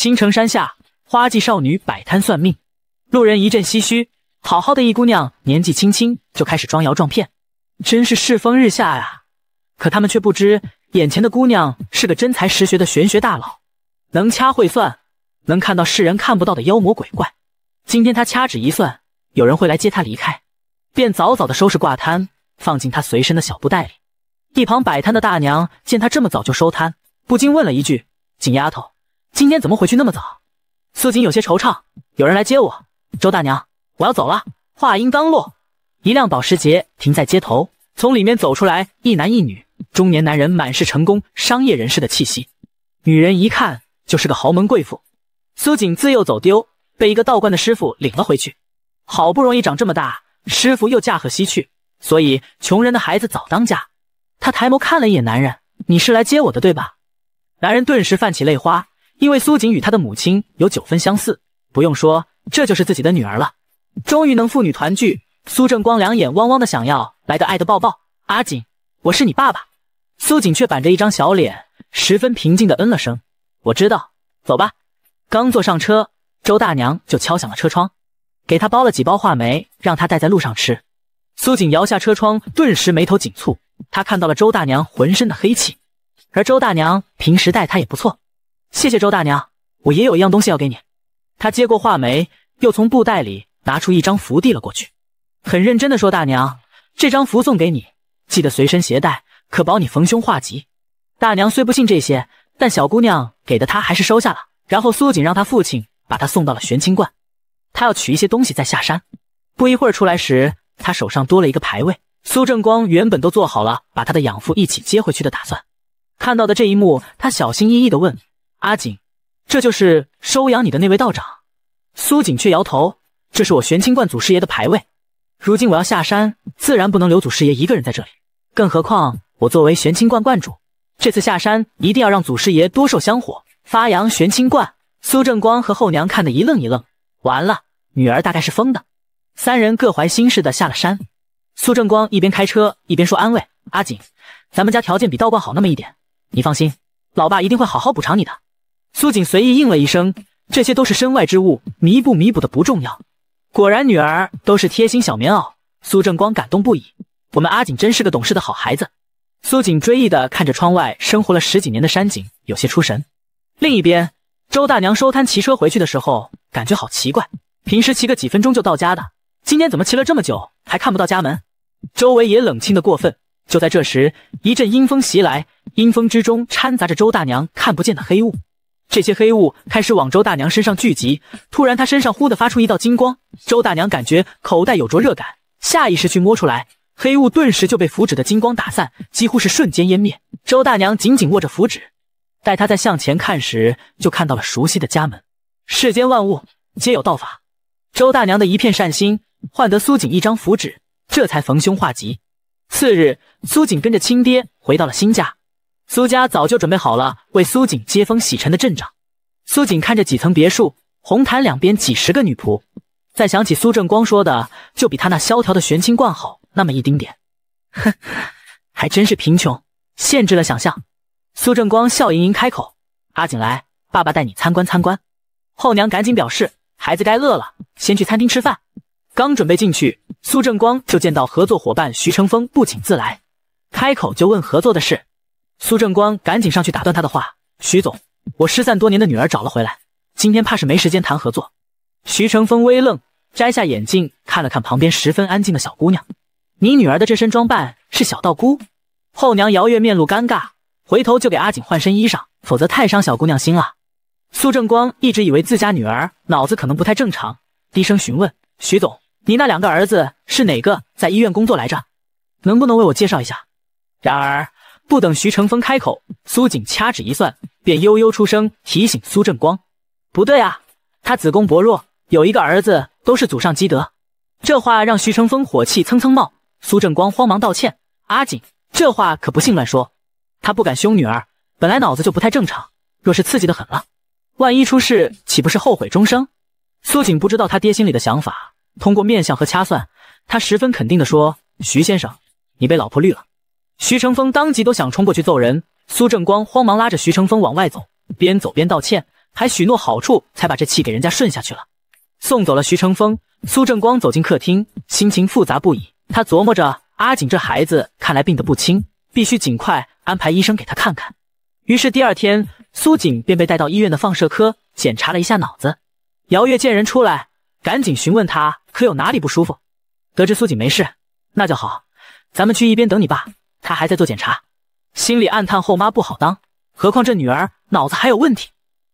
青城山下，花季少女摆摊算命，路人一阵唏嘘。好好的一姑娘，年纪轻轻就开始装摇撞骗，真是世风日下呀！可他们却不知，眼前的姑娘是个真才实学的玄学大佬，能掐会算，能看到世人看不到的妖魔鬼怪。今天他掐指一算，有人会来接她离开，便早早的收拾挂摊，放进他随身的小布袋里。一旁摆摊的大娘见他这么早就收摊，不禁问了一句：“锦丫头。”今天怎么回去那么早？苏锦有些惆怅。有人来接我，周大娘，我要走了。话音刚落，一辆保时捷停在街头，从里面走出来一男一女，中年男人满是成功商业人士的气息，女人一看就是个豪门贵妇。苏锦自幼走丢，被一个道观的师傅领了回去，好不容易长这么大，师傅又驾鹤西去，所以穷人的孩子早当家。他抬眸看了一眼男人，你是来接我的对吧？男人顿时泛起泪花。因为苏锦与他的母亲有九分相似，不用说，这就是自己的女儿了。终于能父女团聚，苏正光两眼汪汪的，想要来个爱的抱抱。阿锦，我是你爸爸。苏锦却板着一张小脸，十分平静的嗯了声：“我知道。”走吧。刚坐上车，周大娘就敲响了车窗，给他包了几包话梅，让他带在路上吃。苏锦摇下车窗，顿时眉头紧蹙。他看到了周大娘浑身的黑气，而周大娘平时待他也不错。谢谢周大娘，我也有一样东西要给你。他接过画眉，又从布袋里拿出一张符递了过去，很认真的说：“大娘，这张符送给你，记得随身携带，可保你逢凶化吉。”大娘虽不信这些，但小姑娘给的她还是收下了。然后苏锦让他父亲把他送到了玄清观，他要取一些东西再下山。不一会儿出来时，他手上多了一个牌位。苏正光原本都做好了把他的养父一起接回去的打算，看到的这一幕，他小心翼翼的问。阿锦，这就是收养你的那位道长。苏锦却摇头：“这是我玄清观祖师爷的牌位，如今我要下山，自然不能留祖师爷一个人在这里。更何况我作为玄清观观主，这次下山一定要让祖师爷多受香火，发扬玄清观。”苏正光和后娘看得一愣一愣，完了，女儿大概是疯的。三人各怀心事的下了山。苏正光一边开车一边说安慰阿锦：“咱们家条件比道观好那么一点，你放心，老爸一定会好好补偿你的。”苏锦随意应了一声：“这些都是身外之物，弥补弥补的不重要。”果然，女儿都是贴心小棉袄。苏正光感动不已：“我们阿锦真是个懂事的好孩子。”苏锦追忆的看着窗外，生活了十几年的山景，有些出神。另一边，周大娘收摊骑车回去的时候，感觉好奇怪。平时骑个几分钟就到家的，今天怎么骑了这么久还看不到家门？周围也冷清的过分。就在这时，一阵阴风袭来，阴风之中掺杂着周大娘看不见的黑雾。这些黑雾开始往周大娘身上聚集，突然她身上忽的发出一道金光，周大娘感觉口袋有灼热感，下意识去摸出来，黑雾顿时就被符纸的金光打散，几乎是瞬间湮灭。周大娘紧紧握着符纸，待她再向前看时，就看到了熟悉的家门。世间万物皆有道法，周大娘的一片善心换得苏锦一张符纸，这才逢凶化吉。次日，苏锦跟着亲爹回到了新家。苏家早就准备好了为苏锦接风洗尘的阵仗。苏锦看着几层别墅，红毯两边几十个女仆，再想起苏正光说的，就比他那萧条的玄清观好那么一丁点，哼，还真是贫穷限制了想象。苏正光笑盈盈开口：“阿锦来，爸爸带你参观参观。”后娘赶紧表示：“孩子该饿了，先去餐厅吃饭。”刚准备进去，苏正光就见到合作伙伴徐成峰不请自来，开口就问合作的事。苏正光赶紧上去打断他的话：“徐总，我失散多年的女儿找了回来，今天怕是没时间谈合作。”徐成峰微愣，摘下眼镜看了看旁边十分安静的小姑娘：“你女儿的这身装扮是小道姑？”后娘姚月面露尴尬，回头就给阿锦换身衣裳，否则太伤小姑娘心了。苏正光一直以为自家女儿脑子可能不太正常，低声询问：“徐总，你那两个儿子是哪个在医院工作来着？能不能为我介绍一下？”然而。不等徐成风开口，苏锦掐指一算，便悠悠出声提醒苏正光：“不对啊，他子宫薄弱，有一个儿子都是祖上积德。”这话让徐成风火气蹭蹭冒。苏正光慌忙道歉：“阿锦，这话可不信乱说，他不敢凶女儿，本来脑子就不太正常，若是刺激的很了，万一出事，岂不是后悔终生？”苏锦不知道他爹心里的想法，通过面相和掐算，他十分肯定地说：“徐先生，你被老婆绿了。”徐成峰当即都想冲过去揍人，苏正光慌忙拉着徐成峰往外走，边走边道歉，还许诺好处，才把这气给人家顺下去了。送走了徐成峰，苏正光走进客厅，心情复杂不已。他琢磨着阿锦这孩子看来病得不轻，必须尽快安排医生给他看看。于是第二天，苏锦便被带到医院的放射科检查了一下脑子。姚月见人出来，赶紧询问他可有哪里不舒服。得知苏锦没事，那就好，咱们去一边等你爸。他还在做检查，心里暗叹后妈不好当，何况这女儿脑子还有问题。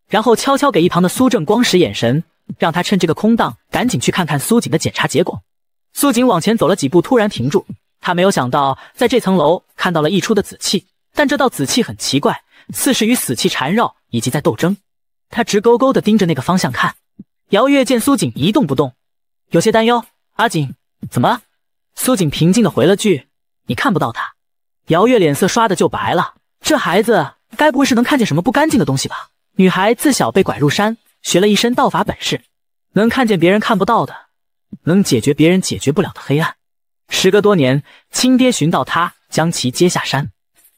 然后悄悄给一旁的苏正光使眼神，让他趁这个空档赶紧去看看苏锦的检查结果。苏锦往前走了几步，突然停住。他没有想到，在这层楼看到了溢出的紫气，但这道紫气很奇怪，似是与死气缠绕，以及在斗争。他直勾勾地盯着那个方向看。姚月见苏锦一动不动，有些担忧：“阿锦，怎么苏锦平静地回了句：“你看不到他。”姚月脸色刷的就白了，这孩子该不会是能看见什么不干净的东西吧？女孩自小被拐入山，学了一身道法本事，能看见别人看不到的，能解决别人解决不了的黑暗。时隔多年，亲爹寻到他，将其接下山，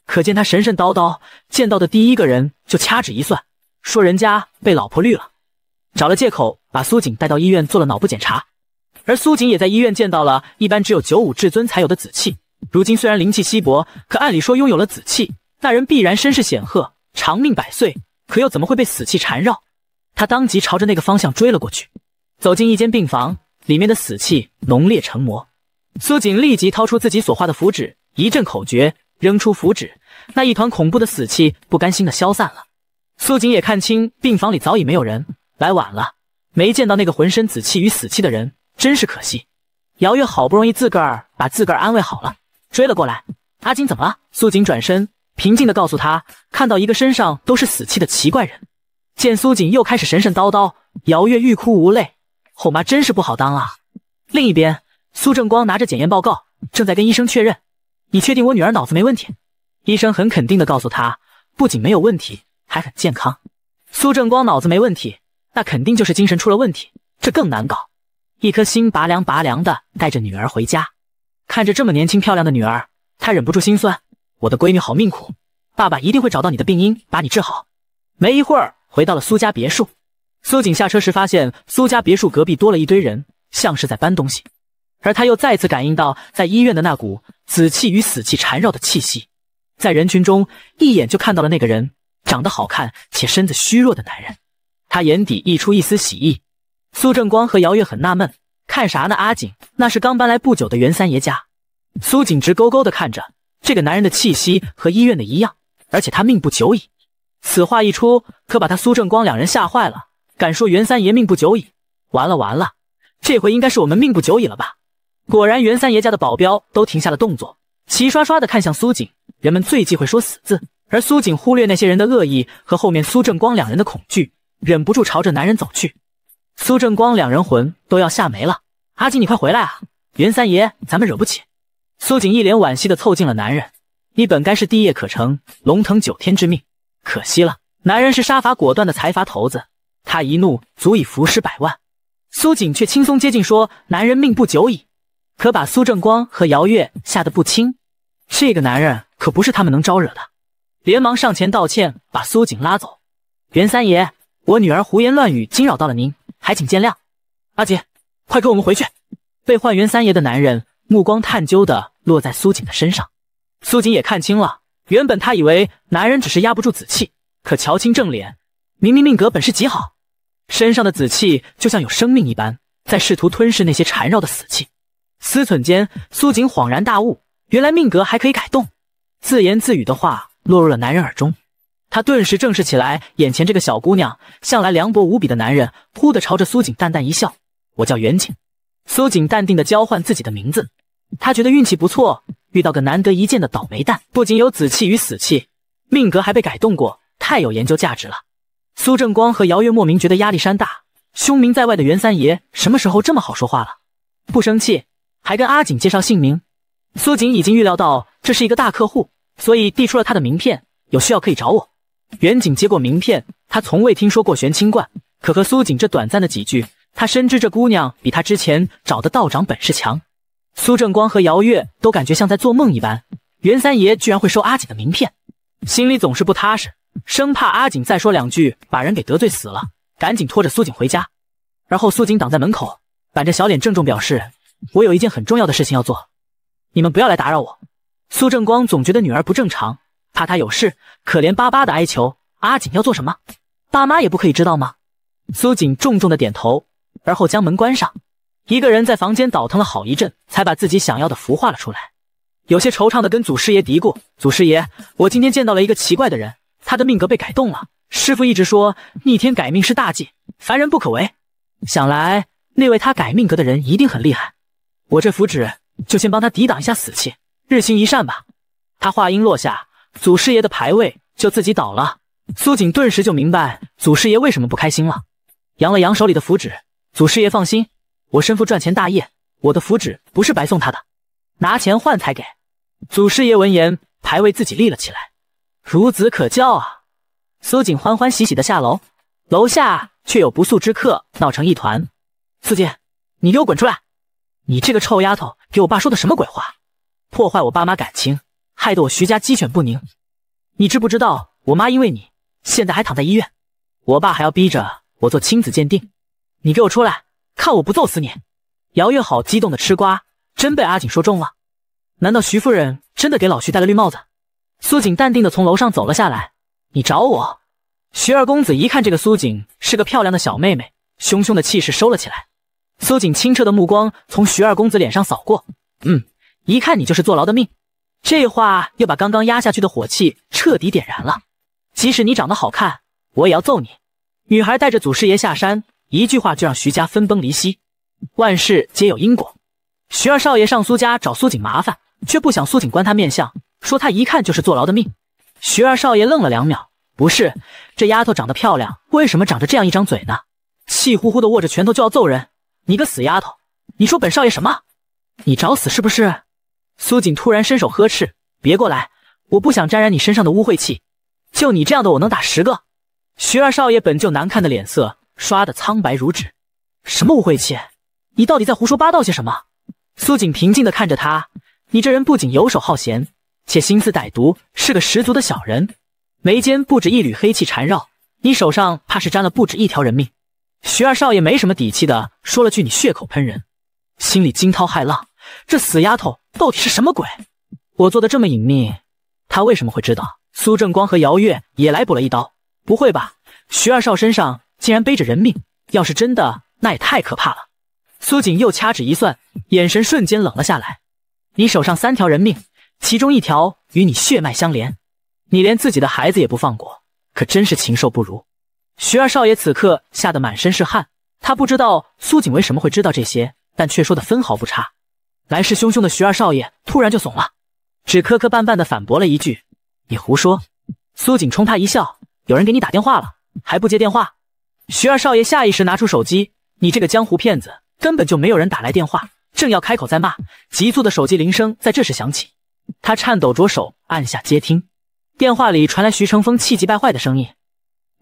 可见他神神叨叨。见到的第一个人就掐指一算，说人家被老婆绿了，找了借口把苏锦带到医院做了脑部检查，而苏锦也在医院见到了一般只有九五至尊才有的紫气。如今虽然灵气稀薄，可按理说拥有了紫气，那人必然身世显赫，长命百岁，可又怎么会被死气缠绕？他当即朝着那个方向追了过去，走进一间病房，里面的死气浓烈成魔。苏锦立即掏出自己所画的符纸，一阵口诀，扔出符纸，那一团恐怖的死气不甘心的消散了。苏锦也看清病房里早已没有人，来晚了，没见到那个浑身紫气与死气的人，真是可惜。姚月好不容易自个儿把自个儿安慰好了。追了过来，阿金怎么了？苏锦转身，平静的告诉他，看到一个身上都是死气的奇怪人。见苏锦又开始神神叨叨，姚月欲哭无泪，后妈真是不好当啊。另一边，苏正光拿着检验报告，正在跟医生确认，你确定我女儿脑子没问题？医生很肯定的告诉他，不仅没有问题，还很健康。苏正光脑子没问题，那肯定就是精神出了问题，这更难搞。一颗心拔凉拔凉的，带着女儿回家。看着这么年轻漂亮的女儿，他忍不住心酸。我的闺女好命苦，爸爸一定会找到你的病因，把你治好。没一会儿，回到了苏家别墅，苏锦下车时发现苏家别墅隔壁多了一堆人，像是在搬东西。而他又再次感应到在医院的那股紫气与死气缠绕的气息，在人群中一眼就看到了那个人，长得好看且身子虚弱的男人。他眼底溢出一丝喜意。苏正光和姚月很纳闷。看啥呢？阿锦，那是刚搬来不久的袁三爷家。苏锦直勾勾的看着这个男人的气息和医院的一样，而且他命不久矣。此话一出，可把他苏正光两人吓坏了。敢说袁三爷命不久矣？完了完了，这回应该是我们命不久矣了吧？果然，袁三爷家的保镖都停下了动作，齐刷刷的看向苏锦。人们最忌讳说死字，而苏锦忽略那些人的恶意和后面苏正光两人的恐惧，忍不住朝着男人走去。苏正光两人魂都要吓没了，阿锦你快回来啊！袁三爷，咱们惹不起。苏锦一脸惋惜的凑近了男人，你本该是帝业可成，龙腾九天之命，可惜了。男人是杀伐果断的财阀头子，他一怒足以服尸百万。苏锦却轻松接近说：“男人命不久矣。”可把苏正光和姚月吓得不轻。这个男人可不是他们能招惹的，连忙上前道歉，把苏锦拉走。袁三爷，我女儿胡言乱语惊扰到了您。还请见谅，阿杰，快跟我们回去。被唤元三爷的男人目光探究的落在苏锦的身上，苏锦也看清了。原本他以为男人只是压不住紫气，可乔青正脸明明命格本是极好，身上的紫气就像有生命一般，在试图吞噬那些缠绕的死气。思忖间，苏锦恍然大悟，原来命格还可以改动。自言自语的话落入了男人耳中。他顿时正视起来，眼前这个小姑娘，向来凉薄无比的男人，忽地朝着苏锦淡淡一笑：“我叫袁锦。”苏锦淡定的交换自己的名字。他觉得运气不错，遇到个难得一见的倒霉蛋，不仅有紫气与死气，命格还被改动过，太有研究价值了。苏正光和姚月莫名觉得压力山大，凶名在外的袁三爷什么时候这么好说话了？不生气，还跟阿锦介绍姓名。苏锦已经预料到这是一个大客户，所以递出了他的名片，有需要可以找我。袁景接过名片，他从未听说过玄清观，可和苏锦这短暂的几句，他深知这姑娘比他之前找的道长本事强。苏正光和姚月都感觉像在做梦一般，袁三爷居然会收阿锦的名片，心里总是不踏实，生怕阿锦再说两句把人给得罪死了，赶紧拖着苏锦回家。然后苏锦挡在门口，板着小脸郑重表示：“我有一件很重要的事情要做，你们不要来打扰我。”苏正光总觉得女儿不正常。怕他有事，可怜巴巴的哀求阿锦要做什么，爸妈也不可以知道吗？苏锦重重的点头，而后将门关上，一个人在房间倒腾了好一阵，才把自己想要的符化了出来，有些惆怅的跟祖师爷嘀咕：“祖师爷，我今天见到了一个奇怪的人，他的命格被改动了。师傅一直说逆天改命是大忌，凡人不可为。想来那位他改命格的人一定很厉害，我这符纸就先帮他抵挡一下死气，日行一善吧。”他话音落下。祖师爷的牌位就自己倒了，苏锦顿时就明白祖师爷为什么不开心了。扬了扬手里的符纸，祖师爷放心，我身负赚钱大业，我的符纸不是白送他的，拿钱换才给。祖师爷闻言，牌位自己立了起来。孺子可教啊！苏锦欢欢喜喜的下楼，楼下却有不速之客闹成一团。苏锦，你给我滚出来！你这个臭丫头，给我爸说的什么鬼话？破坏我爸妈感情！害得我徐家鸡犬不宁，你知不知道我妈因为你现在还躺在医院，我爸还要逼着我做亲子鉴定？你给我出来，看我不揍死你！姚月好激动的吃瓜，真被阿锦说中了。难道徐夫人真的给老徐戴了绿帽子？苏锦淡定的从楼上走了下来。你找我？徐二公子一看这个苏锦是个漂亮的小妹妹，凶凶的气势收了起来。苏锦清澈的目光从徐二公子脸上扫过，嗯，一看你就是坐牢的命。这话又把刚刚压下去的火气彻底点燃了。即使你长得好看，我也要揍你。女孩带着祖师爷下山，一句话就让徐家分崩离析。万事皆有因果。徐二少爷上苏家找苏锦麻烦，却不想苏锦观他面相，说他一看就是坐牢的命。徐二少爷愣了两秒，不是，这丫头长得漂亮，为什么长着这样一张嘴呢？气呼呼的握着拳头就要揍人。你个死丫头，你说本少爷什么？你找死是不是？苏锦突然伸手呵斥：“别过来！我不想沾染你身上的污秽气。就你这样的，我能打十个。”徐二少爷本就难看的脸色刷得苍白如纸。什么污秽气？你到底在胡说八道些什么？苏锦平静地看着他：“你这人不仅游手好闲，且心思歹毒，是个十足的小人。眉间不止一缕黑气缠绕，你手上怕是沾了不止一条人命。”徐二少爷没什么底气的说了句：“你血口喷人。”心里惊涛骇浪。这死丫头到底是什么鬼？我做的这么隐秘，她为什么会知道？苏正光和姚月也来补了一刀，不会吧？徐二少身上竟然背着人命，要是真的，那也太可怕了。苏锦又掐指一算，眼神瞬间冷了下来。你手上三条人命，其中一条与你血脉相连，你连自己的孩子也不放过，可真是禽兽不如。徐二少爷此刻吓得满身是汗，他不知道苏锦为什么会知道这些，但却说的分毫不差。来势汹汹的徐二少爷突然就怂了，只磕磕绊绊的反驳了一句：“你胡说！”苏锦冲他一笑：“有人给你打电话了，还不接电话？”徐二少爷下意识拿出手机：“你这个江湖骗子，根本就没有人打来电话。”正要开口再骂，急促的手机铃声在这时响起，他颤抖着手按下接听。电话里传来徐成风气急败坏的声音：“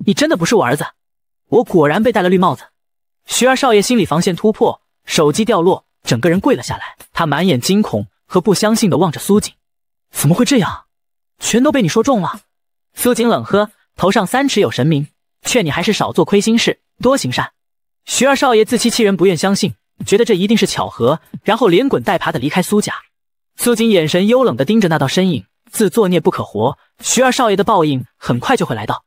你真的不是我儿子！我果然被戴了绿帽子！”徐二少爷心理防线突破，手机掉落。整个人跪了下来，他满眼惊恐和不相信的望着苏锦，怎么会这样？全都被你说中了。苏锦冷喝，头上三尺有神明，劝你还是少做亏心事，多行善。徐二少爷自欺欺人，不愿相信，觉得这一定是巧合，然后连滚带爬的离开苏家。苏锦眼神幽冷的盯着那道身影，自作孽不可活，徐二少爷的报应很快就会来到。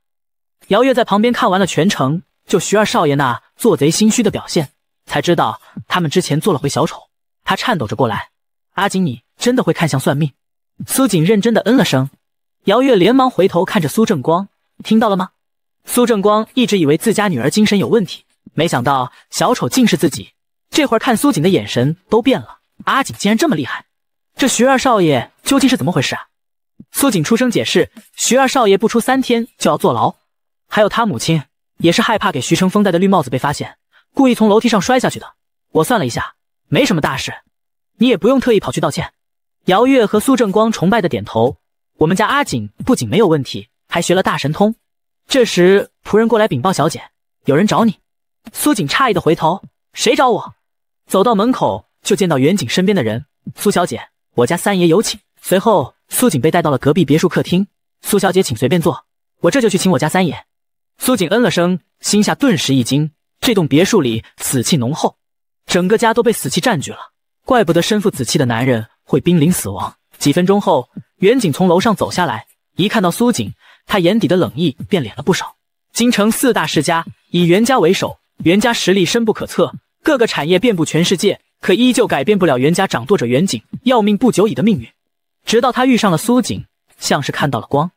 姚月在旁边看完了全程，就徐二少爷那做贼心虚的表现。才知道他们之前做了回小丑，他颤抖着过来。阿锦，你真的会看向算命？苏锦认真的嗯了声。姚月连忙回头看着苏正光，听到了吗？苏正光一直以为自家女儿精神有问题，没想到小丑竟是自己。这会儿看苏锦的眼神都变了。阿锦竟然这么厉害，这徐二少爷究竟是怎么回事啊？苏锦出声解释，徐二少爷不出三天就要坐牢，还有他母亲也是害怕给徐成风戴的绿帽子被发现。故意从楼梯上摔下去的。我算了一下，没什么大事，你也不用特意跑去道歉。姚月和苏正光崇拜的点头。我们家阿锦不仅没有问题，还学了大神通。这时，仆人过来禀报小姐，有人找你。苏锦诧异的回头，谁找我？走到门口就见到袁景身边的人。苏小姐，我家三爷有请。随后，苏锦被带到了隔壁别墅客厅。苏小姐，请随便坐，我这就去请我家三爷。苏锦嗯了声，心下顿时一惊。这栋别墅里死气浓厚，整个家都被死气占据了，怪不得身负死气的男人会濒临死亡。几分钟后，远景从楼上走下来，一看到苏锦，他眼底的冷意便敛了不少。京城四大世家以袁家为首，袁家实力深不可测，各个产业遍布全世界，可依旧改变不了袁家掌舵者袁景要命不久矣的命运。直到他遇上了苏锦，像是看到了光，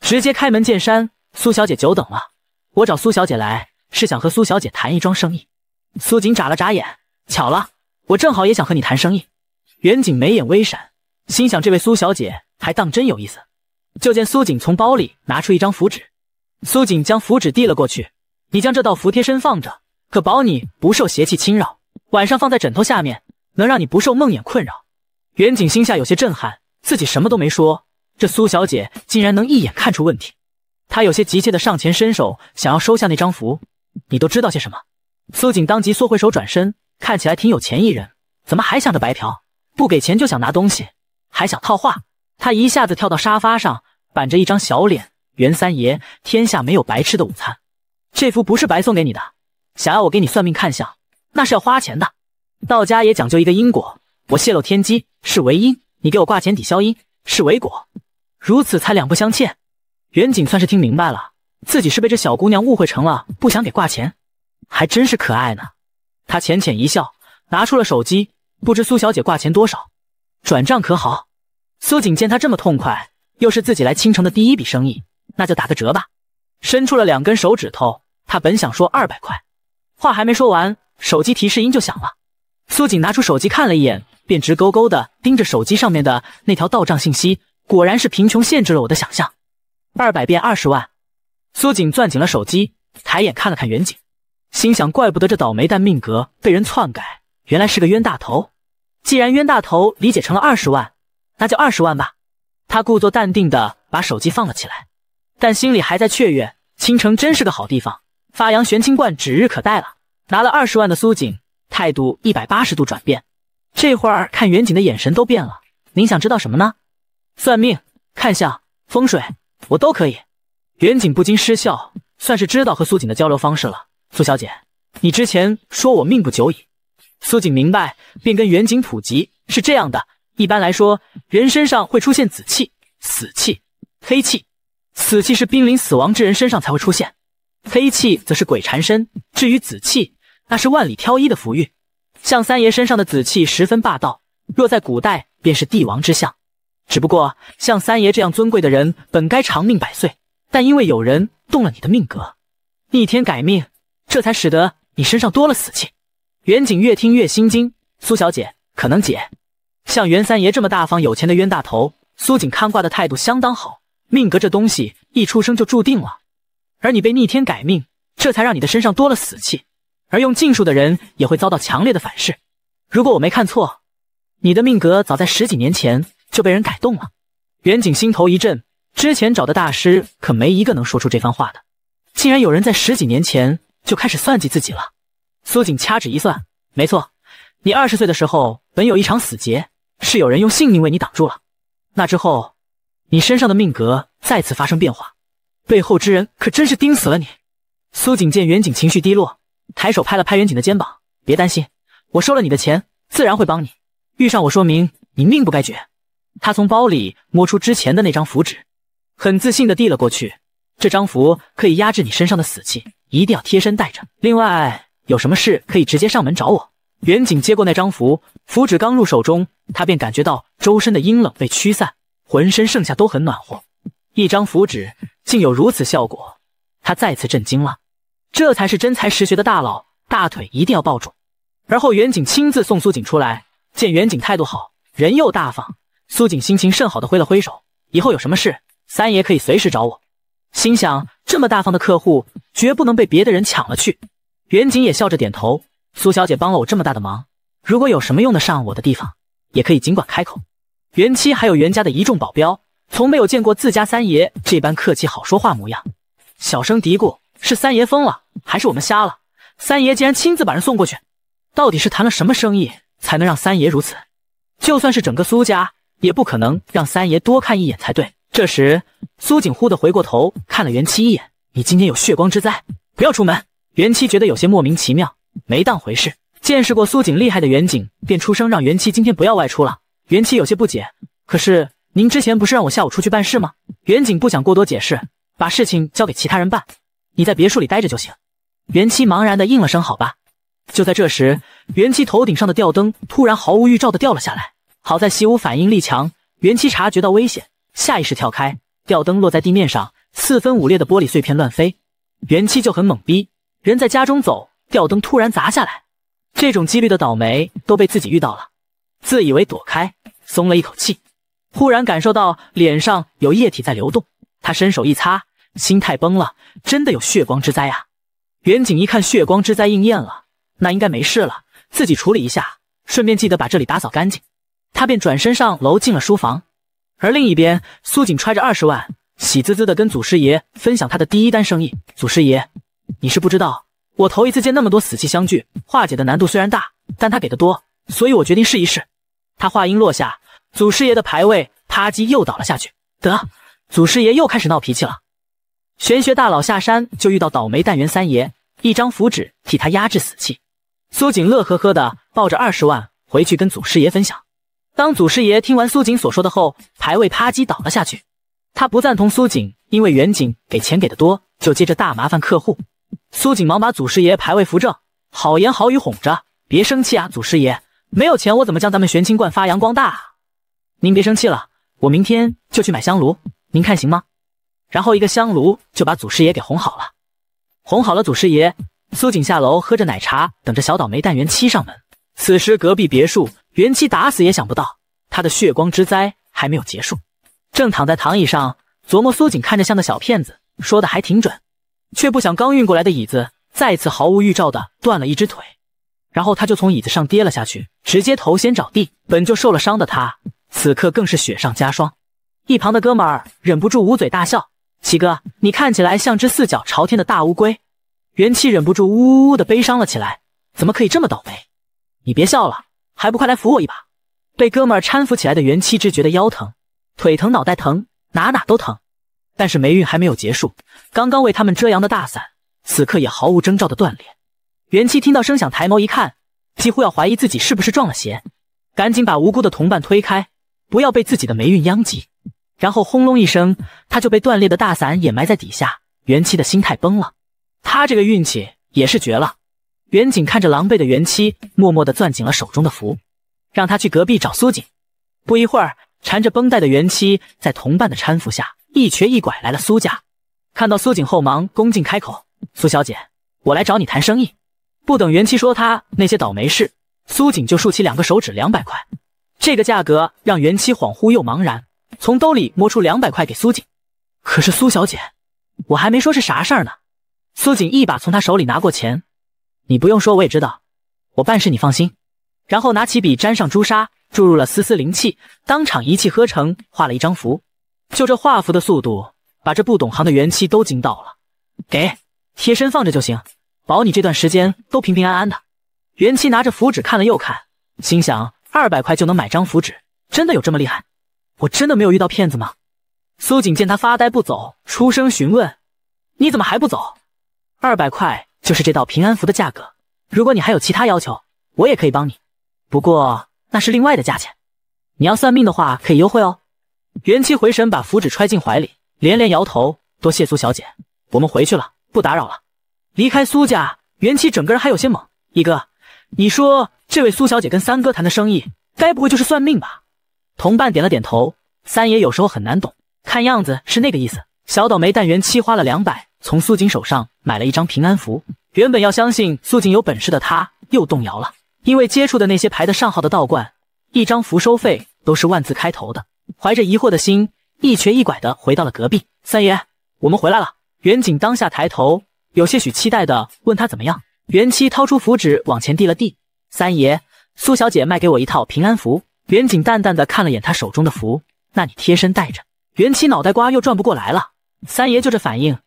直接开门见山：“苏小姐久等了，我找苏小姐来。”是想和苏小姐谈一桩生意。苏锦眨了眨眼，巧了，我正好也想和你谈生意。袁锦眉眼微闪，心想这位苏小姐还当真有意思。就见苏锦从包里拿出一张符纸，苏锦将符纸递了过去：“你将这道符贴身放着，可保你不受邪气侵扰。晚上放在枕头下面，能让你不受梦魇困扰。”袁锦心下有些震撼，自己什么都没说，这苏小姐竟然能一眼看出问题。他有些急切的上前伸手，想要收下那张符。你都知道些什么？苏锦当即缩回手，转身，看起来挺有钱一人，怎么还想着白嫖？不给钱就想拿东西，还想套话？他一下子跳到沙发上，板着一张小脸。袁三爷，天下没有白吃的午餐，这幅不是白送给你的。想要我给你算命看相，那是要花钱的。道家也讲究一个因果，我泄露天机是为因，你给我挂钱抵消因是为果，如此才两不相欠。袁锦算是听明白了。自己是被这小姑娘误会成了不想给挂钱，还真是可爱呢。他浅浅一笑，拿出了手机，不知苏小姐挂钱多少，转账可好？苏锦见他这么痛快，又是自己来青城的第一笔生意，那就打个折吧。伸出了两根手指头，他本想说二百块，话还没说完，手机提示音就响了。苏锦拿出手机看了一眼，便直勾勾的盯着手机上面的那条到账信息。果然是贫穷限制了我的想象，二百变二十万。苏锦攥紧了手机，抬眼看了看远景，心想：怪不得这倒霉蛋命格被人篡改，原来是个冤大头。既然冤大头理解成了二十万，那就二十万吧。他故作淡定的把手机放了起来，但心里还在雀跃。青城真是个好地方，发扬玄清观指日可待了。拿了二十万的苏锦态度一百八十度转变，这会儿看远景的眼神都变了。您想知道什么呢？算命、看相、风水，我都可以。袁景不禁失笑，算是知道和苏锦的交流方式了。苏小姐，你之前说我命不久矣。苏锦明白，便跟袁景普及：是这样的，一般来说，人身上会出现紫气、死气、黑气。死气是濒临死亡之人身上才会出现，黑气则是鬼缠身。至于紫气，那是万里挑一的福运。像三爷身上的紫气十分霸道，若在古代便是帝王之相。只不过，像三爷这样尊贵的人，本该长命百岁。但因为有人动了你的命格，逆天改命，这才使得你身上多了死气。袁景越听越心惊，苏小姐可能姐，像袁三爷这么大方有钱的冤大头，苏锦看卦的态度相当好。命格这东西一出生就注定了，而你被逆天改命，这才让你的身上多了死气，而用禁术的人也会遭到强烈的反噬。如果我没看错，你的命格早在十几年前就被人改动了。袁景心头一震。之前找的大师可没一个能说出这番话的，竟然有人在十几年前就开始算计自己了。苏锦掐指一算，没错，你二十岁的时候本有一场死劫，是有人用性命为你挡住了。那之后，你身上的命格再次发生变化，背后之人可真是盯死了你。苏锦见袁景情绪低落，抬手拍了拍袁景的肩膀：“别担心，我收了你的钱，自然会帮你。遇上我，说明你命不该绝。”他从包里摸出之前的那张符纸。很自信的递了过去，这张符可以压制你身上的死气，一定要贴身带着。另外，有什么事可以直接上门找我。远景接过那张符，符纸刚入手中，他便感觉到周身的阴冷被驱散，浑身剩下都很暖和。一张符纸竟有如此效果，他再次震惊了。这才是真才实学的大佬，大腿一定要抱住。而后，远景亲自送苏锦出来。见远景态度好，人又大方，苏锦心情甚好的挥了挥手，以后有什么事。三爷可以随时找我。心想这么大方的客户，绝不能被别的人抢了去。袁景也笑着点头。苏小姐帮了我这么大的忙，如果有什么用得上我的地方，也可以尽管开口。袁七还有袁家的一众保镖，从没有见过自家三爷这般客气、好说话模样，小声嘀咕：是三爷疯了，还是我们瞎了？三爷竟然亲自把人送过去，到底是谈了什么生意，才能让三爷如此？就算是整个苏家，也不可能让三爷多看一眼才对。这时，苏锦忽地回过头看了袁七一眼：“你今天有血光之灾，不要出门。”袁七觉得有些莫名其妙，没当回事。见识过苏锦厉害的袁景便出声让袁七今天不要外出了。袁七有些不解：“可是您之前不是让我下午出去办事吗？”袁景不想过多解释，把事情交给其他人办，你在别墅里待着就行。袁七茫然地应了声：“好吧。”就在这时，袁七头顶上的吊灯突然毫无预兆地掉了下来。好在习武反应力强，袁七察觉到危险。下意识跳开，吊灯落在地面上，四分五裂的玻璃碎片乱飞。元气就很懵逼，人在家中走，吊灯突然砸下来，这种几率的倒霉都被自己遇到了，自以为躲开，松了一口气。忽然感受到脸上有液体在流动，他伸手一擦，心态崩了，真的有血光之灾啊！远景一看血光之灾应验了，那应该没事了，自己处理一下，顺便记得把这里打扫干净。他便转身上楼，进了书房。而另一边，苏锦揣着二十万，喜滋滋的跟祖师爷分享他的第一单生意。祖师爷，你是不知道，我头一次见那么多死气相聚，化解的难度虽然大，但他给的多，所以我决定试一试。他话音落下，祖师爷的牌位啪叽又倒了下去，得，祖师爷又开始闹脾气了。玄学大佬下山就遇到倒霉蛋元三爷，一张符纸替他压制死气。苏锦乐呵呵的抱着二十万回去跟祖师爷分享。当祖师爷听完苏锦所说的后，排位啪叽倒了下去。他不赞同苏锦，因为远景给钱给的多，就接着大麻烦客户。苏锦忙把祖师爷排位扶正，好言好语哄着：“别生气啊，祖师爷，没有钱我怎么将咱们玄清观发扬光大啊？您别生气了，我明天就去买香炉，您看行吗？”然后一个香炉就把祖师爷给哄好了。哄好了祖师爷，苏锦下楼喝着奶茶，等着小倒霉蛋元七上门。此时隔壁别墅。元七打死也想不到，他的血光之灾还没有结束，正躺在躺椅上琢磨。苏锦看着像个小骗子，说的还挺准，却不想刚运过来的椅子再次毫无预兆的断了一只腿，然后他就从椅子上跌了下去，直接头先着地。本就受了伤的他，此刻更是雪上加霜。一旁的哥们儿忍不住捂嘴大笑：“七哥，你看起来像只四脚朝天的大乌龟。”元七忍不住呜呜呜的悲伤了起来，怎么可以这么倒霉？你别笑了。还不快来扶我一把！被哥们儿搀扶起来的元七只觉得腰疼、腿疼、脑袋疼，哪哪都疼。但是霉运还没有结束，刚刚为他们遮阳的大伞，此刻也毫无征兆的断裂。元七听到声响，抬眸一看，几乎要怀疑自己是不是撞了邪，赶紧把无辜的同伴推开，不要被自己的霉运殃及。然后轰隆一声，他就被断裂的大伞掩埋在底下。元七的心态崩了，他这个运气也是绝了。袁锦看着狼狈的袁七，默默地攥紧了手中的符，让他去隔壁找苏锦。不一会儿，缠着绷带的袁七在同伴的搀扶下一瘸一拐来了苏家。看到苏锦后，忙恭敬开口：“苏小姐，我来找你谈生意。”不等袁七说他那些倒霉事，苏锦就竖起两个手指：“两百块。”这个价格让袁七恍惚又茫然，从兜里摸出两百块给苏锦。可是苏小姐，我还没说是啥事儿呢。苏锦一把从他手里拿过钱。你不用说，我也知道。我办事你放心。然后拿起笔，沾上朱砂，注入了丝丝灵气，当场一气呵成画了一张符。就这画符的速度，把这不懂行的元气都惊到了。给贴身放着就行，保你这段时间都平平安安的。元气拿着符纸看了又看，心想：二百块就能买张符纸，真的有这么厉害？我真的没有遇到骗子吗？苏锦见他发呆不走，出声询问：“你怎么还不走？二百块。”就是这道平安符的价格，如果你还有其他要求，我也可以帮你，不过那是另外的价钱。你要算命的话，可以优惠哦。元七回神，把符纸揣进怀里，连连摇头，多谢苏小姐，我们回去了，不打扰了。离开苏家，元七整个人还有些懵。一哥，你说这位苏小姐跟三哥谈的生意，该不会就是算命吧？同伴点了点头。三爷有时候很难懂，看样子是那个意思。小倒霉，但元七花了两百。从苏锦手上买了一张平安符，原本要相信苏锦有本事的他又动摇了，因为接触的那些排得上号的道观，一张符收费都是万字开头的。怀着疑惑的心，一瘸一拐的回到了隔壁。三爷，我们回来了。袁锦当下抬头，有些许期待的问他怎么样。袁七掏出符纸往前递了递。三爷，苏小姐卖给我一套平安符。袁锦淡淡的看了眼他手中的符，那你贴身带着。袁七脑袋瓜又转不过来了，三爷就这反应。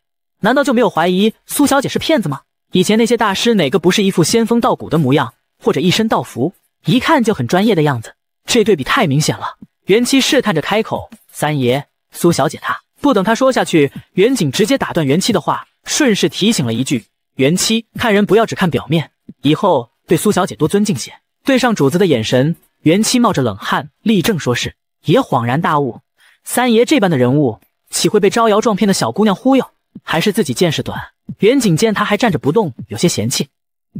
难道就没有怀疑苏小姐是骗子吗？以前那些大师哪个不是一副仙风道骨的模样，或者一身道服，一看就很专业的样子？这对比太明显了。元七试探着开口：“三爷，苏小姐她……”不等他说下去，元景直接打断元七的话，顺势提醒了一句：“元七，看人不要只看表面，以后对苏小姐多尊敬些。”对上主子的眼神，元七冒着冷汗立正说：“是。”也恍然大悟：三爷这般的人物，岂会被招摇撞骗的小姑娘忽悠？还是自己见识短。袁景见他还站着不动，有些嫌弃。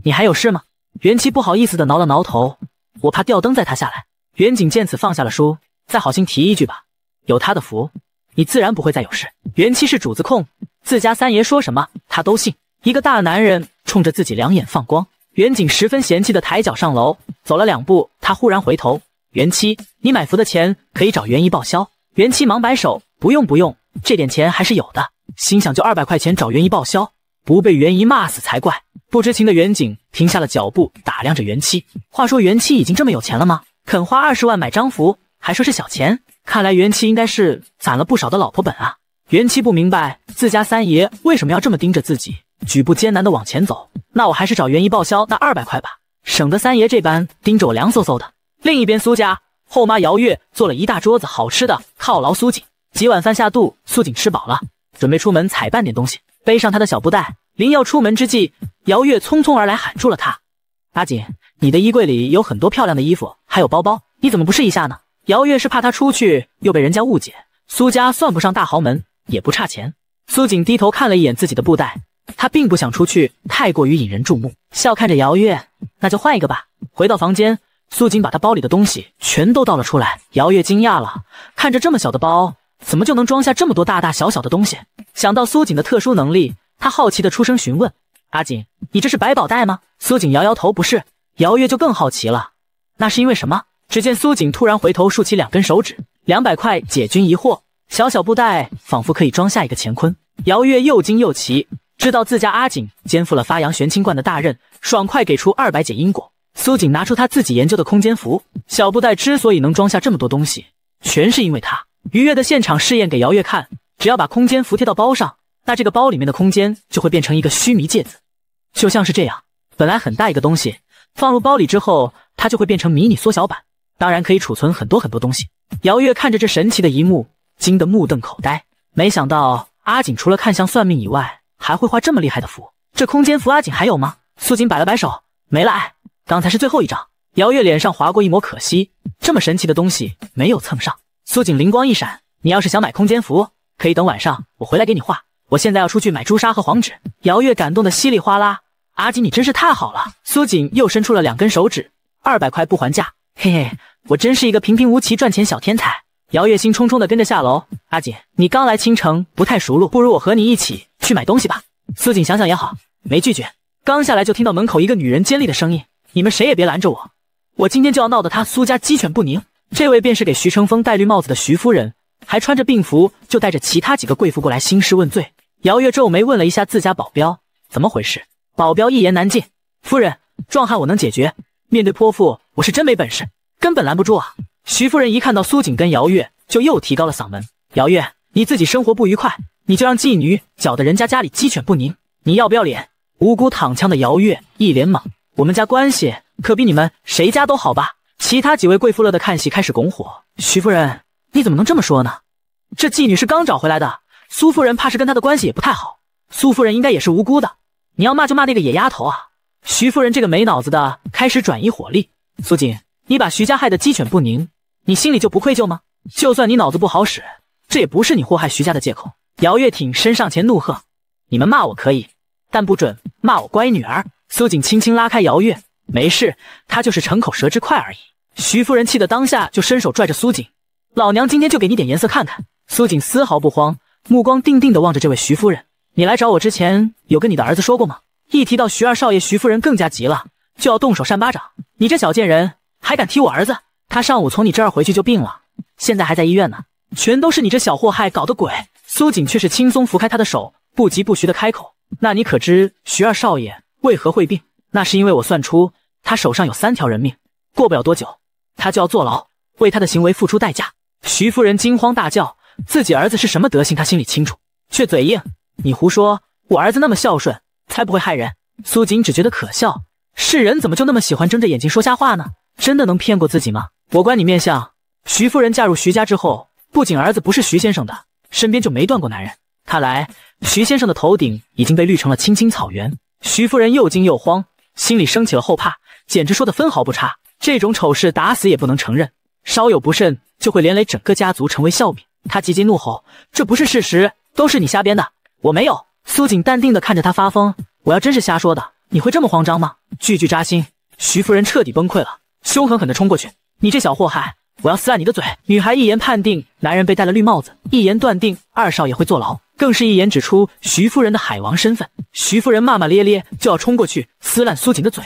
你还有事吗？袁七不好意思的挠了挠头，我怕吊灯再塌下来。袁景见此，放下了书，再好心提一句吧。有他的福，你自然不会再有事。袁七是主子控，自家三爷说什么他都信。一个大男人冲着自己两眼放光。袁景十分嫌弃的抬脚上楼，走了两步，他忽然回头。袁七，你买符的钱可以找袁姨报销。袁七忙摆手，不用不用，这点钱还是有的。心想就二百块钱找袁姨报销，不被袁姨骂死才怪。不知情的袁景停下了脚步，打量着袁七。话说袁七已经这么有钱了吗？肯花二十万买张符，还说是小钱。看来袁七应该是攒了不少的老婆本啊。袁七不明白自家三爷为什么要这么盯着自己，举步艰难的往前走。那我还是找袁姨报销那二百块吧，省得三爷这般盯着我凉飕飕的。另一边，苏家后妈姚月做了一大桌子好吃的，犒劳苏锦。几碗饭下肚，苏锦吃饱了。准备出门采办点东西，背上他的小布袋。临要出门之际，姚月匆匆而来，喊住了他：“阿锦，你的衣柜里有很多漂亮的衣服，还有包包，你怎么不试一下呢？”姚月是怕他出去又被人家误解。苏家算不上大豪门，也不差钱。苏锦低头看了一眼自己的布袋，他并不想出去，太过于引人注目。笑看着姚月：“那就换一个吧。”回到房间，苏锦把他包里的东西全都倒了出来。姚月惊讶了，看着这么小的包。怎么就能装下这么多大大小小的东西？想到苏锦的特殊能力，他好奇的出声询问：“阿锦，你这是百宝袋吗？”苏锦摇摇头：“不是。”姚月就更好奇了：“那是因为什么？”只见苏锦突然回头，竖起两根手指：“两百块解君疑惑，小小布袋仿佛可以装下一个乾坤。”姚月又惊又奇，知道自家阿锦肩负了发扬玄清观的大任，爽快给出二百解因果。苏锦拿出他自己研究的空间符，小布袋之所以能装下这么多东西，全是因为他。愉悦的现场试验给姚月看，只要把空间符贴到包上，那这个包里面的空间就会变成一个虚弥戒子，就像是这样。本来很大一个东西放入包里之后，它就会变成迷你缩小版，当然可以储存很多很多东西。姚月看着这神奇的一幕，惊得目瞪口呆。没想到阿锦除了看向算命以外，还会画这么厉害的符。这空间符阿锦还有吗？素锦摆了摆手，没了，哎，刚才是最后一张。姚月脸上划过一抹可惜，这么神奇的东西没有蹭上。苏锦灵光一闪，你要是想买空间符，可以等晚上我回来给你画。我现在要出去买朱砂和黄纸。姚月感动的稀里哗啦，阿锦你真是太好了。苏锦又伸出了两根手指，二百块不还价。嘿嘿，我真是一个平平无奇赚钱小天才。姚月兴冲冲的跟着下楼。阿锦，你刚来青城不太熟路，不如我和你一起去买东西吧。苏锦想想也好，没拒绝。刚下来就听到门口一个女人尖利的声音，你们谁也别拦着我，我今天就要闹得他苏家鸡犬不宁。这位便是给徐成风戴绿帽子的徐夫人，还穿着病服，就带着其他几个贵妇过来兴师问罪。姚月皱眉问了一下自家保镖，怎么回事？保镖一言难尽。夫人，壮汉我能解决，面对泼妇我是真没本事，根本拦不住啊！徐夫人一看到苏锦跟姚月，就又提高了嗓门：“姚月，你自己生活不愉快，你就让妓女搅得人家家里鸡犬不宁，你要不要脸？”无辜躺枪的姚月一脸懵：“我们家关系可比你们谁家都好吧？”其他几位贵妇乐的看戏，开始拱火。徐夫人，你怎么能这么说呢？这妓女是刚找回来的，苏夫人怕是跟她的关系也不太好。苏夫人应该也是无辜的，你要骂就骂那个野丫头啊！徐夫人这个没脑子的，开始转移火力。苏锦，你把徐家害得鸡犬不宁，你心里就不愧疚吗？就算你脑子不好使，这也不是你祸害徐家的借口。姚月挺身上前怒喝：“你们骂我可以，但不准骂我乖女儿。”苏锦轻轻拉开姚月。没事，他就是逞口舌之快而已。徐夫人气得当下就伸手拽着苏锦，老娘今天就给你点颜色看看。苏锦丝毫不慌，目光定定地望着这位徐夫人：“你来找我之前有跟你的儿子说过吗？”一提到徐二少爷，徐夫人更加急了，就要动手扇巴掌：“你这小贱人，还敢踢我儿子！他上午从你这儿回去就病了，现在还在医院呢，全都是你这小祸害搞的鬼。”苏锦却是轻松拂开他的手，不急不徐地开口：“那你可知徐二少爷为何会病？”那是因为我算出他手上有三条人命，过不了多久他就要坐牢，为他的行为付出代价。徐夫人惊慌大叫：“自己儿子是什么德行？她心里清楚，却嘴硬。你胡说！我儿子那么孝顺，才不会害人。”苏锦只觉得可笑：是人怎么就那么喜欢睁着眼睛说瞎话呢？真的能骗过自己吗？我观你面相，徐夫人嫁入徐家之后，不仅儿子不是徐先生的，身边就没断过男人。看来徐先生的头顶已经被绿成了青青草原。徐夫人又惊又慌。心里升起了后怕，简直说的分毫不差。这种丑事打死也不能承认，稍有不慎就会连累整个家族成为笑柄。他急急怒吼：“这不是事实，都是你瞎编的，我没有。”苏锦淡定地看着他发疯：“我要真是瞎说的，你会这么慌张吗？”句句扎心，徐夫人彻底崩溃了，凶狠狠地冲过去：“你这小祸害！”我要撕烂你的嘴！女孩一言判定男人被戴了绿帽子，一言断定二少爷会坐牢，更是一言指出徐夫人的海王身份。徐夫人骂骂咧咧就要冲过去撕烂苏锦的嘴，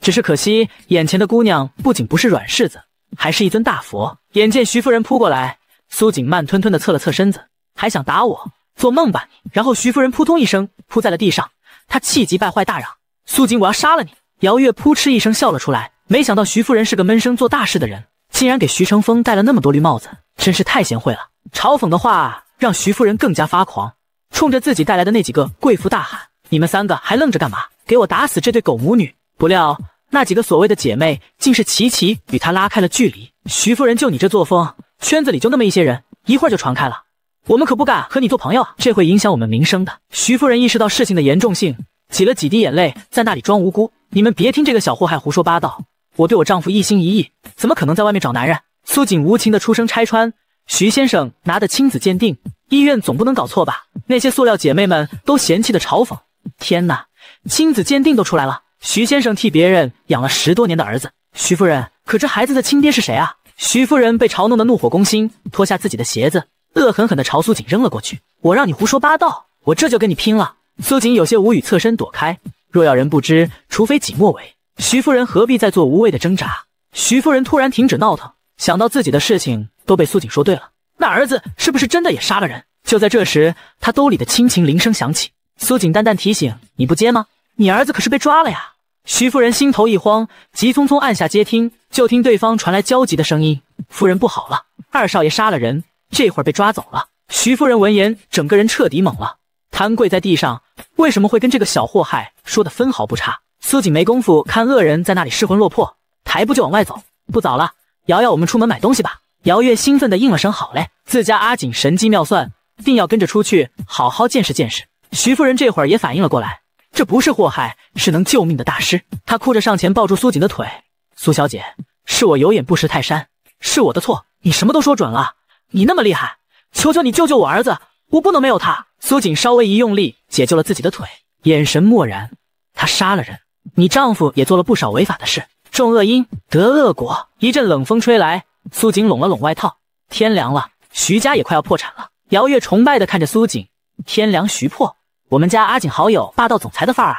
只是可惜眼前的姑娘不仅不是软柿子，还是一尊大佛。眼见徐夫人扑过来，苏锦慢吞吞的侧了侧身子，还想打我，做梦吧！然后徐夫人扑通一声扑在了地上，她气急败坏大嚷：“苏锦，我要杀了你！”姚月扑哧一声笑了出来，没想到徐夫人是个闷声做大事的人。竟然给徐成峰戴了那么多绿帽子，真是太贤惠了！嘲讽的话让徐夫人更加发狂，冲着自己带来的那几个贵妇大喊：“你们三个还愣着干嘛？给我打死这对狗母女！”不料那几个所谓的姐妹竟是齐齐与她拉开了距离。徐夫人，就你这作风，圈子里就那么一些人，一会儿就传开了，我们可不敢和你做朋友啊，这会影响我们名声的。徐夫人意识到事情的严重性，挤了几滴眼泪在那里装无辜：“你们别听这个小祸害胡说八道。”我对我丈夫一心一意，怎么可能在外面找男人？苏锦无情的出声拆穿，徐先生拿的亲子鉴定，医院总不能搞错吧？那些塑料姐妹们都嫌弃的嘲讽。天哪，亲子鉴定都出来了，徐先生替别人养了十多年的儿子，徐夫人，可这孩子的亲爹是谁啊？徐夫人被嘲弄的怒火攻心，脱下自己的鞋子，恶狠狠地朝苏锦扔了过去。我让你胡说八道，我这就跟你拼了！苏锦有些无语，侧身躲开。若要人不知，除非己莫为。徐夫人何必再做无谓的挣扎？徐夫人突然停止闹腾，想到自己的事情都被苏锦说对了，那儿子是不是真的也杀了人？就在这时，她兜里的亲情铃声响起，苏锦淡淡提醒：“你不接吗？你儿子可是被抓了呀！”徐夫人心头一慌，急匆匆按下接听，就听对方传来焦急的声音：“夫人不好了，二少爷杀了人，这会被抓走了。”徐夫人闻言，整个人彻底懵了，瘫跪在地上：“为什么会跟这个小祸害说的分毫不差？”苏锦没工夫看恶人在那里失魂落魄，抬步就往外走。不早了，瑶瑶，我们出门买东西吧。姚月兴奋地应了声：“好嘞！”自家阿锦神机妙算，定要跟着出去，好好见识见识。徐夫人这会儿也反应了过来，这不是祸害，是能救命的大师。她哭着上前抱住苏锦的腿：“苏小姐，是我有眼不识泰山，是我的错。你什么都说准了，你那么厉害，求求你救救我儿子，我不能没有他。”苏锦稍微一用力，解救了自己的腿，眼神漠然。他杀了人。你丈夫也做了不少违法的事，种恶因得恶果。一阵冷风吹来，苏锦拢了拢外套，天凉了。徐家也快要破产了。姚月崇拜的看着苏锦，天凉徐破，我们家阿锦好友霸道总裁的范儿啊！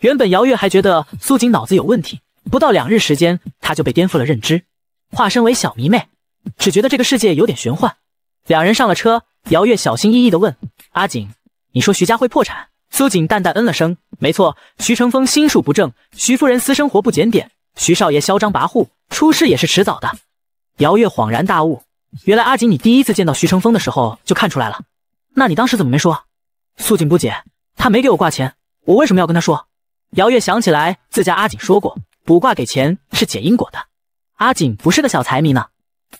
原本姚月还觉得苏锦脑子有问题，不到两日时间，他就被颠覆了认知，化身为小迷妹，只觉得这个世界有点玄幻。两人上了车，姚月小心翼翼地问阿锦：“你说徐家会破产？”苏锦淡淡嗯了声，没错，徐成风心术不正，徐夫人私生活不检点，徐少爷嚣张跋扈，出事也是迟早的。姚月恍然大悟，原来阿锦你第一次见到徐成风的时候就看出来了，那你当时怎么没说？苏锦不解，他没给我挂钱，我为什么要跟他说？姚月想起来自家阿锦说过，卜卦给钱是解因果的，阿锦不是个小财迷呢。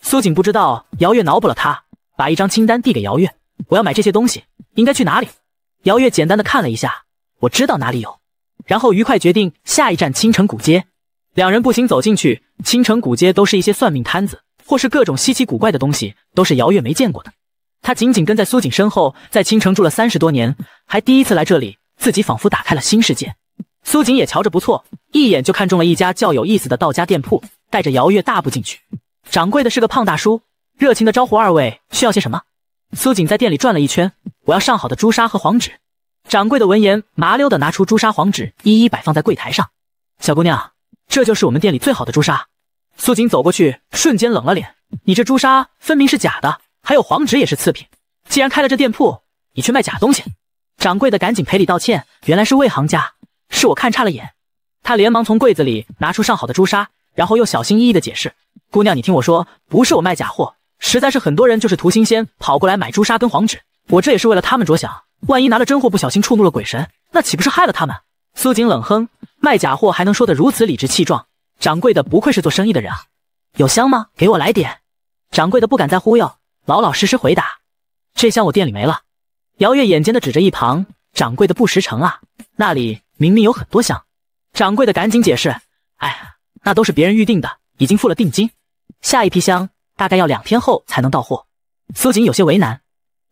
苏锦不知道，姚月脑补了他，把一张清单递给姚月，我要买这些东西，应该去哪里？姚月简单的看了一下，我知道哪里有，然后愉快决定下一站青城古街。两人步行走进去，青城古街都是一些算命摊子，或是各种稀奇古怪的东西，都是姚月没见过的。他紧紧跟在苏锦身后，在青城住了三十多年，还第一次来这里，自己仿佛打开了新世界。苏锦也瞧着不错，一眼就看中了一家较有意思的道家店铺，带着姚月大步进去。掌柜的是个胖大叔，热情的招呼二位，需要些什么？苏锦在店里转了一圈，我要上好的朱砂和黄纸。掌柜的闻言，麻溜的拿出朱砂、黄纸，一一摆放在柜台上。小姑娘，这就是我们店里最好的朱砂。苏锦走过去，瞬间冷了脸：“你这朱砂分明是假的，还有黄纸也是次品。既然开了这店铺，你却卖假东西！”掌柜的赶紧赔礼道歉：“原来是魏行家，是我看差了眼。”他连忙从柜子里拿出上好的朱砂，然后又小心翼翼的解释：“姑娘，你听我说，不是我卖假货。”实在是很多人就是图新鲜跑过来买朱砂跟黄纸，我这也是为了他们着想，万一拿了真货不小心触怒了鬼神，那岂不是害了他们？苏锦冷哼，卖假货还能说得如此理直气壮，掌柜的不愧是做生意的人啊！有香吗？给我来点。掌柜的不敢再忽悠，老老实实回答：这箱我店里没了。姚月眼尖的指着一旁，掌柜的不实诚啊，那里明明有很多香。掌柜的赶紧解释：哎，那都是别人预定的，已经付了定金，下一批香。大概要两天后才能到货。苏锦有些为难，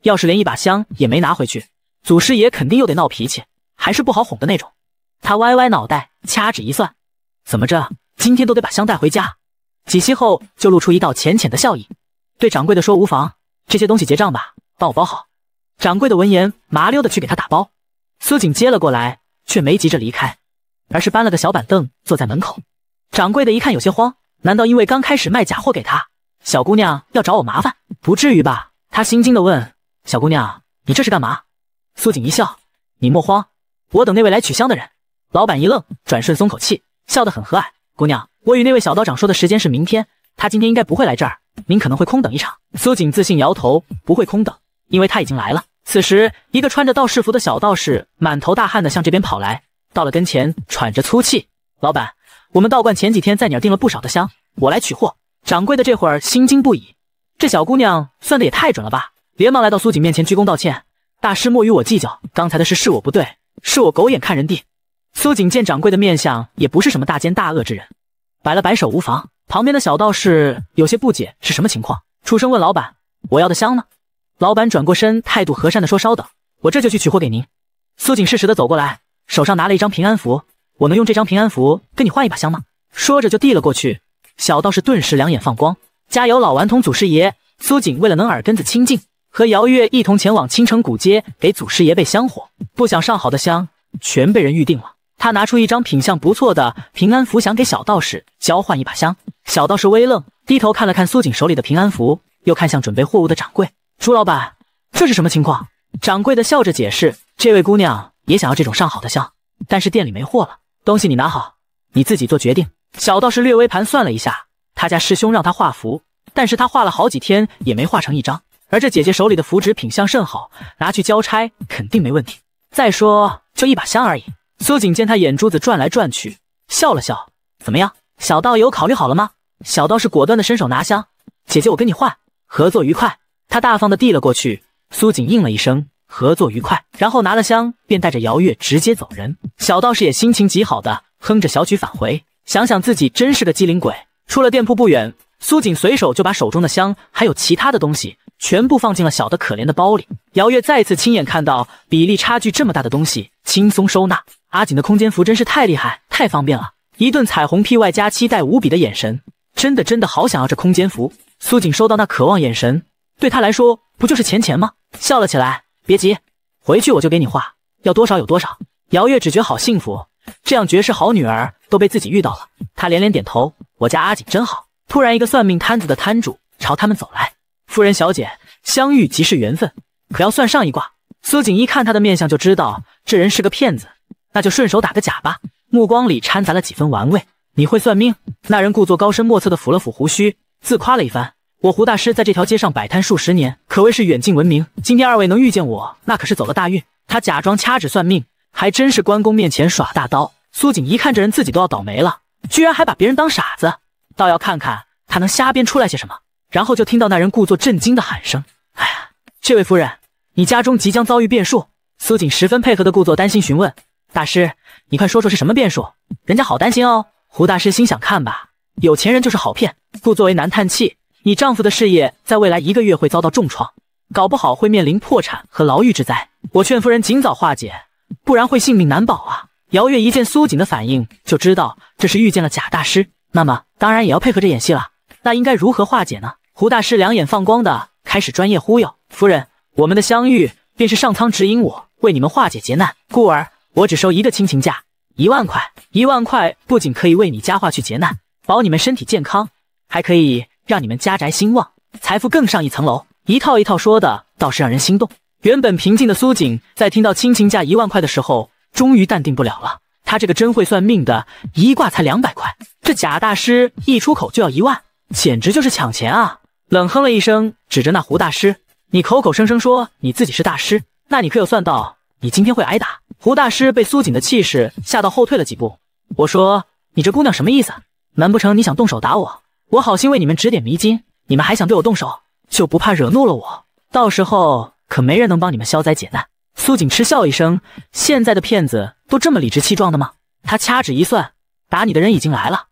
要是连一把香也没拿回去，祖师爷肯定又得闹脾气，还是不好哄的那种。他歪歪脑袋，掐指一算，怎么着今天都得把香带回家。几息后，就露出一道浅浅的笑意，对掌柜的说：“无妨，这些东西结账吧，帮我包好。”掌柜的闻言，麻溜的去给他打包。苏锦接了过来，却没急着离开，而是搬了个小板凳坐在门口。掌柜的一看有些慌，难道因为刚开始卖假货给他？小姑娘要找我麻烦，不至于吧？他心惊的问。小姑娘，你这是干嘛？苏锦一笑：“你莫慌，我等那位来取香的人。”老板一愣，转瞬松口气，笑得很和蔼：“姑娘，我与那位小道长说的时间是明天，他今天应该不会来这儿，您可能会空等一场。”苏锦自信摇头：“不会空等，因为他已经来了。”此时，一个穿着道士服的小道士满头大汗的向这边跑来，到了跟前，喘着粗气：“老板，我们道观前几天在你那儿订了不少的香，我来取货。”掌柜的这会儿心惊不已，这小姑娘算的也太准了吧！连忙来到苏锦面前鞠躬道歉：“大师莫与我计较，刚才的事是我不对，是我狗眼看人低。”苏锦见掌柜的面相也不是什么大奸大恶之人，摆了摆手无妨。旁边的小道士有些不解是什么情况，出声问老板：“我要的香呢？”老板转过身，态度和善的说：“稍等，我这就去取货给您。”苏锦适时的走过来，手上拿了一张平安符：“我能用这张平安符跟你换一把香吗？”说着就递了过去。小道士顿时两眼放光，加油！老顽童祖师爷苏锦为了能耳根子清净，和姚月一同前往青城古街给祖师爷备香火，不想上好的香全被人预定了。他拿出一张品相不错的平安符，想给小道士交换一把香。小道士微愣，低头看了看苏锦手里的平安符，又看向准备货物的掌柜朱老板：“这是什么情况？”掌柜的笑着解释：“这位姑娘也想要这种上好的香，但是店里没货了。东西你拿好，你自己做决定。”小道士略微盘算了一下，他家师兄让他画符，但是他画了好几天也没画成一张。而这姐姐手里的符纸品相甚好，拿去交差肯定没问题。再说就一把香而已。苏锦见他眼珠子转来转去，笑了笑：“怎么样，小道友考虑好了吗？”小道士果断的伸手拿香：“姐姐，我跟你换，合作愉快。”他大方的递了过去。苏锦应了一声：“合作愉快。”然后拿了香，便带着姚月直接走人。小道士也心情极好的哼着小曲返回。想想自己真是个机灵鬼。出了店铺不远，苏锦随手就把手中的香还有其他的东西全部放进了小的可怜的包里。姚月再次亲眼看到比例差距这么大的东西轻松收纳，阿锦的空间服真是太厉害，太方便了。一顿彩虹屁外加期待无比的眼神，真的真的好想要这空间服。苏锦收到那渴望眼神，对他来说不就是钱钱吗？笑了起来。别急，回去我就给你画，要多少有多少。姚月只觉好幸福，这样绝世好女儿。都被自己遇到了，他连连点头。我家阿锦真好。突然，一个算命摊子的摊主朝他们走来：“夫人、小姐，相遇即是缘分，可要算上一卦？”苏锦一看他的面相，就知道这人是个骗子，那就顺手打个假吧。目光里掺杂了几分玩味。你会算命？那人故作高深莫测的抚了抚胡须，自夸了一番：“我胡大师在这条街上摆摊数十年，可谓是远近闻名。今天二位能遇见我，那可是走了大运。”他假装掐指算命，还真是关公面前耍大刀。苏锦一看这人自己都要倒霉了，居然还把别人当傻子，倒要看看他能瞎编出来些什么。然后就听到那人故作震惊的喊声：“哎呀，这位夫人，你家中即将遭遇变数。”苏锦十分配合的故作担心询问：“大师，你快说说是什么变数？人家好担心哦。”胡大师心想：看吧，有钱人就是好骗，故作为难叹气：“你丈夫的事业在未来一个月会遭到重创，搞不好会面临破产和牢狱之灾。我劝夫人尽早化解，不然会性命难保啊。”姚月一见苏锦的反应，就知道这是遇见了假大师，那么当然也要配合着演戏了。那应该如何化解呢？胡大师两眼放光的开始专业忽悠：“夫人，我们的相遇便是上苍指引我为你们化解劫难，故而我只收一个亲情价，一万块。一万块不仅可以为你家化去劫难，保你们身体健康，还可以让你们家宅兴旺，财富更上一层楼。”一套一套说的倒是让人心动。原本平静的苏锦在听到亲情价一万块的时候。终于淡定不了了，他这个真会算命的，一卦才两百块，这假大师一出口就要一万，简直就是抢钱啊！冷哼了一声，指着那胡大师：“你口口声声说你自己是大师，那你可有算到你今天会挨打？”胡大师被苏锦的气势吓到后退了几步。我说：“你这姑娘什么意思？难不成你想动手打我？我好心为你们指点迷津，你们还想对我动手，就不怕惹怒了我？到时候可没人能帮你们消灾解难。”苏锦嗤笑一声：“现在的骗子都这么理直气壮的吗？”他掐指一算，打你的人已经来了。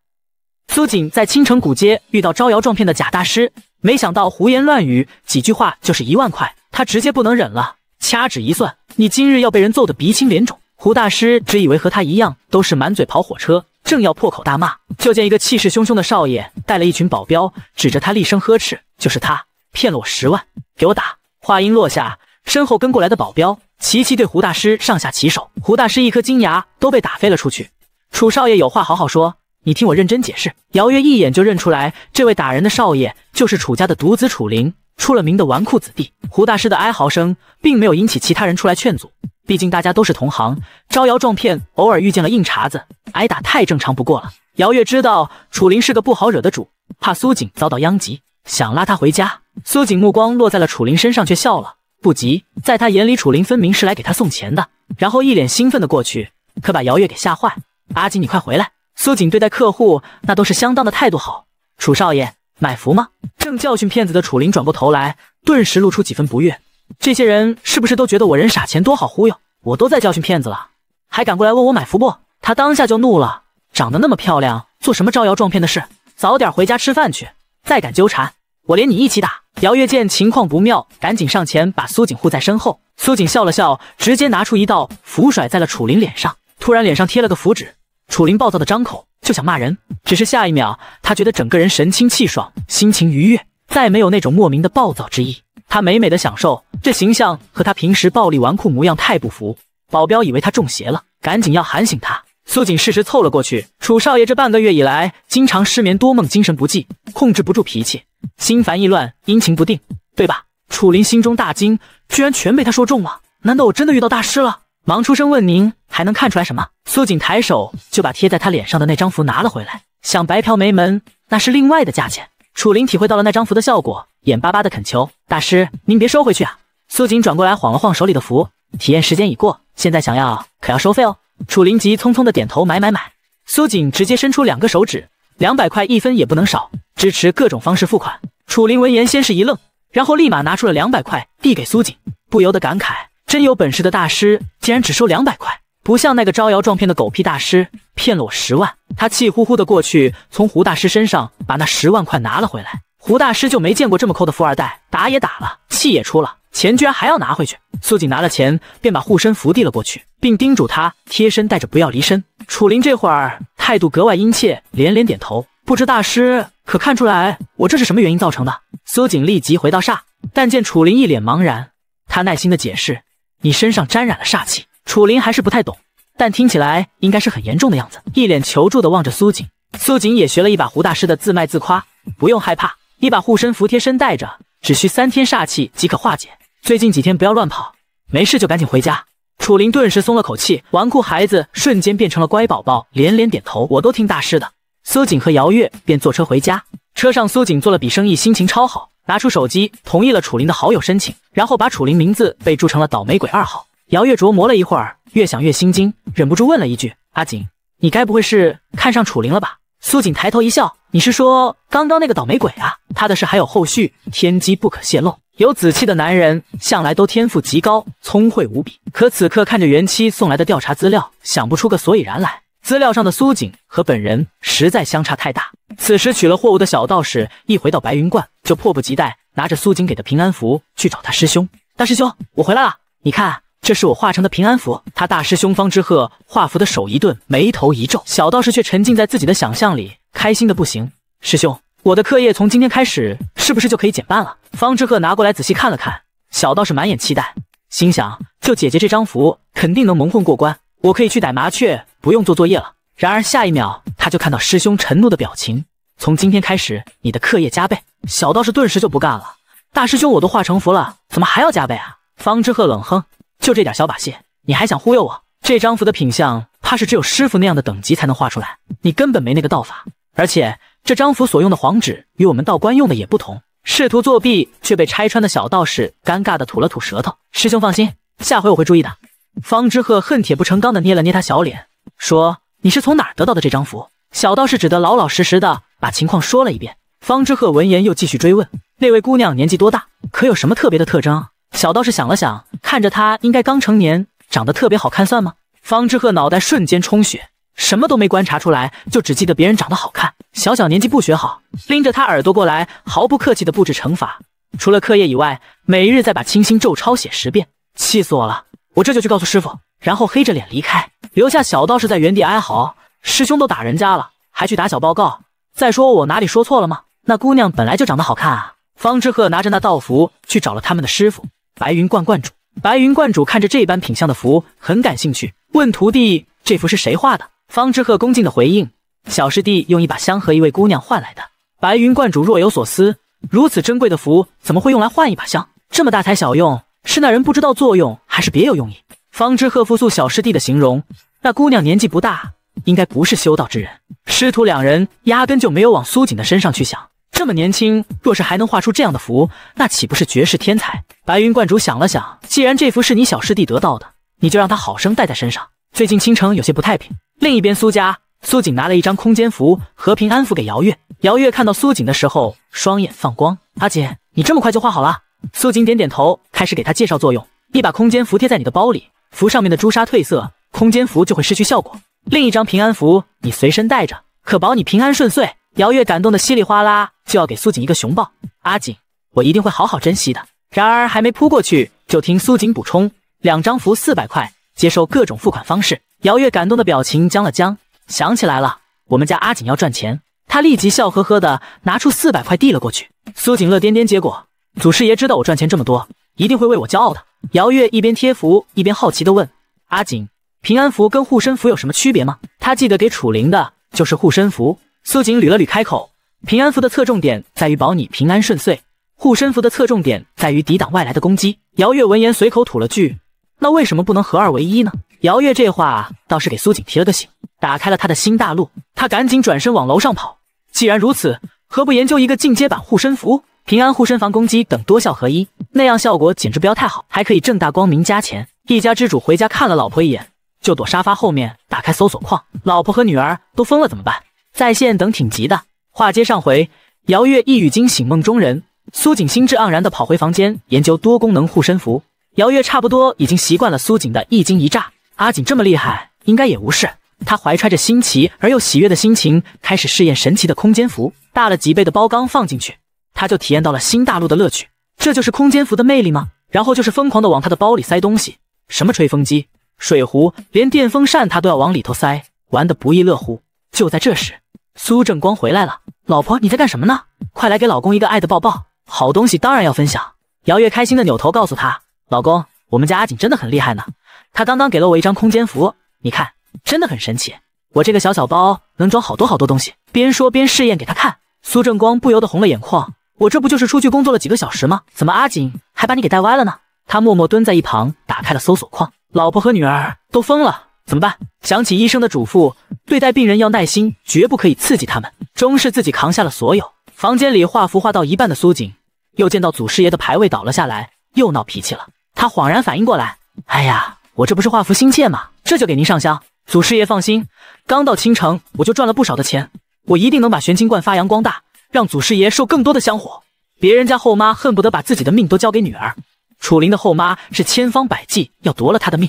苏锦在青城古街遇到招摇撞骗的假大师，没想到胡言乱语几句话就是一万块，他直接不能忍了，掐指一算，你今日要被人揍得鼻青脸肿。胡大师只以为和他一样都是满嘴跑火车，正要破口大骂，就见一个气势汹汹的少爷带了一群保镖，指着他厉声呵斥：“就是他骗了我十万，给我打！”话音落下。身后跟过来的保镖齐齐对胡大师上下其手，胡大师一颗金牙都被打飞了出去。楚少爷有话好好说，你听我认真解释。姚月一眼就认出来，这位打人的少爷就是楚家的独子楚林，出了名的纨绔子弟。胡大师的哀嚎声并没有引起其他人出来劝阻，毕竟大家都是同行，招摇撞骗，偶尔遇见了硬茬子，挨打太正常不过了。姚月知道楚林是个不好惹的主，怕苏锦遭到殃及，想拉他回家。苏锦目光落在了楚林身上，却笑了。不急，在他眼里，楚林分明是来给他送钱的，然后一脸兴奋的过去，可把姚月给吓坏。阿锦，你快回来！苏锦对待客户那都是相当的态度好。楚少爷买福吗？正教训骗子的楚林转过头来，顿时露出几分不悦。这些人是不是都觉得我人傻钱多好忽悠？我都在教训骗子了，还敢过来问我买福不？他当下就怒了，长得那么漂亮，做什么招摇撞骗的事？早点回家吃饭去，再敢纠缠！我连你一起打！姚月见情况不妙，赶紧上前把苏锦护在身后。苏锦笑了笑，直接拿出一道符甩在了楚林脸上，突然脸上贴了个符纸。楚林暴躁的张口就想骂人，只是下一秒他觉得整个人神清气爽，心情愉悦，再没有那种莫名的暴躁之意。他美美的享受，这形象和他平时暴力纨绔模样太不符。保镖以为他中邪了，赶紧要喊醒他。苏锦适时凑了过去，楚少爷这半个月以来，经常失眠多梦，精神不济，控制不住脾气，心烦意乱，阴晴不定，对吧？楚林心中大惊，居然全被他说中了，难道我真的遇到大师了？忙出声问：“您还能看出来什么？”苏锦抬手就把贴在他脸上的那张符拿了回来，想白嫖没门，那是另外的价钱。楚林体会到了那张符的效果，眼巴巴的恳求：“大师，您别收回去啊！”苏锦转过来晃了晃手里的符，体验时间已过，现在想要可要收费哦。楚林急匆匆的点头，买买买！苏锦直接伸出两个手指，两百块一分也不能少，支持各种方式付款。楚林闻言先是一愣，然后立马拿出了两百块递给苏锦，不由得感慨：真有本事的大师，竟然只收两百块，不像那个招摇撞骗的狗屁大师，骗了我十万！他气呼呼的过去，从胡大师身上把那十万块拿了回来。胡大师就没见过这么抠的富二代，打也打了，气也出了。钱居然还要拿回去，苏锦拿了钱，便把护身符递了过去，并叮嘱他贴身带着，不要离身。楚林这会儿态度格外殷切，连连点头。不知大师可看出来，我这是什么原因造成的？苏锦立即回到煞，但见楚林一脸茫然，他耐心的解释：你身上沾染了煞气。楚林还是不太懂，但听起来应该是很严重的样子，一脸求助的望着苏锦。苏锦也学了一把胡大师的自卖自夸，不用害怕，你把护身符贴身带着，只需三天煞气即可化解。最近几天不要乱跑，没事就赶紧回家。楚林顿时松了口气，纨绔孩子瞬间变成了乖宝宝，连连点头，我都听大师的。苏锦和姚月便坐车回家，车上苏锦做了笔生意，心情超好，拿出手机同意了楚林的好友申请，然后把楚林名字备注成了倒霉鬼二号。姚月琢磨了一会儿，越想越心惊，忍不住问了一句：“阿锦，你该不会是看上楚林了吧？”苏锦抬头一笑：“你是说刚刚那个倒霉鬼啊？他的事还有后续，天机不可泄露。”有紫气的男人向来都天赋极高，聪慧无比。可此刻看着元七送来的调查资料，想不出个所以然来。资料上的苏锦和本人实在相差太大。此时取了货物的小道士一回到白云观，就迫不及待拿着苏锦给的平安符去找他师兄。大师兄，我回来了，你看，这是我化成的平安符。他大师兄方之鹤画符的手一顿，眉头一皱，小道士却沉浸在自己的想象里，开心的不行。师兄。我的课业从今天开始是不是就可以减半了？方志鹤拿过来仔细看了看，小道士满眼期待，心想：就姐姐这张符，肯定能蒙混过关，我可以去逮麻雀，不用做作业了。然而下一秒，他就看到师兄沉怒的表情。从今天开始，你的课业加倍。小道士顿时就不干了：“大师兄，我都画成符了，怎么还要加倍啊？”方之鹤冷哼：“就这点小把戏，你还想忽悠我？这张符的品相，怕是只有师傅那样的等级才能画出来，你根本没那个道法，而且……”这张符所用的黄纸与我们道观用的也不同，试图作弊却被拆穿的小道士尴尬的吐了吐舌头。师兄放心，下回我会注意的。方之鹤恨铁不成钢的捏了捏他小脸，说：“你是从哪儿得到的这张符？”小道士只得老老实实的把情况说了一遍。方之鹤闻言又继续追问：“那位姑娘年纪多大？可有什么特别的特征？”小道士想了想，看着她应该刚成年，长得特别好看，算吗？方之鹤脑袋瞬间充血。什么都没观察出来，就只记得别人长得好看。小小年纪不学好，拎着他耳朵过来，毫不客气的布置惩罚。除了课业以外，每日再把清心咒抄写十遍。气死我了！我这就去告诉师傅，然后黑着脸离开，留下小道士在原地哀嚎。师兄都打人家了，还去打小报告。再说我哪里说错了吗？那姑娘本来就长得好看啊。方志鹤拿着那道符去找了他们的师傅白云观观主。白云观主看着这般品相的符，很感兴趣，问徒弟这符是谁画的。方知鹤恭敬地回应：“小师弟用一把香和一位姑娘换来的。”白云观主若有所思：“如此珍贵的符，怎么会用来换一把香？这么大材小用，是那人不知道作用，还是别有用意？”方知鹤复述小师弟的形容：“那姑娘年纪不大，应该不是修道之人。”师徒两人压根就没有往苏锦的身上去想。这么年轻，若是还能画出这样的符，那岂不是绝世天才？白云观主想了想：“既然这符是你小师弟得到的，你就让他好生带在身上。最近青城有些不太平。”另一边，苏家苏锦拿了一张空间符和平安符给姚月。姚月看到苏锦的时候，双眼放光。阿锦，你这么快就画好了？苏锦点点头，开始给他介绍作用。一把空间符贴在你的包里，符上面的朱砂褪色，空间符就会失去效果。另一张平安符，你随身带着，可保你平安顺遂。姚月感动的稀里哗啦，就要给苏锦一个熊抱。阿锦，我一定会好好珍惜的。然而还没扑过去，就听苏锦补充：两张符四百块，接受各种付款方式。姚月感动的表情僵了僵，想起来了，我们家阿锦要赚钱，他立即笑呵呵的拿出四百块递了过去。苏锦乐颠颠，结果祖师爷知道我赚钱这么多，一定会为我骄傲的。姚月一边贴符，一边好奇的问阿锦：“平安符跟护身符有什么区别吗？”他记得给楚灵的就是护身符。苏锦捋了捋，开口：“平安符的侧重点在于保你平安顺遂，护身符的侧重点在于抵挡外来的攻击。”姚月闻言，随口吐了句：“那为什么不能合二为一呢？”姚月这话倒是给苏锦提了个醒，打开了他的新大陆。他赶紧转身往楼上跑。既然如此，何不研究一个进阶版护身符，平安、护身符、攻击等多效合一，那样效果简直不要太好，还可以正大光明加钱。一家之主回家看了老婆一眼，就躲沙发后面，打开搜索框。老婆和女儿都疯了怎么办？在线等，挺急的。话接上回，姚月一语惊醒梦中人，苏锦兴致盎然地跑回房间研究多功能护身符。姚月差不多已经习惯了苏锦的一惊一乍。阿锦这么厉害，应该也无事。他怀揣着新奇而又喜悦的心情，开始试验神奇的空间服。大了几倍的包刚放进去，他就体验到了新大陆的乐趣。这就是空间服的魅力吗？然后就是疯狂的往他的包里塞东西，什么吹风机、水壶，连电风扇他都要往里头塞，玩得不亦乐乎。就在这时，苏正光回来了。老婆，你在干什么呢？快来给老公一个爱的抱抱。好东西当然要分享。姚月开心的扭头告诉他，老公，我们家阿锦真的很厉害呢。他刚刚给了我一张空间符，你看，真的很神奇。我这个小小包能装好多好多东西。边说边试验给他看。苏正光不由得红了眼眶。我这不就是出去工作了几个小时吗？怎么阿锦还把你给带歪了呢？他默默蹲在一旁，打开了搜索框。老婆和女儿都疯了，怎么办？想起医生的嘱咐，对待病人要耐心，绝不可以刺激他们。终是自己扛下了所有。房间里画符画到一半的苏锦，又见到祖师爷的牌位倒了下来，又闹脾气了。他恍然反应过来，哎呀！我这不是画符心切吗？这就给您上香，祖师爷放心。刚到青城，我就赚了不少的钱，我一定能把玄清观发扬光大，让祖师爷受更多的香火。别人家后妈恨不得把自己的命都交给女儿，楚林的后妈是千方百计要夺了他的命。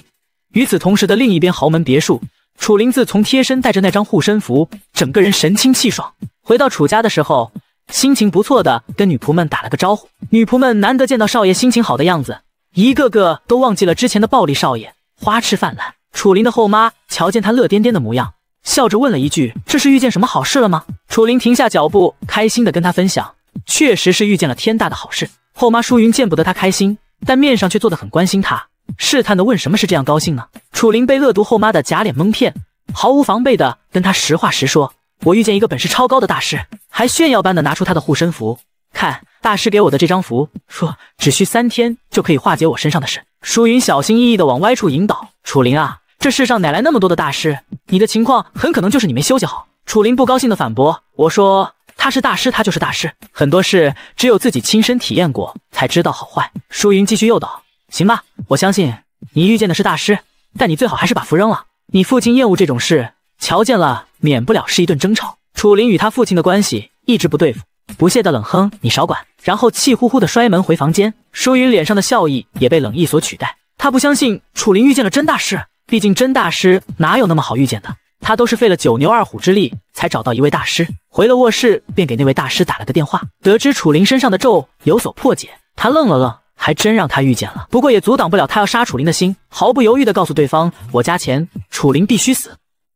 与此同时的另一边豪门别墅，楚林自从贴身带着那张护身符，整个人神清气爽。回到楚家的时候，心情不错的跟女仆们打了个招呼，女仆们难得见到少爷心情好的样子，一个个都忘记了之前的暴力少爷。花痴泛滥，楚林的后妈瞧见他乐颠颠的模样，笑着问了一句：“这是遇见什么好事了吗？”楚林停下脚步，开心的跟他分享：“确实是遇见了天大的好事。”后妈舒云见不得他开心，但面上却做的很关心他，试探的问：“什么是这样高兴呢？”楚林被恶毒后妈的假脸蒙骗，毫无防备的跟他实话实说：“我遇见一个本事超高的大师，还炫耀般的拿出他的护身符，看大师给我的这张符，说只需三天就可以化解我身上的事。”舒云小心翼翼的往歪处引导：“楚林啊，这世上哪来那么多的大师？你的情况很可能就是你没休息好。”楚林不高兴的反驳：“我说他是大师，他就是大师。很多事只有自己亲身体验过才知道好坏。”舒云继续诱导：“行吧，我相信你遇见的是大师，但你最好还是把符扔了。你父亲厌恶这种事，瞧见了免不了是一顿争吵。楚林与他父亲的关系一直不对付，不屑的冷哼：你少管。”然后气呼呼的摔门回房间，舒云脸上的笑意也被冷意所取代。他不相信楚林遇见了真大师，毕竟真大师哪有那么好遇见的？他都是费了九牛二虎之力才找到一位大师。回了卧室，便给那位大师打了个电话，得知楚林身上的咒有所破解，他愣了愣，还真让他遇见了。不过也阻挡不了他要杀楚林的心，毫不犹豫的告诉对方：“我加钱，楚林必须死。”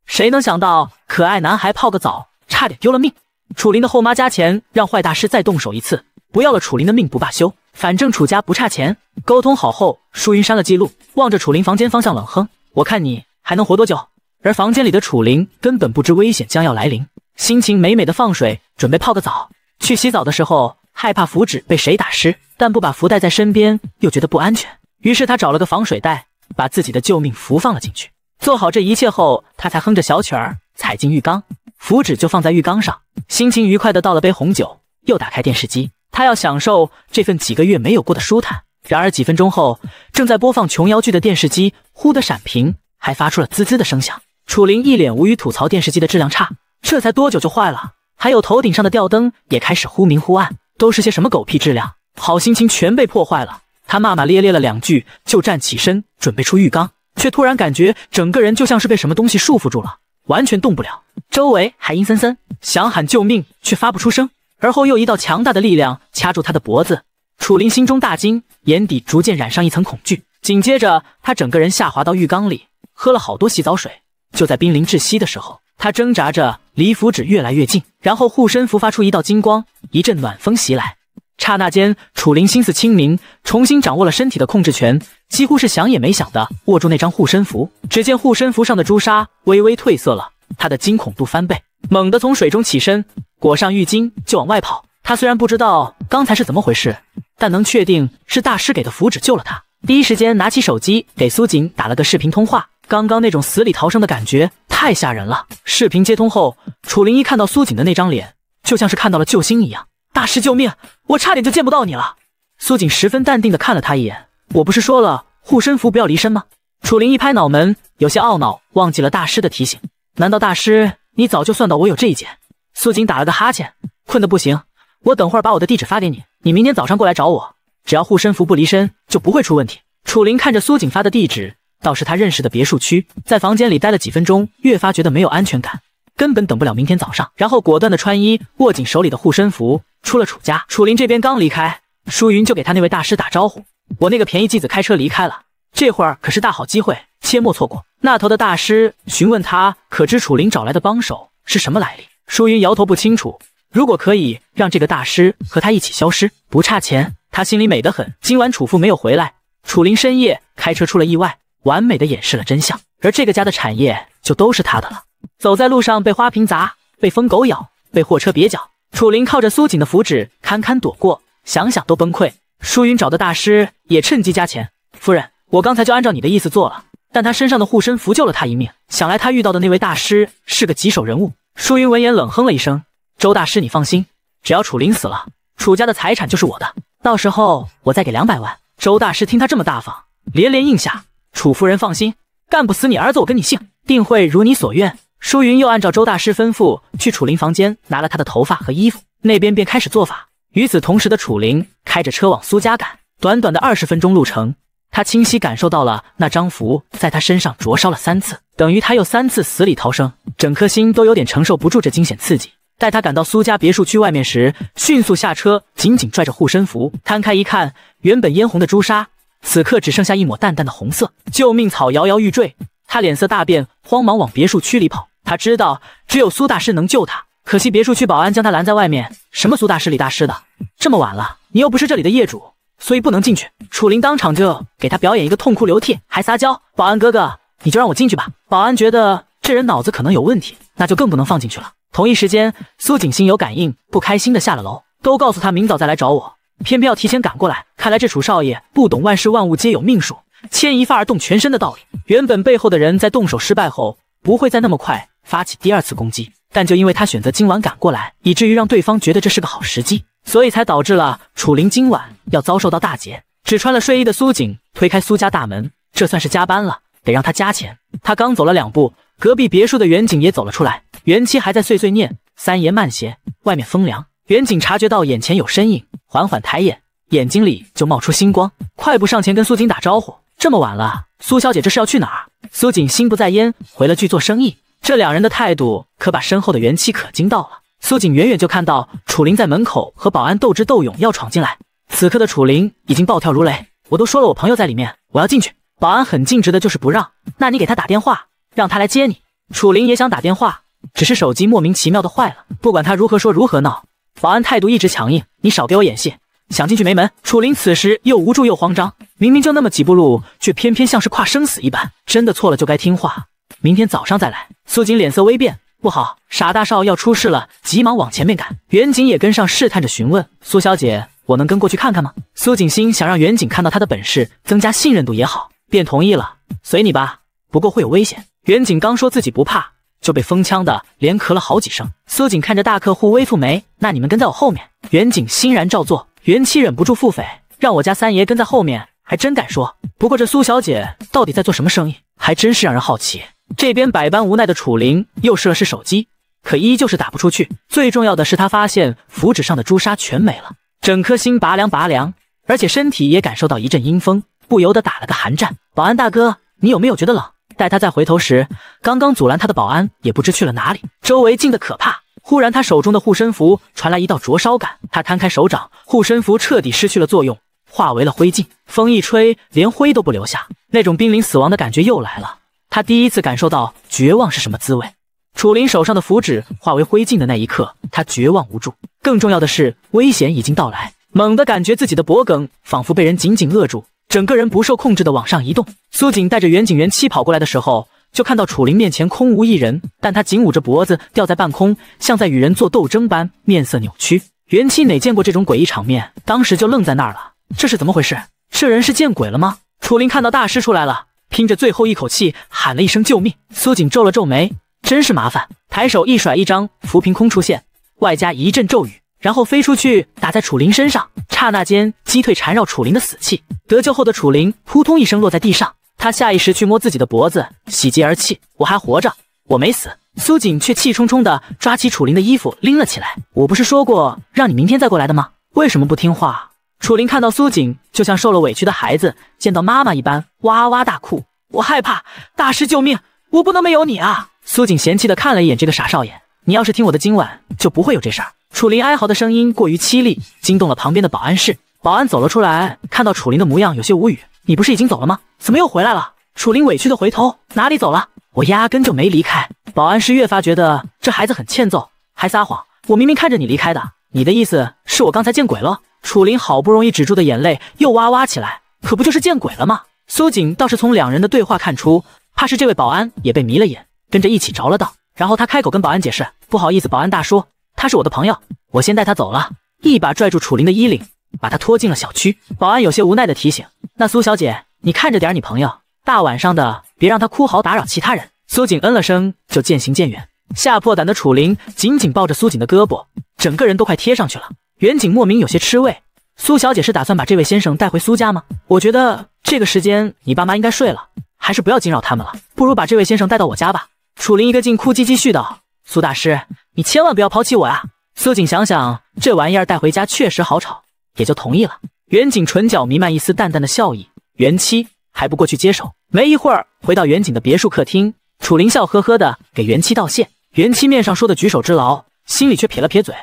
谁能想到，可爱男孩泡个澡差点丢了命。楚林的后妈加钱，让坏大师再动手一次。不要了，楚林的命不罢休。反正楚家不差钱。沟通好后，舒云删了记录，望着楚林房间方向冷哼：“我看你还能活多久。”而房间里的楚林根本不知危险将要来临，心情美美的放水，准备泡个澡。去洗澡的时候，害怕符纸被谁打湿，但不把符带在身边又觉得不安全，于是他找了个防水袋，把自己的救命符放了进去。做好这一切后，他才哼着小曲儿踩进浴缸，符纸就放在浴缸上，心情愉快的倒了杯红酒，又打开电视机。他要享受这份几个月没有过的舒坦。然而几分钟后，正在播放琼瑶剧的电视机忽地闪屏，还发出了滋滋的声响。楚林一脸无语吐槽电视机的质量差，这才多久就坏了？还有头顶上的吊灯也开始忽明忽暗，都是些什么狗屁质量？好心情全被破坏了。他骂骂咧咧了两句，就站起身准备出浴缸，却突然感觉整个人就像是被什么东西束缚住了，完全动不了。周围还阴森森，想喊救命却发不出声。而后又一道强大的力量掐住他的脖子，楚林心中大惊，眼底逐渐染上一层恐惧。紧接着，他整个人下滑到浴缸里，喝了好多洗澡水。就在濒临窒息的时候，他挣扎着离符纸越来越近，然后护身符发出一道金光，一阵暖风袭来。刹那间，楚林心思清明，重新掌握了身体的控制权，几乎是想也没想的握住那张护身符。只见护身符上的朱砂微微褪色了，他的惊恐度翻倍，猛地从水中起身。裹上浴巾就往外跑。他虽然不知道刚才是怎么回事，但能确定是大师给的符纸救了他。第一时间拿起手机给苏锦打了个视频通话。刚刚那种死里逃生的感觉太吓人了。视频接通后，楚灵一看到苏锦的那张脸，就像是看到了救星一样。大师救命！我差点就见不到你了。苏锦十分淡定地看了他一眼：“我不是说了护身符不要离身吗？”楚灵一拍脑门，有些懊恼，忘记了大师的提醒。难道大师你早就算到我有这一劫？苏锦打了个哈欠，困得不行。我等会儿把我的地址发给你，你明天早上过来找我。只要护身符不离身，就不会出问题。楚林看着苏锦发的地址，倒是他认识的别墅区。在房间里待了几分钟，越发觉得没有安全感，根本等不了明天早上。然后果断的穿衣，握紧手里的护身符，出了楚家。楚林这边刚离开，舒云就给他那位大师打招呼：“我那个便宜继子开车离开了，这会儿可是大好机会，切莫错过。”那头的大师询问他：“可知楚林找来的帮手是什么来历？”舒云摇头，不清楚。如果可以让这个大师和他一起消失，不差钱，他心里美得很。今晚楚父没有回来，楚林深夜开车出了意外，完美的掩饰了真相，而这个家的产业就都是他的了。走在路上，被花瓶砸，被疯狗咬，被货车蹩脚，楚林靠着苏锦的符纸堪堪躲过，想想都崩溃。舒云找的大师也趁机加钱。夫人，我刚才就按照你的意思做了，但他身上的护身符救了他一命。想来他遇到的那位大师是个棘手人物。舒云闻言冷哼了一声：“周大师，你放心，只要楚林死了，楚家的财产就是我的。到时候我再给两百万。”周大师听他这么大方，连连应下：“楚夫人放心，干不死你儿子，我跟你姓，定会如你所愿。”舒云又按照周大师吩咐去楚林房间拿了他的头发和衣服，那边便开始做法。与此同时的楚林开着车往苏家赶，短短的二十分钟路程。他清晰感受到了那张符在他身上灼烧了三次，等于他又三次死里逃生，整颗心都有点承受不住这惊险刺激。待他赶到苏家别墅区外面时，迅速下车，紧紧拽着护身符，摊开一看，原本嫣红的朱砂，此刻只剩下一抹淡淡的红色。救命草摇摇欲坠，他脸色大变，慌忙往别墅区里跑。他知道只有苏大师能救他，可惜别墅区保安将他拦在外面：“什么苏大师、李大师的，这么晚了，你又不是这里的业主。”所以不能进去，楚林当场就给他表演一个痛哭流涕，还撒娇。保安哥哥，你就让我进去吧。保安觉得这人脑子可能有问题，那就更不能放进去了。同一时间，苏锦心有感应，不开心的下了楼。都告诉他明早再来找我，偏偏要提前赶过来。看来这楚少爷不懂万事万物皆有命数，牵一发而动全身的道理。原本背后的人在动手失败后，不会再那么快发起第二次攻击，但就因为他选择今晚赶过来，以至于让对方觉得这是个好时机。所以才导致了楚林今晚要遭受到大劫。只穿了睡衣的苏锦推开苏家大门，这算是加班了，得让他加钱。他刚走了两步，隔壁别墅的袁景也走了出来。袁妻还在碎碎念：“三爷慢些，外面风凉。”袁景察觉到眼前有身影，缓缓抬眼，眼睛里就冒出星光，快步上前跟苏锦打招呼：“这么晚了，苏小姐这是要去哪儿？”苏锦心不在焉回了句：“做生意。”这两人的态度可把身后的袁妻可惊到了。苏锦远远就看到楚林在门口和保安斗智斗勇要闯进来，此刻的楚林已经暴跳如雷。我都说了我朋友在里面，我要进去。保安很尽职的，就是不让。那你给他打电话，让他来接你。楚林也想打电话，只是手机莫名其妙的坏了。不管他如何说如何闹，保安态度一直强硬。你少给我演戏，想进去没门。楚林此时又无助又慌张，明明就那么几步路，却偏偏像是跨生死一般。真的错了就该听话，明天早上再来。苏锦脸色微变。不好，傻大少要出事了，急忙往前面赶。远景也跟上，试探着询问苏小姐：“我能跟过去看看吗？”苏锦心想让远景看到他的本事，增加信任度也好，便同意了。随你吧，不过会有危险。远景刚说自己不怕，就被疯呛的连咳了好几声。苏锦看着大客户微蹙眉：“那你们跟在我后面。”远景欣然照做。元七忍不住腹诽：“让我家三爷跟在后面，还真敢说。不过这苏小姐到底在做什么生意，还真是让人好奇。”这边百般无奈的楚灵又试了试手机，可依旧是打不出去。最重要的是，他发现符纸上的朱砂全没了，整颗心拔凉拔凉，而且身体也感受到一阵阴风，不由得打了个寒战。保安大哥，你有没有觉得冷？待他再回头时，刚刚阻拦他的保安也不知去了哪里。周围静得可怕。忽然，他手中的护身符传来一道灼烧感，他摊开手掌，护身符彻底失去了作用，化为了灰烬。风一吹，连灰都不留下。那种濒临死亡的感觉又来了。他第一次感受到绝望是什么滋味。楚林手上的符纸化为灰烬的那一刻，他绝望无助。更重要的是，危险已经到来。猛地感觉自己的脖颈仿佛被人紧紧扼住，整个人不受控制的往上移动。苏锦带着袁景元七跑过来的时候，就看到楚林面前空无一人，但他紧捂着脖子，吊在半空，像在与人做斗争般，面色扭曲。袁七哪见过这种诡异场面，当时就愣在那儿了。这是怎么回事？这人是见鬼了吗？楚林看到大师出来了。拼着最后一口气喊了一声“救命”，苏锦皱了皱眉，真是麻烦。抬手一甩，一张浮萍空出现，外加一阵咒语，然后飞出去打在楚林身上。刹那间，击退缠绕楚林的死气。得救后的楚林扑通一声落在地上，他下意识去摸自己的脖子，喜极而泣：“我还活着，我没死。”苏锦却气冲冲地抓起楚林的衣服拎了起来：“我不是说过让你明天再过来的吗？为什么不听话？”楚林看到苏锦，就像受了委屈的孩子见到妈妈一般，哇哇大哭。我害怕，大师救命！我不能没有你啊！苏锦嫌弃的看了一眼这个傻少爷，你要是听我的，今晚就不会有这事儿。楚林哀嚎的声音过于凄厉，惊动了旁边的保安室。保安走了出来，看到楚林的模样，有些无语。你不是已经走了吗？怎么又回来了？楚林委屈的回头，哪里走了？我压根就没离开。保安室越发觉得这孩子很欠揍，还撒谎。我明明看着你离开的。你的意思是我刚才见鬼了？楚林好不容易止住的眼泪又哇哇起来，可不就是见鬼了吗？苏锦倒是从两人的对话看出，怕是这位保安也被迷了眼，跟着一起着了道。然后他开口跟保安解释：“不好意思，保安大叔，他是我的朋友，我先带他走了。”一把拽住楚林的衣领，把他拖进了小区。保安有些无奈的提醒：“那苏小姐，你看着点你朋友，大晚上的别让他哭嚎打扰其他人。”苏锦嗯了声，就渐行渐远。吓破胆的楚林紧紧抱着苏锦的胳膊，整个人都快贴上去了。袁锦莫名有些吃味：“苏小姐是打算把这位先生带回苏家吗？我觉得这个时间你爸妈应该睡了，还是不要惊扰他们了。不如把这位先生带到我家吧。”楚林一个劲哭唧唧絮叨：“苏大师，你千万不要抛弃我啊！”苏锦想想这玩意儿带回家确实好吵，也就同意了。袁锦唇角弥漫一丝淡淡的笑意：“元妻，还不过去接手？”没一会儿，回到袁锦的别墅客厅，楚林笑呵呵的给元妻道谢。元七面上说的举手之劳，心里却撇了撇嘴。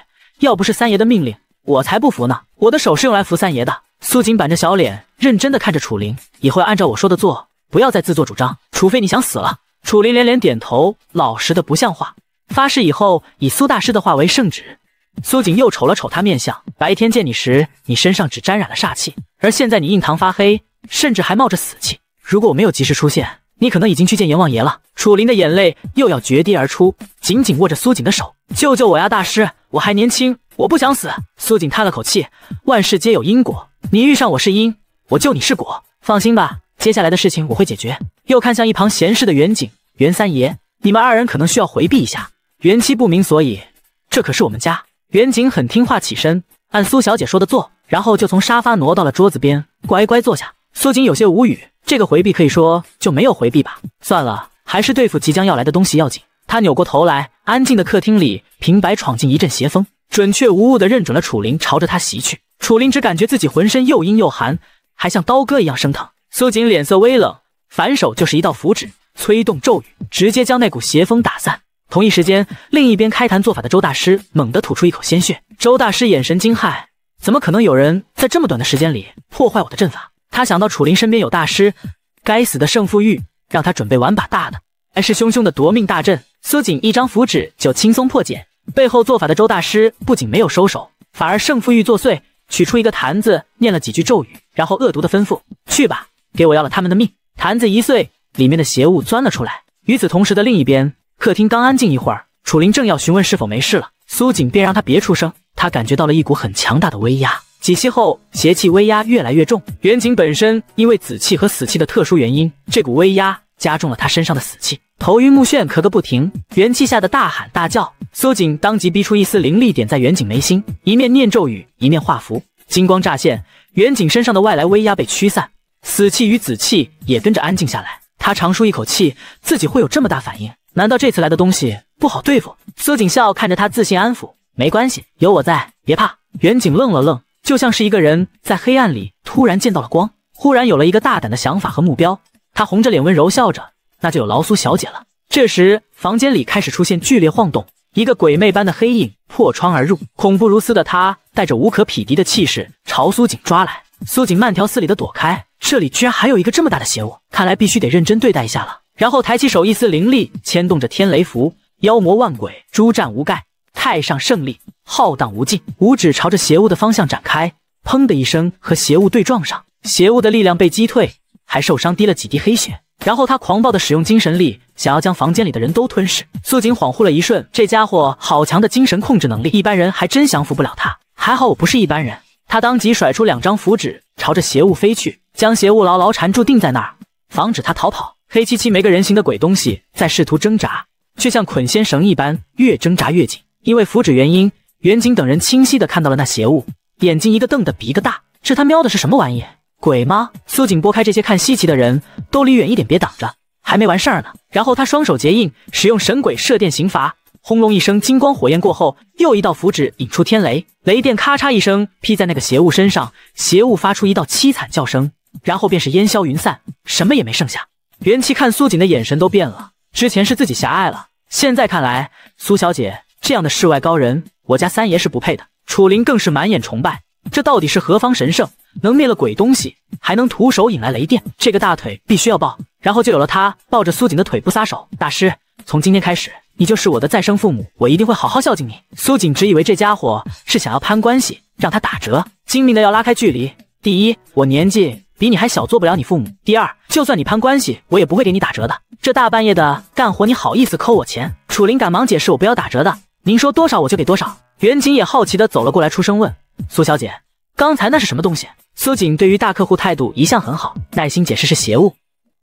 要不是三爷的命令，我才不服呢。我的手是用来扶三爷的。苏锦板着小脸，认真的看着楚林：“以后按照我说的做，不要再自作主张，除非你想死了。楚林连连点头，老实的不像话，发誓以后以苏大师的话为圣旨。苏锦又瞅了瞅他面相，白天见你时，你身上只沾染了煞气，而现在你印堂发黑，甚至还冒着死气。如果我没有及时出现。你可能已经去见阎王爷了。楚林的眼泪又要决堤而出，紧紧握着苏锦的手：“救救我呀，大师！我还年轻，我不想死。”苏锦叹了口气：“万事皆有因果，你遇上我是因，我救你是果。放心吧，接下来的事情我会解决。”又看向一旁闲适的袁景、袁三爷：“你们二人可能需要回避一下。”袁七不明所以：“这可是我们家。”袁景很听话，起身按苏小姐说的做，然后就从沙发挪到了桌子边，乖乖坐下。苏锦有些无语，这个回避可以说就没有回避吧。算了，还是对付即将要来的东西要紧。他扭过头来，安静的客厅里，平白闯进一阵邪风，准确无误的认准了楚林，朝着他袭去。楚林只感觉自己浑身又阴又寒，还像刀割一样生疼。苏锦脸色微冷，反手就是一道符纸，催动咒语，直接将那股邪风打散。同一时间，另一边开坛做法的周大师猛地吐出一口鲜血。周大师眼神惊骇，怎么可能有人在这么短的时间里破坏我的阵法？他想到楚林身边有大师，该死的胜负欲让他准备玩把大的，来势汹汹的夺命大阵，苏锦一张符纸就轻松破解。背后做法的周大师不仅没有收手，反而胜负欲作祟，取出一个坛子，念了几句咒语，然后恶毒的吩咐：“去吧，给我要了他们的命。”坛子一碎，里面的邪物钻了出来。与此同时的另一边，客厅刚安静一会儿，楚林正要询问是否没事了，苏锦便让他别出声。他感觉到了一股很强大的威压。几息后，邪气威压越来越重。袁景本身因为紫气和死气的特殊原因，这股威压加重了他身上的死气，头晕目眩，咳个不停。元气吓得大喊大叫。苏锦当即逼出一丝灵力，点在袁景眉心，一面念咒语，一面画符，金光乍现，袁景身上的外来威压被驱散，死气与紫气也跟着安静下来。他长舒一口气，自己会有这么大反应？难道这次来的东西不好对付？苏锦笑看着他，自信安抚：“没关系，有我在，别怕。”袁景愣了愣。就像是一个人在黑暗里突然见到了光，忽然有了一个大胆的想法和目标。他红着脸温柔笑着，那就有劳苏小姐了。这时，房间里开始出现剧烈晃动，一个鬼魅般的黑影破窗而入，恐怖如斯的他带着无可匹敌的气势朝苏锦抓来。苏锦慢条斯理的躲开，这里居然还有一个这么大的邪物，看来必须得认真对待一下了。然后抬起手，一丝灵力牵动着天雷符，妖魔万鬼诸战无盖。太上胜利，浩荡无尽，五指朝着邪物的方向展开，砰的一声，和邪物对撞上，邪物的力量被击退，还受伤滴了几滴黑血。然后他狂暴的使用精神力，想要将房间里的人都吞噬。苏锦恍惚了一瞬，这家伙好强的精神控制能力，一般人还真降服不了他。还好我不是一般人，他当即甩出两张符纸，朝着邪物飞去，将邪物牢牢缠住，定在那儿，防止他逃跑。黑漆漆没个人形的鬼东西在试图挣扎，却像捆仙绳一般，越挣扎越紧。因为符纸原因，袁景等人清晰的看到了那邪物，眼睛一个瞪的比一个大。这他喵的是什么玩意？鬼吗？苏锦拨开这些看稀奇的人，都离远一点，别挡着，还没完事儿呢。然后他双手结印，使用神鬼射电刑罚，轰隆一声，金光火焰过后，又一道符纸引出天雷，雷电咔嚓一声劈在那个邪物身上，邪物发出一道凄惨叫声，然后便是烟消云散，什么也没剩下。袁七看苏锦的眼神都变了，之前是自己狭隘了，现在看来，苏小姐。这样的世外高人，我家三爷是不配的。楚林更是满眼崇拜，这到底是何方神圣？能灭了鬼东西，还能徒手引来雷电，这个大腿必须要抱。然后就有了他抱着苏锦的腿不撒手。大师，从今天开始，你就是我的再生父母，我一定会好好孝敬你。苏锦只以为这家伙是想要攀关系，让他打折，精明的要拉开距离。第一，我年纪比你还小，做不了你父母；第二，就算你攀关系，我也不会给你打折的。这大半夜的干活，你好意思扣我钱？楚林赶忙解释，我不要打折的。您说多少我就给多少。袁景也好奇的走了过来，出声问苏小姐：“刚才那是什么东西？”苏锦对于大客户态度一向很好，耐心解释是邪物。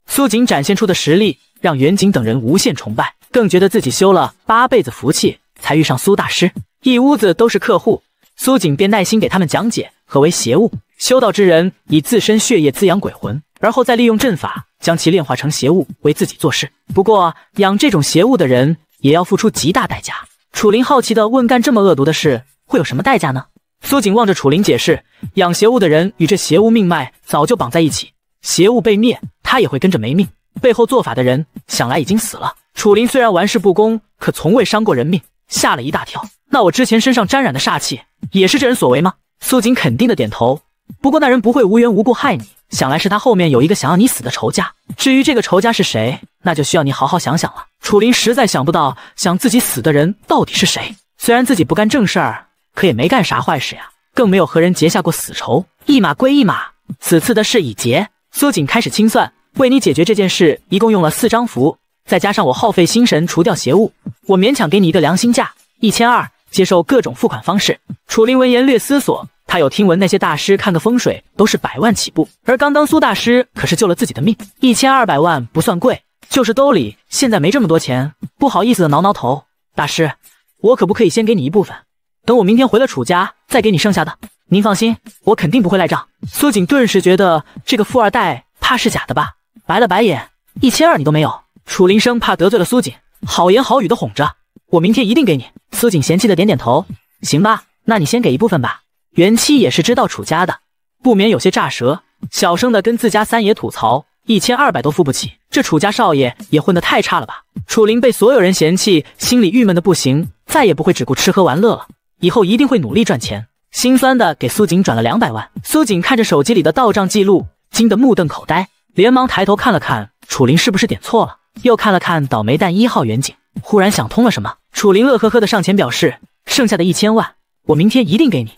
苏锦展现出的实力让袁景等人无限崇拜，更觉得自己修了八辈子福气才遇上苏大师。一屋子都是客户，苏锦便耐心给他们讲解何为邪物。修道之人以自身血液滋养鬼魂，而后再利用阵法将其炼化成邪物，为自己做事。不过养这种邪物的人也要付出极大代价。楚林好奇的问：“干这么恶毒的事，会有什么代价呢？”苏锦望着楚林解释：“养邪物的人与这邪物命脉早就绑在一起，邪物被灭，他也会跟着没命。背后做法的人，想来已经死了。”楚林虽然玩世不恭，可从未伤过人命，吓了一大跳。那我之前身上沾染的煞气，也是这人所为吗？苏锦肯定的点头。不过那人不会无缘无故害你，想来是他后面有一个想要你死的仇家。至于这个仇家是谁？那就需要你好好想想了。楚林实在想不到想自己死的人到底是谁。虽然自己不干正事儿，可也没干啥坏事呀，更没有和人结下过死仇。一码归一码，此次的事已结。苏锦开始清算，为你解决这件事一共用了四张符，再加上我耗费心神除掉邪物，我勉强给你一个良心价，一千二，接受各种付款方式。楚林闻言略思索，他有听闻那些大师看个风水都是百万起步，而刚刚苏大师可是救了自己的命，一千二百万不算贵。就是兜里现在没这么多钱，不好意思的挠挠头。大师，我可不可以先给你一部分，等我明天回了楚家再给你剩下的？您放心，我肯定不会赖账。苏锦顿时觉得这个富二代怕是假的吧，白了白眼。一千二你都没有。楚林生怕得罪了苏锦，好言好语的哄着，我明天一定给你。苏锦嫌弃的点点头，行吧，那你先给一部分吧。元七也是知道楚家的，不免有些炸舌，小声的跟自家三爷吐槽。一千二百都付不起，这楚家少爷也混得太差了吧？楚林被所有人嫌弃，心里郁闷的不行，再也不会只顾吃喝玩乐了，以后一定会努力赚钱。心酸的给苏锦转了两百万。苏锦看着手机里的到账记录，惊得目瞪口呆，连忙抬头看了看楚林是不是点错了，又看了看倒霉蛋一号远景，忽然想通了什么。楚林乐呵呵的上前表示，剩下的一千万我明天一定给你。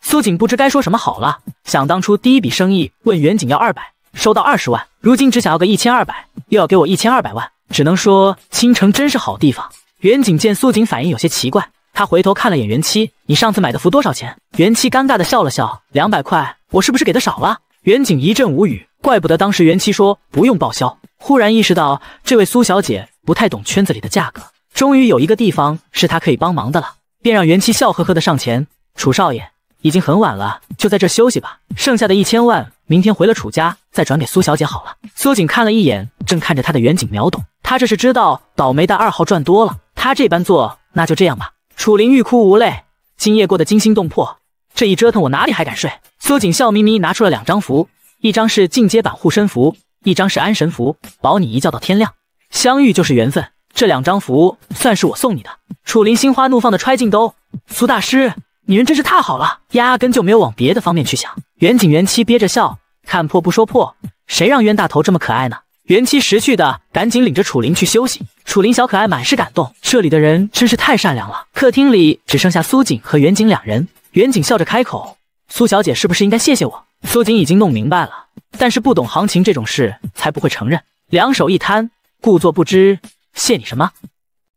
苏锦不知该说什么好了，想当初第一笔生意问远景要二百。收到二十万，如今只想要个一千二百，又要给我一千二百万，只能说青城真是好地方。袁景见苏锦反应有些奇怪，他回头看了眼袁七，你上次买的符多少钱？袁七尴尬的笑了笑，两百块，我是不是给的少了？袁景一阵无语，怪不得当时袁七说不用报销。忽然意识到这位苏小姐不太懂圈子里的价格，终于有一个地方是他可以帮忙的了，便让袁七笑呵呵的上前，楚少爷。已经很晚了，就在这休息吧。剩下的一千万，明天回了楚家再转给苏小姐好了。苏锦看了一眼正看着他的远景，秒懂，他这是知道倒霉蛋二号赚多了，他这般做，那就这样吧。楚林欲哭无泪，今夜过得惊心动魄，这一折腾我哪里还敢睡？苏锦笑眯眯拿出了两张符，一张是进阶版护身符，一张是安神符，保你一觉到天亮。相遇就是缘分，这两张符算是我送你的。楚林心花怒放的揣进兜，苏大师。你人真是太好了，压根就没有往别的方面去想。袁景、袁妻憋着笑，看破不说破，谁让冤大头这么可爱呢？袁妻识趣的，赶紧领着楚林去休息。楚林小可爱满是感动，这里的人真是太善良了。客厅里只剩下苏锦和袁景两人，袁景笑着开口：“苏小姐是不是应该谢谢我？”苏锦已经弄明白了，但是不懂行情这种事，才不会承认，两手一摊，故作不知：“谢你什么？”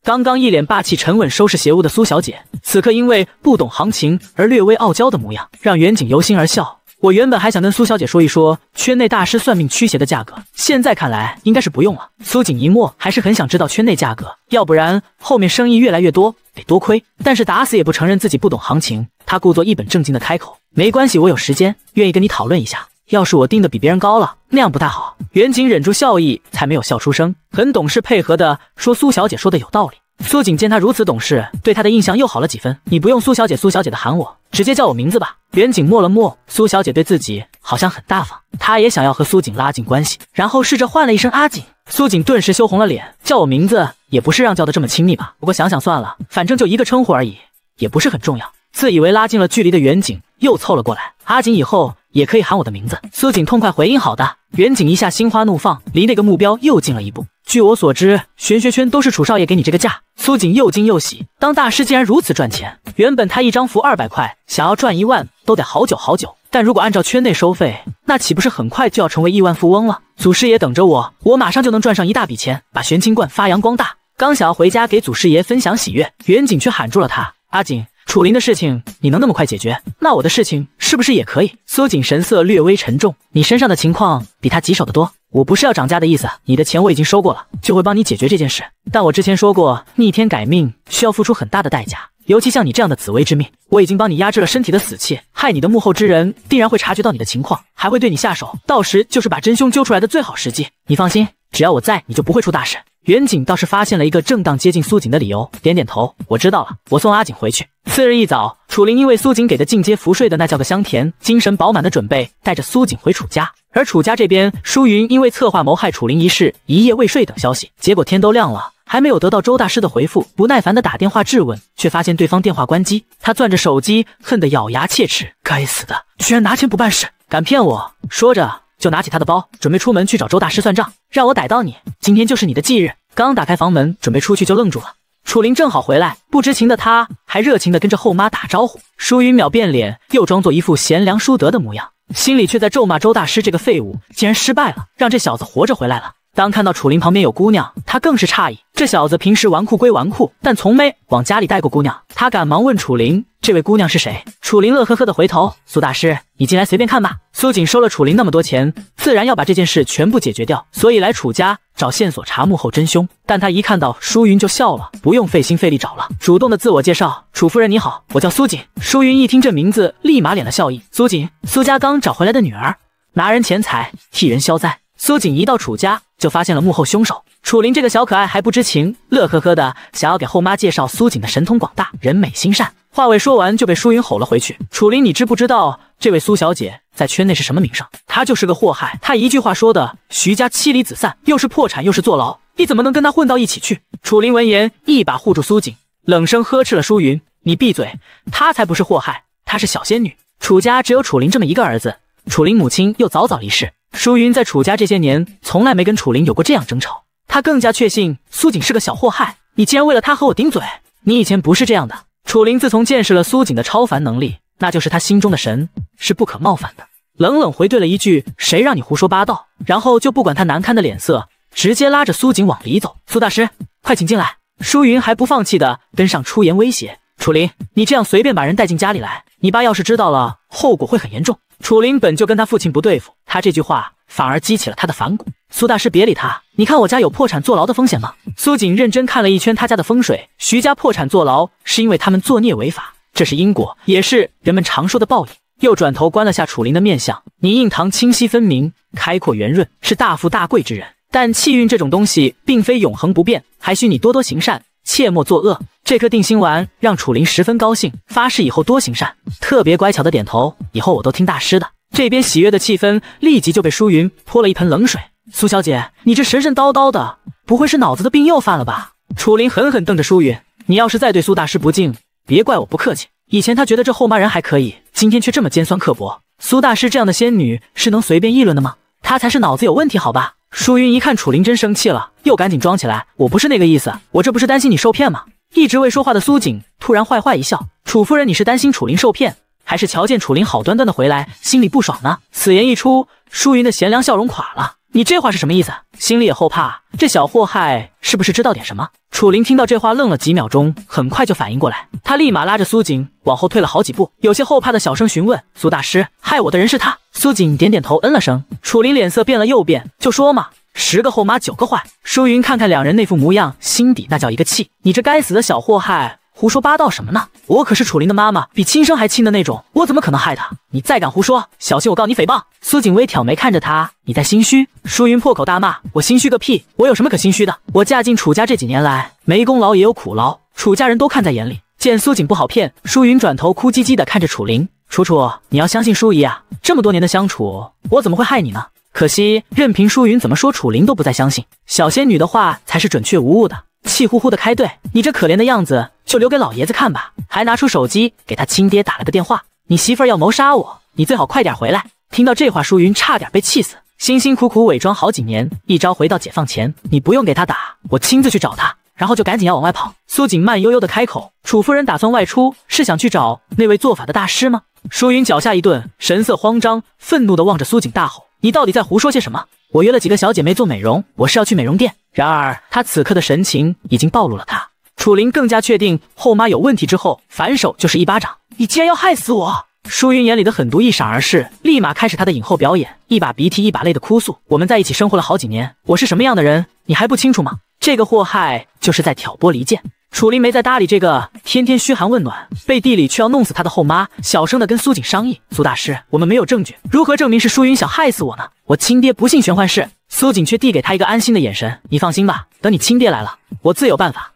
刚刚一脸霸气沉稳收拾邪物的苏小姐，此刻因为不懂行情而略微傲娇的模样，让远景由心而笑。我原本还想跟苏小姐说一说圈内大师算命驱邪的价格，现在看来应该是不用了。苏锦一默还是很想知道圈内价格，要不然后面生意越来越多得多亏，但是打死也不承认自己不懂行情。他故作一本正经的开口：“没关系，我有时间，愿意跟你讨论一下。”要是我定的比别人高了，那样不太好。远景忍住笑意，才没有笑出声，很懂事配合的说：“苏小姐说的有道理。”苏锦见他如此懂事，对他的印象又好了几分。你不用苏小姐、苏小姐的喊我，直接叫我名字吧。远景默了默，苏小姐对自己好像很大方，他也想要和苏锦拉近关系，然后试着换了一声阿锦。苏锦顿时羞红了脸，叫我名字也不是让叫的这么亲密吧？不过想想算了，反正就一个称呼而已，也不是很重要。自以为拉近了距离的远景又凑了过来，阿锦以后。也可以喊我的名字。苏锦痛快回应：“好的。”远景一下心花怒放，离那个目标又近了一步。据我所知，玄学圈都是楚少爷给你这个价。苏锦又惊又喜，当大师竟然如此赚钱。原本他一张符二百块，想要赚一万都得好久好久，但如果按照圈内收费，那岂不是很快就要成为亿万富翁了？祖师爷等着我，我马上就能赚上一大笔钱，把玄清观发扬光大。刚想要回家给祖师爷分享喜悦，远景却喊住了他：“阿锦。”楚林的事情你能那么快解决，那我的事情是不是也可以？苏锦神色略微沉重，你身上的情况比他棘手得多。我不是要涨价的意思，你的钱我已经收过了，就会帮你解决这件事。但我之前说过，逆天改命需要付出很大的代价，尤其像你这样的紫薇之命，我已经帮你压制了身体的死气，害你的幕后之人定然会察觉到你的情况，还会对你下手，到时就是把真凶揪出来的最好时机。你放心。只要我在，你就不会出大事。远景倒是发现了一个正当接近苏锦的理由，点点头。我知道了，我送阿锦回去。次日一早，楚林因为苏锦给的进阶符睡的那叫个香甜，精神饱满的准备带着苏锦回楚家。而楚家这边，舒云因为策划谋害楚林一事一夜未睡，等消息，结果天都亮了，还没有得到周大师的回复，不耐烦的打电话质问，却发现对方电话关机。他攥着手机，恨得咬牙切齿，该死的，居然拿钱不办事，敢骗我！说着。就拿起他的包，准备出门去找周大师算账。让我逮到你，今天就是你的忌日。刚打开房门，准备出去就愣住了。楚林正好回来，不知情的他还热情地跟着后妈打招呼。舒云淼变脸，又装作一副贤良淑德的模样，心里却在咒骂周大师这个废物，竟然失败了，让这小子活着回来了。当看到楚林旁边有姑娘，他更是诧异。这小子平时纨绔归纨绔，但从没往家里带过姑娘。他赶忙问楚林：“这位姑娘是谁？”楚林乐呵呵的回头：“苏大师，你进来随便看吧。”苏锦收了楚林那么多钱，自然要把这件事全部解决掉，所以来楚家找线索查幕后真凶。但他一看到舒云就笑了，不用费心费力找了。主动的自我介绍：“楚夫人你好，我叫苏锦。”舒云一听这名字，立马敛了笑意：“苏锦，苏家刚找回来的女儿，拿人钱财替人消灾。”苏锦一到楚家。就发现了幕后凶手楚林这个小可爱还不知情，乐呵呵的想要给后妈介绍苏锦的神通广大、人美心善。话未说完就被舒云吼了回去：“楚林，你知不知道这位苏小姐在圈内是什么名声？她就是个祸害！她一句话说的徐家妻离子散，又是破产又是坐牢，你怎么能跟她混到一起去？”楚林闻言，一把护住苏锦，冷声呵斥了舒云：“你闭嘴！她才不是祸害，她是小仙女。楚家只有楚林这么一个儿子，楚林母亲又早早离世。”舒云在楚家这些年，从来没跟楚林有过这样争吵，他更加确信苏锦是个小祸害。你竟然为了他和我顶嘴，你以前不是这样的。楚林自从见识了苏锦的超凡能力，那就是他心中的神，是不可冒犯的。冷冷回怼了一句：“谁让你胡说八道？”然后就不管他难堪的脸色，直接拉着苏锦往里走。苏大师，快请进来。舒云还不放弃的跟上，出言威胁楚林，你这样随便把人带进家里来，你爸要是知道了，后果会很严重。”楚林本就跟他父亲不对付，他这句话反而激起了他的反骨。苏大师，别理他，你看我家有破产坐牢的风险吗？苏锦认真看了一圈他家的风水，徐家破产坐牢是因为他们作孽违法，这是因果，也是人们常说的报应。又转头观了下楚林的面相，你印堂清晰分明，开阔圆润，是大富大贵之人。但气运这种东西并非永恒不变，还需你多多行善。切莫作恶，这颗定心丸让楚林十分高兴，发誓以后多行善，特别乖巧的点头，以后我都听大师的。这边喜悦的气氛立即就被舒云泼了一盆冷水，苏小姐，你这神神叨叨的，不会是脑子的病又犯了吧？楚林狠狠瞪着舒云，你要是再对苏大师不敬，别怪我不客气。以前他觉得这后妈人还可以，今天却这么尖酸刻薄，苏大师这样的仙女是能随便议论的吗？她才是脑子有问题好吧？舒云一看楚林真生气了，又赶紧装起来。我不是那个意思，我这不是担心你受骗吗？一直未说话的苏锦突然坏坏一笑：“楚夫人，你是担心楚林受骗，还是瞧见楚林好端端的回来心里不爽呢？”此言一出，舒云的贤良笑容垮了。你这话是什么意思？心里也后怕，这小祸害是不是知道点什么？楚林听到这话，愣了几秒钟，很快就反应过来，他立马拉着苏锦往后退了好几步，有些后怕的小声询问：“苏大师，害我的人是他？”苏锦点点头，嗯了声。楚林脸色变了又变，就说嘛，十个后妈九个坏。舒云看看两人那副模样，心底那叫一个气，你这该死的小祸害！胡说八道什么呢？我可是楚林的妈妈，比亲生还亲的那种，我怎么可能害他？你再敢胡说，小心我告你诽谤！苏锦微挑眉看着他，你在心虚？舒云破口大骂，我心虚个屁！我有什么可心虚的？我嫁进楚家这几年来，没功劳也有苦劳，楚家人都看在眼里。见苏锦不好骗，舒云转头哭唧唧的看着楚林，楚楚，你要相信舒姨啊！这么多年的相处，我怎么会害你呢？可惜，任凭舒云怎么说，楚林都不再相信小仙女的话才是准确无误的。气呼呼的开队，你这可怜的样子就留给老爷子看吧。还拿出手机给他亲爹打了个电话。你媳妇儿要谋杀我，你最好快点回来。听到这话，舒云差点被气死。辛辛苦苦伪装好几年，一朝回到解放前，你不用给他打，我亲自去找他。然后就赶紧要往外跑。苏锦慢悠悠的开口：“楚夫人打算外出，是想去找那位做法的大师吗？”舒云脚下一顿，神色慌张，愤怒的望着苏锦大吼：“你到底在胡说些什么？我约了几个小姐妹做美容，我是要去美容店。”然而，他此刻的神情已经暴露了他。楚林更加确定后妈有问题之后，反手就是一巴掌：“你竟然要害死我！”舒云眼里的狠毒一闪而逝，立马开始他的影后表演，一把鼻涕一把泪的哭诉：“我们在一起生活了好几年，我是什么样的人，你还不清楚吗？这个祸害就是在挑拨离间。”楚林没再搭理这个天天嘘寒问暖，背地里却要弄死他的后妈，小声的跟苏锦商议：“苏大师，我们没有证据，如何证明是舒云想害死我呢？我亲爹不信玄幻事。”苏锦却递给他一个安心的眼神，你放心吧，等你亲爹来了，我自有办法。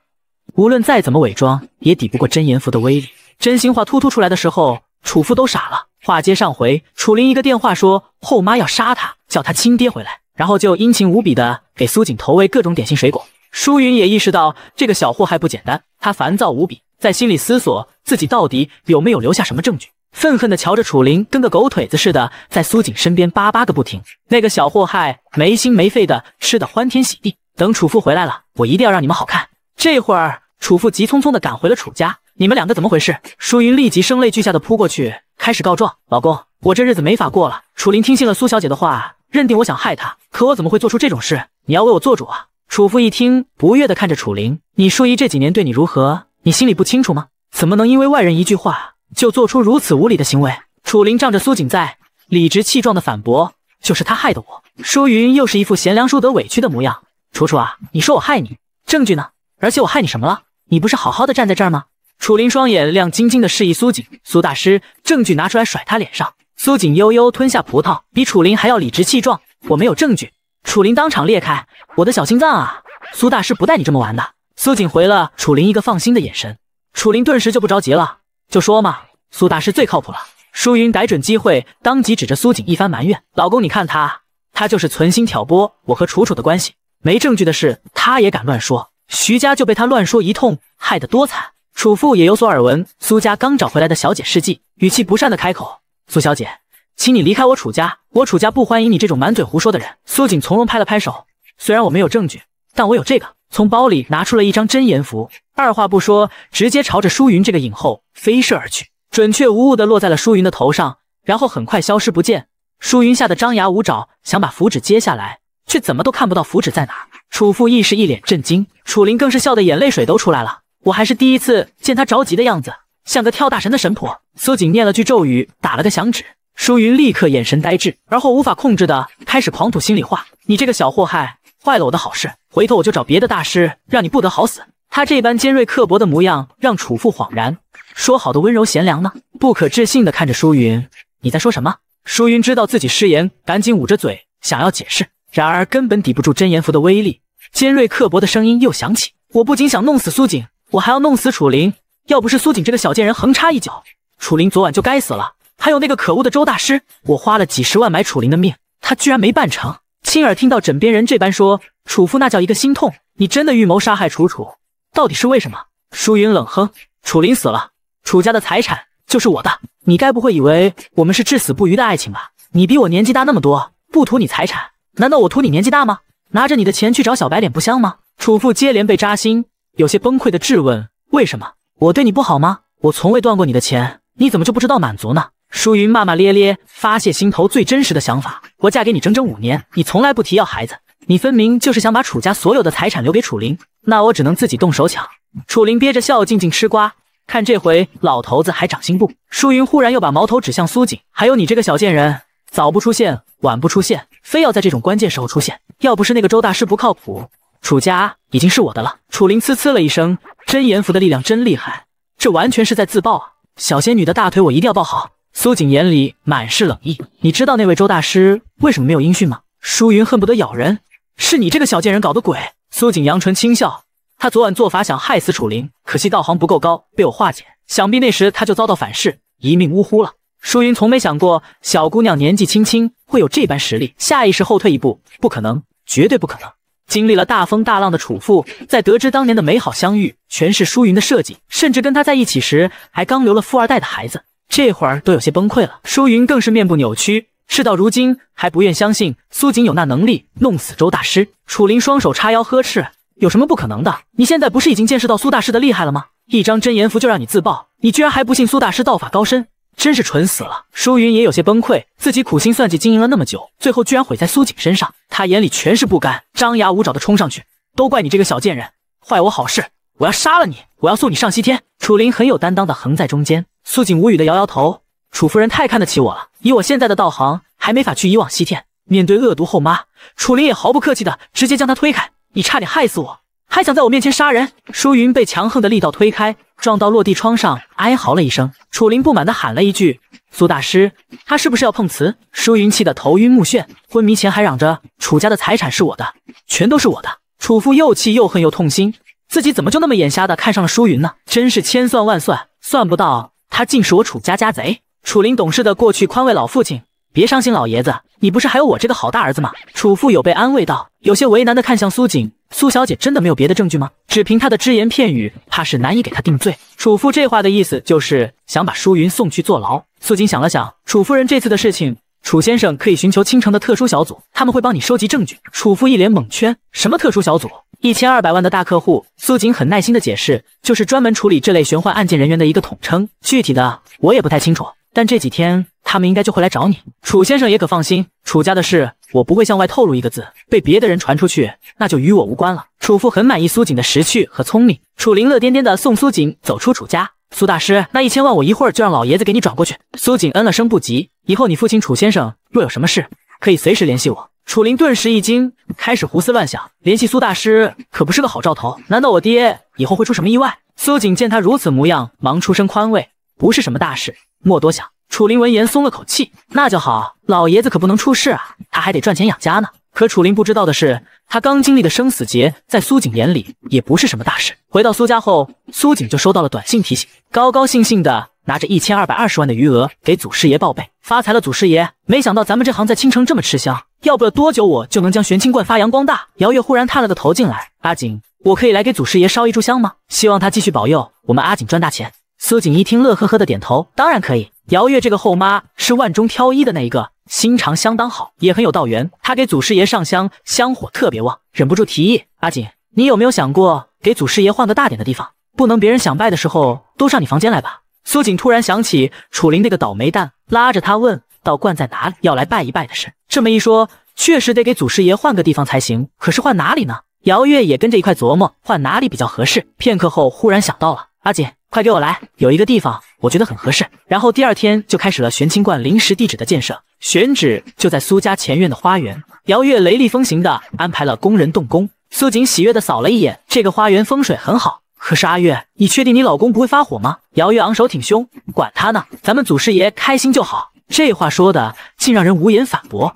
无论再怎么伪装，也抵不过真言符的威力。真心话突突出来的时候，楚父都傻了。话接上回，楚林一个电话说后妈要杀他，叫他亲爹回来，然后就殷勤无比的给苏锦投喂各种点心水果。舒云也意识到这个小祸害不简单，他烦躁无比。在心里思索自己到底有没有留下什么证据，愤恨的瞧着楚林跟个狗腿子似的在苏锦身边叭叭个不停。那个小祸害没心没肺的吃得欢天喜地。等楚父回来了，我一定要让你们好看。这会儿楚父急匆匆的赶回了楚家，你们两个怎么回事？淑云立即声泪俱下的扑过去，开始告状。老公，我这日子没法过了。楚林听信了苏小姐的话，认定我想害她，可我怎么会做出这种事？你要为我做主啊！楚父一听，不悦的看着楚林，你淑姨这几年对你如何？你心里不清楚吗？怎么能因为外人一句话就做出如此无理的行为？楚林仗着苏锦在，理直气壮的反驳，就是他害的我。舒云又是一副贤良淑德、委屈的模样。楚楚啊，你说我害你，证据呢？而且我害你什么了？你不是好好的站在这儿吗？楚林双眼亮晶晶的示意苏锦，苏大师，证据拿出来甩他脸上。苏锦悠悠吞下葡萄，比楚林还要理直气壮。我没有证据。楚林当场裂开，我的小心脏啊！苏大师不带你这么玩的。苏锦回了楚林一个放心的眼神，楚林顿时就不着急了，就说嘛，苏大师最靠谱了。舒云逮准机会，当即指着苏锦一番埋怨：“老公，你看他，他就是存心挑拨我和楚楚的关系，没证据的事他也敢乱说。徐家就被他乱说一通，害得多惨。”楚父也有所耳闻，苏家刚找回来的小姐事迹，语气不善的开口：“苏小姐，请你离开我楚家，我楚家不欢迎你这种满嘴胡说的人。”苏锦从容拍了拍手，虽然我没有证据。但我有这个，从包里拿出了一张真言符，二话不说，直接朝着舒云这个影后飞射而去，准确无误的落在了舒云的头上，然后很快消失不见。舒云吓得张牙舞爪，想把符纸接下来，却怎么都看不到符纸在哪。楚父亦是一脸震惊，楚林更是笑得眼泪水都出来了。我还是第一次见他着急的样子，像个跳大神的神婆。苏锦念了句咒语，打了个响指，舒云立刻眼神呆滞，而后无法控制的开始狂吐心里话：“你这个小祸害！”坏了我的好事，回头我就找别的大师，让你不得好死。他这般尖锐刻薄的模样，让楚父恍然，说好的温柔贤良呢？不可置信地看着舒云，你在说什么？舒云知道自己失言，赶紧捂着嘴想要解释，然而根本抵不住真言符的威力。尖锐刻薄的声音又响起：“我不仅想弄死苏锦，我还要弄死楚林。要不是苏锦这个小贱人横插一脚，楚林昨晚就该死了。还有那个可恶的周大师，我花了几十万买楚林的命，他居然没办成。”亲耳听到枕边人这般说，楚父那叫一个心痛。你真的预谋杀害楚楚，到底是为什么？舒云冷哼，楚林死了，楚家的财产就是我的。你该不会以为我们是至死不渝的爱情吧？你比我年纪大那么多，不图你财产，难道我图你年纪大吗？拿着你的钱去找小白脸，不香吗？楚父接连被扎心，有些崩溃的质问：为什么我对你不好吗？我从未断过你的钱，你怎么就不知道满足呢？舒云骂骂咧咧，发泄心头最真实的想法。我嫁给你整整五年，你从来不提要孩子，你分明就是想把楚家所有的财产留给楚林。那我只能自己动手抢。楚林憋着笑，静静吃瓜，看这回老头子还长心不？舒云忽然又把矛头指向苏锦，还有你这个小贱人，早不出现，晚不出现，非要在这种关键时候出现。要不是那个周大师不靠谱，楚家已经是我的了。楚林呲呲了一声，真言符的力量真厉害，这完全是在自爆啊！小仙女的大腿，我一定要抱好。苏锦眼里满是冷意，你知道那位周大师为什么没有音讯吗？淑云恨不得咬人，是你这个小贱人搞的鬼！苏锦扬唇轻笑，他昨晚做法想害死楚灵，可惜道行不够高，被我化解。想必那时他就遭到反噬，一命呜呼了。淑云从没想过，小姑娘年纪轻轻会有这般实力，下意识后退一步，不可能，绝对不可能！经历了大风大浪的楚父，在得知当年的美好相遇全是淑云的设计，甚至跟她在一起时还刚留了富二代的孩子。这会儿都有些崩溃了，舒云更是面部扭曲，事到如今还不愿相信苏锦有那能力弄死周大师。楚林双手叉腰呵斥：“有什么不可能的？你现在不是已经见识到苏大师的厉害了吗？一张真言符就让你自爆，你居然还不信苏大师道法高深，真是蠢死了。”舒云也有些崩溃，自己苦心算计经营了那么久，最后居然毁在苏锦身上，他眼里全是不甘，张牙舞爪的冲上去：“都怪你这个小贱人，坏我好事，我要杀了你，我要送你上西天！”楚林很有担当的横在中间，苏锦无语的摇摇头，楚夫人太看得起我了，以我现在的道行还没法去以往西天。面对恶毒后妈，楚林也毫不客气的直接将她推开，你差点害死我，还想在我面前杀人。舒云被强横的力道推开，撞到落地窗上，哀嚎了一声。楚林不满的喊了一句，苏大师，他是不是要碰瓷？舒云气得头晕目眩，昏迷前还嚷着，楚家的财产是我的，全都是我的。楚父又气又恨又痛心。自己怎么就那么眼瞎的看上了舒云呢？真是千算万算，算不到他竟是我楚家家贼。楚林懂事的过去宽慰老父亲，别伤心，老爷子，你不是还有我这个好大儿子吗？楚父有被安慰到，有些为难的看向苏锦，苏小姐真的没有别的证据吗？只凭她的只言片语，怕是难以给她定罪。楚父这话的意思就是想把舒云送去坐牢。苏锦想了想，楚夫人这次的事情，楚先生可以寻求青城的特殊小组，他们会帮你收集证据。楚父一脸懵圈，什么特殊小组？一千二百万的大客户，苏锦很耐心的解释，就是专门处理这类玄幻案件人员的一个统称。具体的我也不太清楚，但这几天他们应该就会来找你，楚先生也可放心，楚家的事我不会向外透露一个字，被别的人传出去，那就与我无关了。楚父很满意苏锦的识趣和聪明，楚林乐颠颠的送苏锦走出楚家。苏大师，那一千万我一会儿就让老爷子给你转过去。苏锦嗯了声，不急，以后你父亲楚先生若有什么事，可以随时联系我。楚林顿时一惊，开始胡思乱想。联系苏大师可不是个好兆头，难道我爹以后会出什么意外？苏锦见他如此模样，忙出声宽慰：“不是什么大事，莫多想。”楚林闻言松了口气：“那就好，老爷子可不能出事啊，他还得赚钱养家呢。”可楚林不知道的是，他刚经历的生死劫，在苏锦眼里也不是什么大事。回到苏家后，苏锦就收到了短信提醒，高高兴兴的。拿着一千二百二十万的余额给祖师爷报备，发财了，祖师爷！没想到咱们这行在青城这么吃香，要不了多久我就能将玄清观发扬光大。姚月忽然探了个头进来：“阿锦，我可以来给祖师爷烧一炷香吗？希望他继续保佑我们阿锦赚大钱。”苏锦一听，乐呵呵的点头：“当然可以。”姚月这个后妈是万中挑一的那一个，心肠相当好，也很有道缘。她给祖师爷上香，香火特别旺，忍不住提议：“阿锦，你有没有想过给祖师爷换个大点的地方？不能别人想拜的时候都上你房间来吧？”苏锦突然想起楚林那个倒霉蛋，拉着他问：“道观在哪里？要来拜一拜的事。”这么一说，确实得给祖师爷换个地方才行。可是换哪里呢？姚月也跟着一块琢磨换哪里比较合适。片刻后，忽然想到了：“阿锦，快给我来，有一个地方我觉得很合适。”然后第二天就开始了玄清观临时地址的建设，选址就在苏家前院的花园。姚月雷厉风行的安排了工人动工。苏锦喜悦的扫了一眼这个花园，风水很好。可是阿月，你确定你老公不会发火吗？姚月昂首挺胸，管他呢，咱们祖师爷开心就好。这话说的竟让人无言反驳。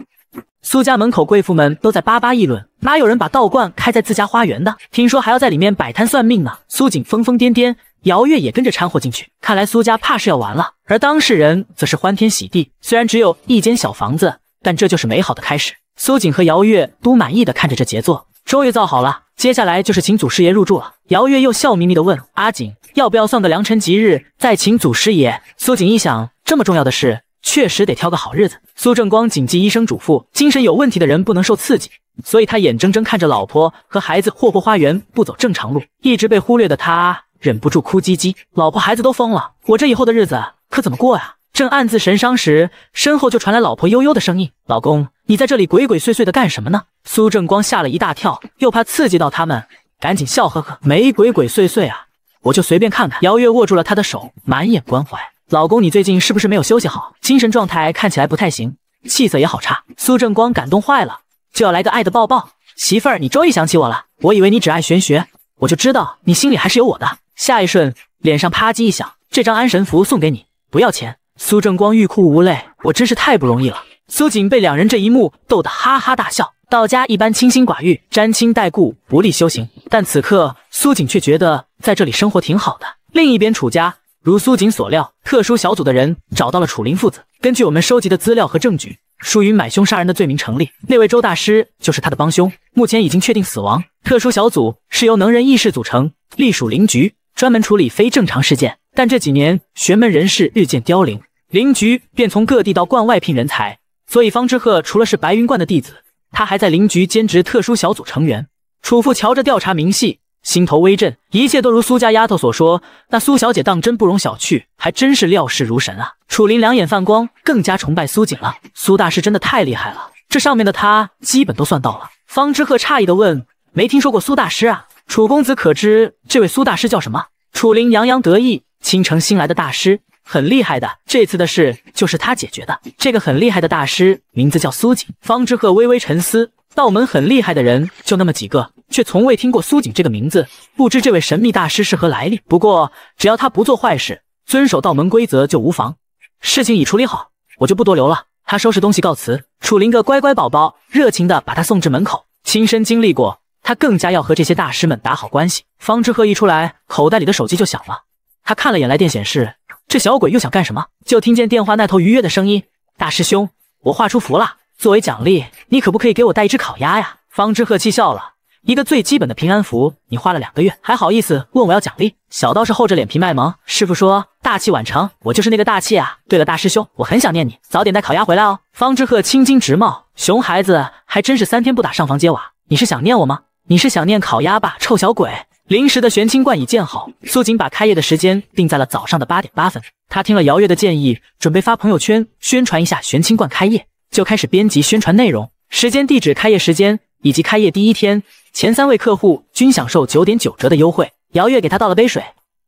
苏家门口贵妇们都在巴巴议论，哪有人把道观开在自家花园的？听说还要在里面摆摊算命呢。苏锦疯疯癫癫，姚月也跟着掺和进去。看来苏家怕是要完了。而当事人则是欢天喜地，虽然只有一间小房子，但这就是美好的开始。苏锦和姚月都满意的看着这杰作。终于造好了，接下来就是请祖师爷入住了。姚月又笑眯眯地问阿锦：“要不要算个良辰吉日再请祖师爷？”苏锦一想，这么重要的事，确实得挑个好日子。苏正光谨记医生嘱咐，精神有问题的人不能受刺激，所以他眼睁睁看着老婆和孩子霍霍花园，不走正常路，一直被忽略的他忍不住哭唧唧。老婆孩子都疯了，我这以后的日子可怎么过呀？正暗自神伤时，身后就传来老婆悠悠的声音：“老公。”你在这里鬼鬼祟祟的干什么呢？苏正光吓了一大跳，又怕刺激到他们，赶紧笑呵呵，没鬼鬼祟祟啊，我就随便看看。姚月握住了他的手，满眼关怀：“老公，你最近是不是没有休息好？精神状态看起来不太行，气色也好差。”苏正光感动坏了，就要来个爱的抱抱，媳妇儿，你终于想起我了。我以为你只爱玄学，我就知道你心里还是有我的。下一瞬，脸上啪叽一响，这张安神符送给你，不要钱。苏正光欲哭无泪，我真是太不容易了。苏锦被两人这一幕逗得哈哈大笑。道家一般清心寡欲，沾亲带故不利修行，但此刻苏锦却觉得在这里生活挺好的。另一边，楚家如苏锦所料，特殊小组的人找到了楚林父子。根据我们收集的资料和证据，属于买凶杀人的罪名成立，那位周大师就是他的帮凶，目前已经确定死亡。特殊小组是由能人异士组成，隶属灵局，专门处理非正常事件。但这几年玄门人士日渐凋零，灵局便从各地到关外聘人才。所以方之鹤除了是白云观的弟子，他还在灵局兼职特殊小组成员。楚父瞧着调查明细，心头微震，一切都如苏家丫头所说，那苏小姐当真不容小觑，还真是料事如神啊！楚林两眼泛光，更加崇拜苏锦了。苏大师真的太厉害了，这上面的他基本都算到了。方之鹤诧异的问：“没听说过苏大师啊？楚公子可知这位苏大师叫什么？”楚林洋洋得意：“倾城新来的大师。”很厉害的，这次的事就是他解决的。这个很厉害的大师，名字叫苏锦。方之鹤微微沉思，道门很厉害的人就那么几个，却从未听过苏锦这个名字，不知这位神秘大师是何来历。不过，只要他不做坏事，遵守道门规则就无妨。事情已处理好，我就不多留了。他收拾东西告辞。楚林个乖乖宝宝热情的把他送至门口，亲身经历过，他更加要和这些大师们打好关系。方之鹤一出来，口袋里的手机就响了，他看了眼来电显示。这小鬼又想干什么？就听见电话那头愉悦的声音：“大师兄，我画出符了，作为奖励，你可不可以给我带一只烤鸭呀？”方知鹤气笑了：“一个最基本的平安符，你画了两个月，还好意思问我要奖励？”小道士厚着脸皮卖萌：“师傅说大器晚成，我就是那个大器啊。”对了，大师兄，我很想念你，早点带烤鸭回来哦。方知鹤青筋直冒：“熊孩子还真是三天不打上房揭瓦，你是想念我吗？你是想念烤鸭吧，臭小鬼！”临时的玄清观已建好，苏锦把开业的时间定在了早上的八点八分。他听了姚月的建议，准备发朋友圈宣传一下玄清观开业，就开始编辑宣传内容，时间、地址、开业时间以及开业第一天前三位客户均享受九点九折的优惠。姚月给他倒了杯水，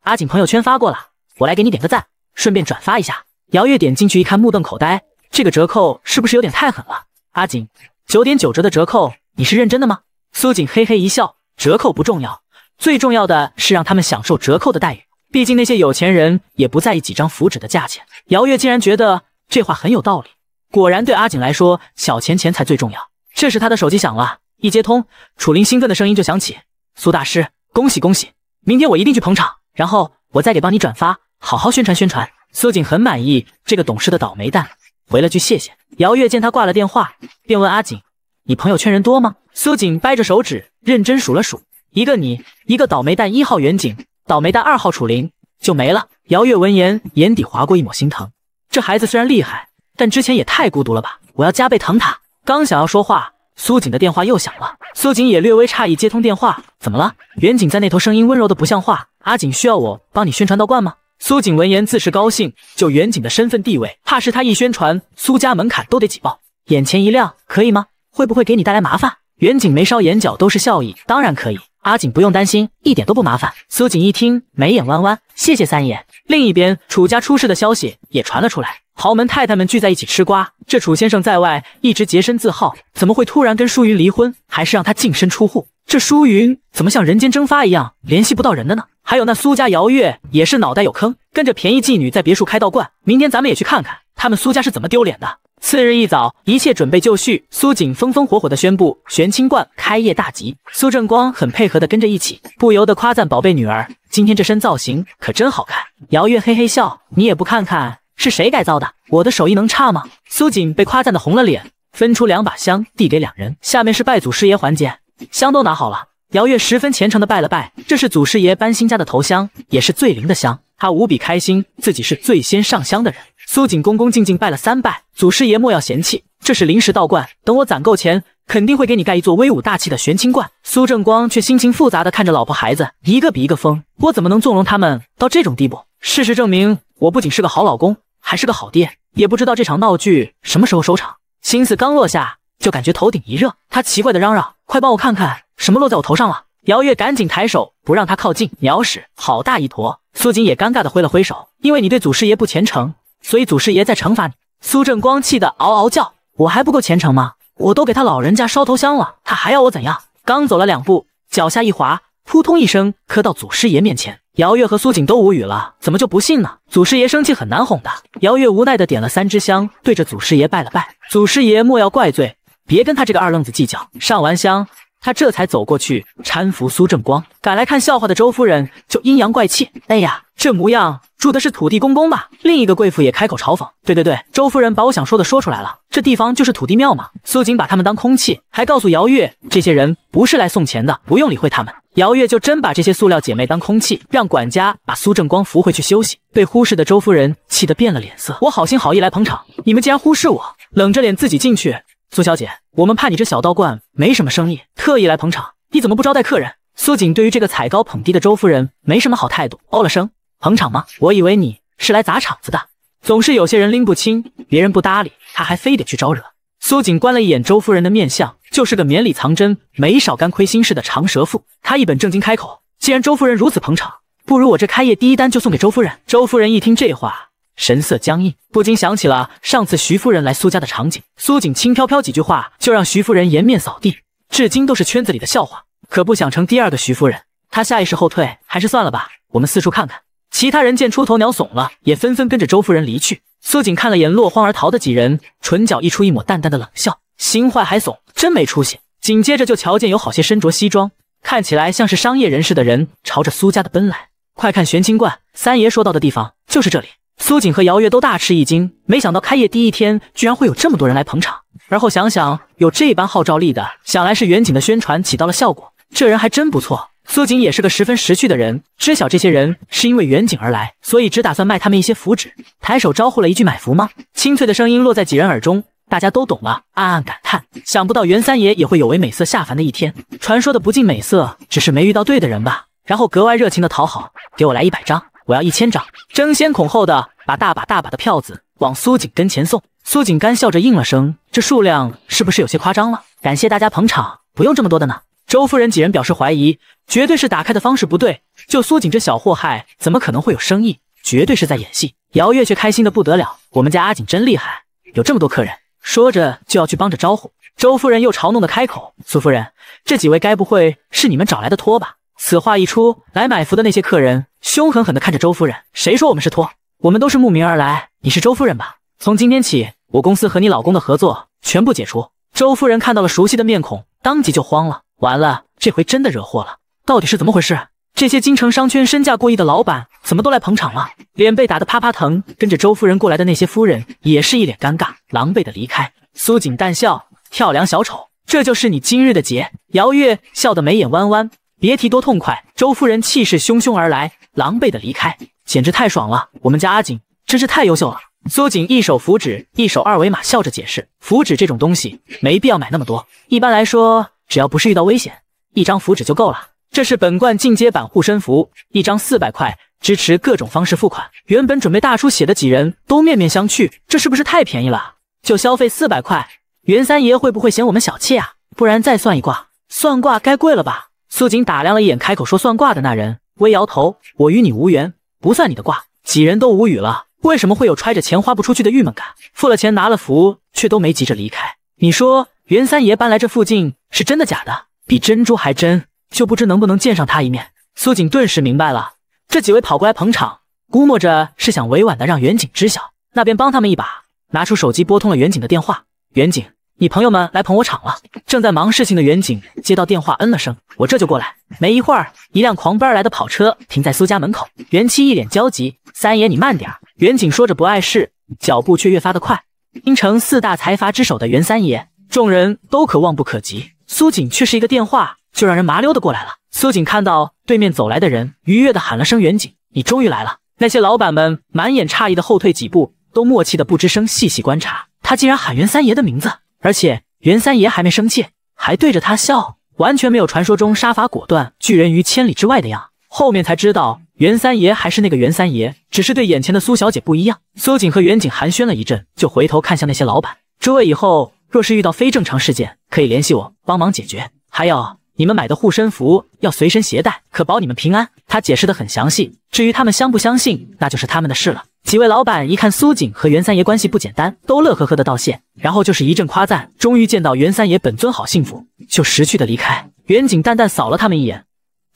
阿锦朋友圈发过了，我来给你点个赞，顺便转发一下。姚月点进去一看，目瞪口呆，这个折扣是不是有点太狠了？阿锦，九点九折的折扣，你是认真的吗？苏锦嘿嘿一笑，折扣不重要。最重要的是让他们享受折扣的待遇，毕竟那些有钱人也不在意几张符纸的价钱。姚月竟然觉得这话很有道理，果然对阿锦来说，小钱钱才最重要。这时他的手机响了，一接通，楚林兴奋的声音就响起：“苏大师，恭喜恭喜！明天我一定去捧场，然后我再给帮你转发，好好宣传宣传。”苏锦很满意这个懂事的倒霉蛋，回了句谢谢。姚月见他挂了电话，便问阿锦：“你朋友圈人多吗？”苏锦掰着手指认真数了数。一个你，一个倒霉蛋，一号远景倒霉蛋，二号楚灵就没了。姚月闻言，眼底划过一抹心疼。这孩子虽然厉害，但之前也太孤独了吧！我要加倍疼他。刚想要说话，苏锦的电话又响了。苏锦也略微诧异，接通电话，怎么了？远景在那头声音温柔的不像话。阿锦需要我帮你宣传道观吗？苏锦闻言自是高兴，就远景的身份地位，怕是他一宣传，苏家门槛都得挤爆。眼前一亮，可以吗？会不会给你带来麻烦？远景眉梢眼角都是笑意，当然可以。阿锦不用担心，一点都不麻烦。苏锦一听，眉眼弯弯，谢谢三爷。另一边，楚家出事的消息也传了出来，豪门太太们聚在一起吃瓜。这楚先生在外一直洁身自好，怎么会突然跟淑云离婚，还是让他净身出户？这淑云怎么像人间蒸发一样，联系不到人的呢？还有那苏家姚月也是脑袋有坑，跟着便宜妓女在别墅开道观。明天咱们也去看看，他们苏家是怎么丢脸的。次日一早，一切准备就绪，苏锦风风火火的宣布玄清观开业大吉。苏正光很配合的跟着一起，不由得夸赞宝贝女儿：“今天这身造型可真好看。”姚月嘿嘿笑：“你也不看看是谁改造的，我的手艺能差吗？”苏锦被夸赞的红了脸，分出两把香递给两人。下面是拜祖师爷环节，香都拿好了。姚月十分虔诚的拜了拜，这是祖师爷搬新家的头香，也是最灵的香。他无比开心，自己是最先上香的人。苏锦恭恭敬敬拜了三拜，祖师爷莫要嫌弃，这是临时道观，等我攒够钱，肯定会给你盖一座威武大气的玄清观。苏正光却心情复杂的看着老婆孩子，一个比一个疯，我怎么能纵容他们到这种地步？事实证明，我不仅是个好老公，还是个好爹。也不知道这场闹剧什么时候收场，心思刚落下，就感觉头顶一热，他奇怪的嚷嚷：“快帮我看看，什么落在我头上了？”姚月赶紧抬手不让他靠近，鸟屎，好大一坨。苏锦也尴尬的挥了挥手，因为你对祖师爷不虔诚。所以祖师爷在惩罚你，苏正光气得嗷嗷叫，我还不够虔诚吗？我都给他老人家烧头香了，他还要我怎样？刚走了两步，脚下一滑，扑通一声磕到祖师爷面前。姚月和苏锦都无语了，怎么就不信呢？祖师爷生气很难哄的。姚月无奈的点了三支香，对着祖师爷拜了拜，祖师爷莫要怪罪，别跟他这个二愣子计较。上完香。他这才走过去搀扶苏正光，赶来看笑话的周夫人就阴阳怪气：“哎呀，这模样住的是土地公公吧？”另一个贵妇也开口嘲讽：“对对对，周夫人把我想说的说出来了，这地方就是土地庙嘛。”苏锦把他们当空气，还告诉姚月：“这些人不是来送钱的，不用理会他们。”姚月就真把这些塑料姐妹当空气，让管家把苏正光扶回去休息。被忽视的周夫人气得变了脸色：“我好心好意来捧场，你们竟然忽视我！”冷着脸自己进去。苏小姐，我们怕你这小道观没什么生意，特意来捧场。你怎么不招待客人？苏锦对于这个踩高捧低的周夫人没什么好态度，哦了声，捧场吗？我以为你是来砸场子的。总是有些人拎不清，别人不搭理，他还非得去招惹。苏锦观了一眼周夫人的面相，就是个绵里藏针、没少干亏心事的长舌妇。他一本正经开口，既然周夫人如此捧场，不如我这开业第一单就送给周夫人。周夫人一听这话。神色僵硬，不禁想起了上次徐夫人来苏家的场景。苏锦轻飘飘几句话就让徐夫人颜面扫地，至今都是圈子里的笑话。可不想成第二个徐夫人，她下意识后退，还是算了吧。我们四处看看。其他人见出头鸟怂了，也纷纷跟着周夫人离去。苏锦看了眼落荒而逃的几人，唇角溢出一抹淡淡的冷笑：心坏还怂，真没出息。紧接着就瞧见有好些身着西装，看起来像是商业人士的人朝着苏家的奔来。快看玄清观，三爷说到的地方就是这里。苏锦和姚月都大吃一惊，没想到开业第一天居然会有这么多人来捧场。而后想想有这般号召力的，想来是远景的宣传起到了效果。这人还真不错。苏锦也是个十分识趣的人，知晓这些人是因为远景而来，所以只打算卖他们一些符纸，抬手招呼了一句：“买符吗？”清脆的声音落在几人耳中，大家都懂了，暗暗感叹：想不到袁三爷也会有为美色下凡的一天。传说的不近美色，只是没遇到对的人吧？然后格外热情的讨好：“给我来一百张。”我要一千张，争先恐后的把大把大把的票子往苏锦跟前送。苏锦干笑着应了声：“这数量是不是有些夸张了？感谢大家捧场，不用这么多的呢。”周夫人几人表示怀疑，绝对是打开的方式不对。就苏锦这小祸害，怎么可能会有生意？绝对是在演戏。姚月却开心的不得了：“我们家阿锦真厉害，有这么多客人。”说着就要去帮着招呼。周夫人又嘲弄的开口：“苏夫人，这几位该不会是你们找来的托吧？”此话一出来，买服的那些客人凶狠狠地看着周夫人。谁说我们是托？我们都是慕名而来。你是周夫人吧？从今天起，我公司和你老公的合作全部解除。周夫人看到了熟悉的面孔，当即就慌了。完了，这回真的惹祸了。到底是怎么回事？这些京城商圈身价过亿的老板怎么都来捧场了？脸被打得啪啪疼，跟着周夫人过来的那些夫人也是一脸尴尬，狼狈的离开。苏锦淡笑，跳梁小丑，这就是你今日的劫。姚月笑得眉眼弯弯。别提多痛快！周夫人气势汹汹而来，狼狈的离开，简直太爽了！我们家阿锦真是太优秀了。苏锦一手符纸，一手二维码，笑着解释：“符纸这种东西，没必要买那么多。一般来说，只要不是遇到危险，一张符纸就够了。这是本贯进阶版护身符，一张四百块，支持各种方式付款。”原本准备大出血的几人都面面相觑：“这是不是太便宜了？就消费四百块，袁三爷会不会嫌我们小气啊？不然再算一卦，算卦该贵了吧？”苏锦打量了一眼开口说算卦的那人，微摇头：“我与你无缘，不算你的卦。”几人都无语了。为什么会有揣着钱花不出去的郁闷感？付了钱拿了符，却都没急着离开。你说袁三爷搬来这附近是真的假的？比珍珠还真，就不知能不能见上他一面。苏锦顿时明白了，这几位跑过来捧场，估摸着是想委婉的让袁景知晓，那便帮他们一把，拿出手机拨通了袁景的电话。袁景。你朋友们来捧我场了。正在忙事情的袁景接到电话，嗯了声，我这就过来。没一会儿，一辆狂奔而来的跑车停在苏家门口。袁七一脸焦急：“三爷，你慢点儿。”袁景说着不碍事，脚步却越发的快。京城四大财阀之首的袁三爷，众人都可望不可及，苏锦却是一个电话就让人麻溜的过来了。苏锦看到对面走来的人，愉悦的喊了声：“袁景，你终于来了。”那些老板们满眼诧异的后退几步，都默契的不吱声，细细观察，他竟然喊袁三爷的名字。而且袁三爷还没生气，还对着他笑，完全没有传说中杀伐果断、拒人于千里之外的样。后面才知道袁三爷还是那个袁三爷，只是对眼前的苏小姐不一样。苏锦和袁锦寒暄了一阵，就回头看向那些老板：“诸位以后若是遇到非正常事件，可以联系我帮忙解决。还有……”你们买的护身符要随身携带，可保你们平安。他解释的很详细。至于他们相不相信，那就是他们的事了。几位老板一看苏锦和袁三爷关系不简单，都乐呵呵的道谢，然后就是一阵夸赞。终于见到袁三爷本尊，好幸福！就识趣的离开。袁锦淡淡扫了他们一眼，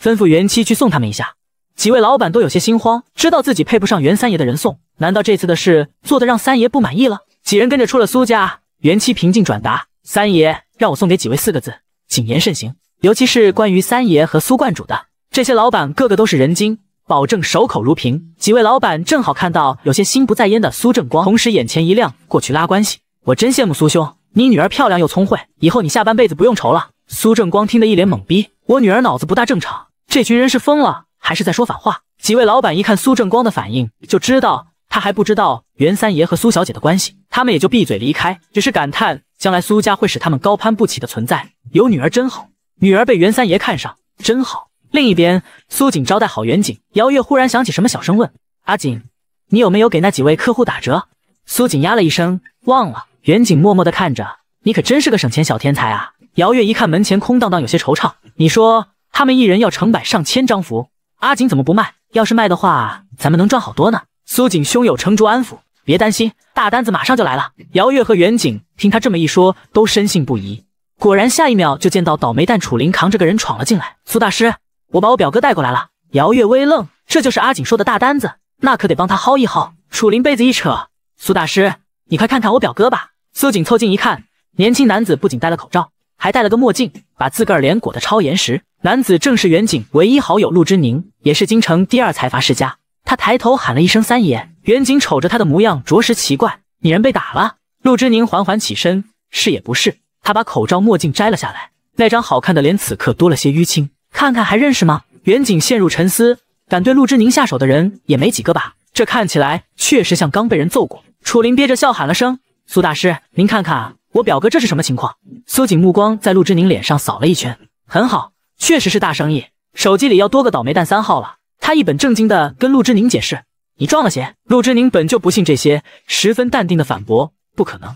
吩咐袁七去送他们一下。几位老板都有些心慌，知道自己配不上袁三爷的人送，难道这次的事做的让三爷不满意了？几人跟着出了苏家。袁七平静转达，三爷让我送给几位四个字：谨言慎行。尤其是关于三爷和苏观主的，这些老板个个都是人精，保证守口如瓶。几位老板正好看到有些心不在焉的苏正光，同时眼前一亮，过去拉关系。我真羡慕苏兄，你女儿漂亮又聪慧，以后你下半辈子不用愁了。苏正光听得一脸懵逼，我女儿脑子不大正常，这群人是疯了还是在说反话？几位老板一看苏正光的反应，就知道他还不知道袁三爷和苏小姐的关系，他们也就闭嘴离开，只是感叹将来苏家会使他们高攀不起的存在。有女儿真好。女儿被袁三爷看上，真好。另一边，苏锦招待好袁锦，姚月忽然想起什么，小声问：“阿锦，你有没有给那几位客户打折？”苏锦压了一声，忘了。袁锦默默的看着，你可真是个省钱小天才啊！姚月一看门前空荡荡，有些惆怅。你说他们一人要成百上千张符，阿锦怎么不卖？要是卖的话，咱们能赚好多呢。苏锦胸有成竹，安抚：“别担心，大单子马上就来了。”姚月和袁锦听他这么一说，都深信不疑。果然，下一秒就见到倒霉蛋楚林扛着个人闯了进来。苏大师，我把我表哥带过来了。姚月微愣，这就是阿锦说的大单子，那可得帮他薅一薅。楚林被子一扯，苏大师，你快看看我表哥吧。苏锦凑近一看，年轻男子不仅戴了口罩，还戴了个墨镜，把自个儿脸裹得超严实。男子正是远景唯一好友陆之宁，也是京城第二财阀世家。他抬头喊了一声“三爷”，远景瞅着他的模样，着实奇怪。你人被打了？陆之宁缓缓起身，是也不是？他把口罩、墨镜摘了下来，那张好看的脸此刻多了些淤青。看看还认识吗？远景陷入沉思，敢对陆之宁下手的人也没几个吧？这看起来确实像刚被人揍过。楚林憋着笑喊了声：“苏大师，您看看我表哥这是什么情况？”苏锦目光在陆之宁脸上扫了一圈，很好，确实是大生意。手机里要多个倒霉蛋三号了。他一本正经地跟陆之宁解释：“你撞了邪？”陆之宁本就不信这些，十分淡定地反驳：“不可能。”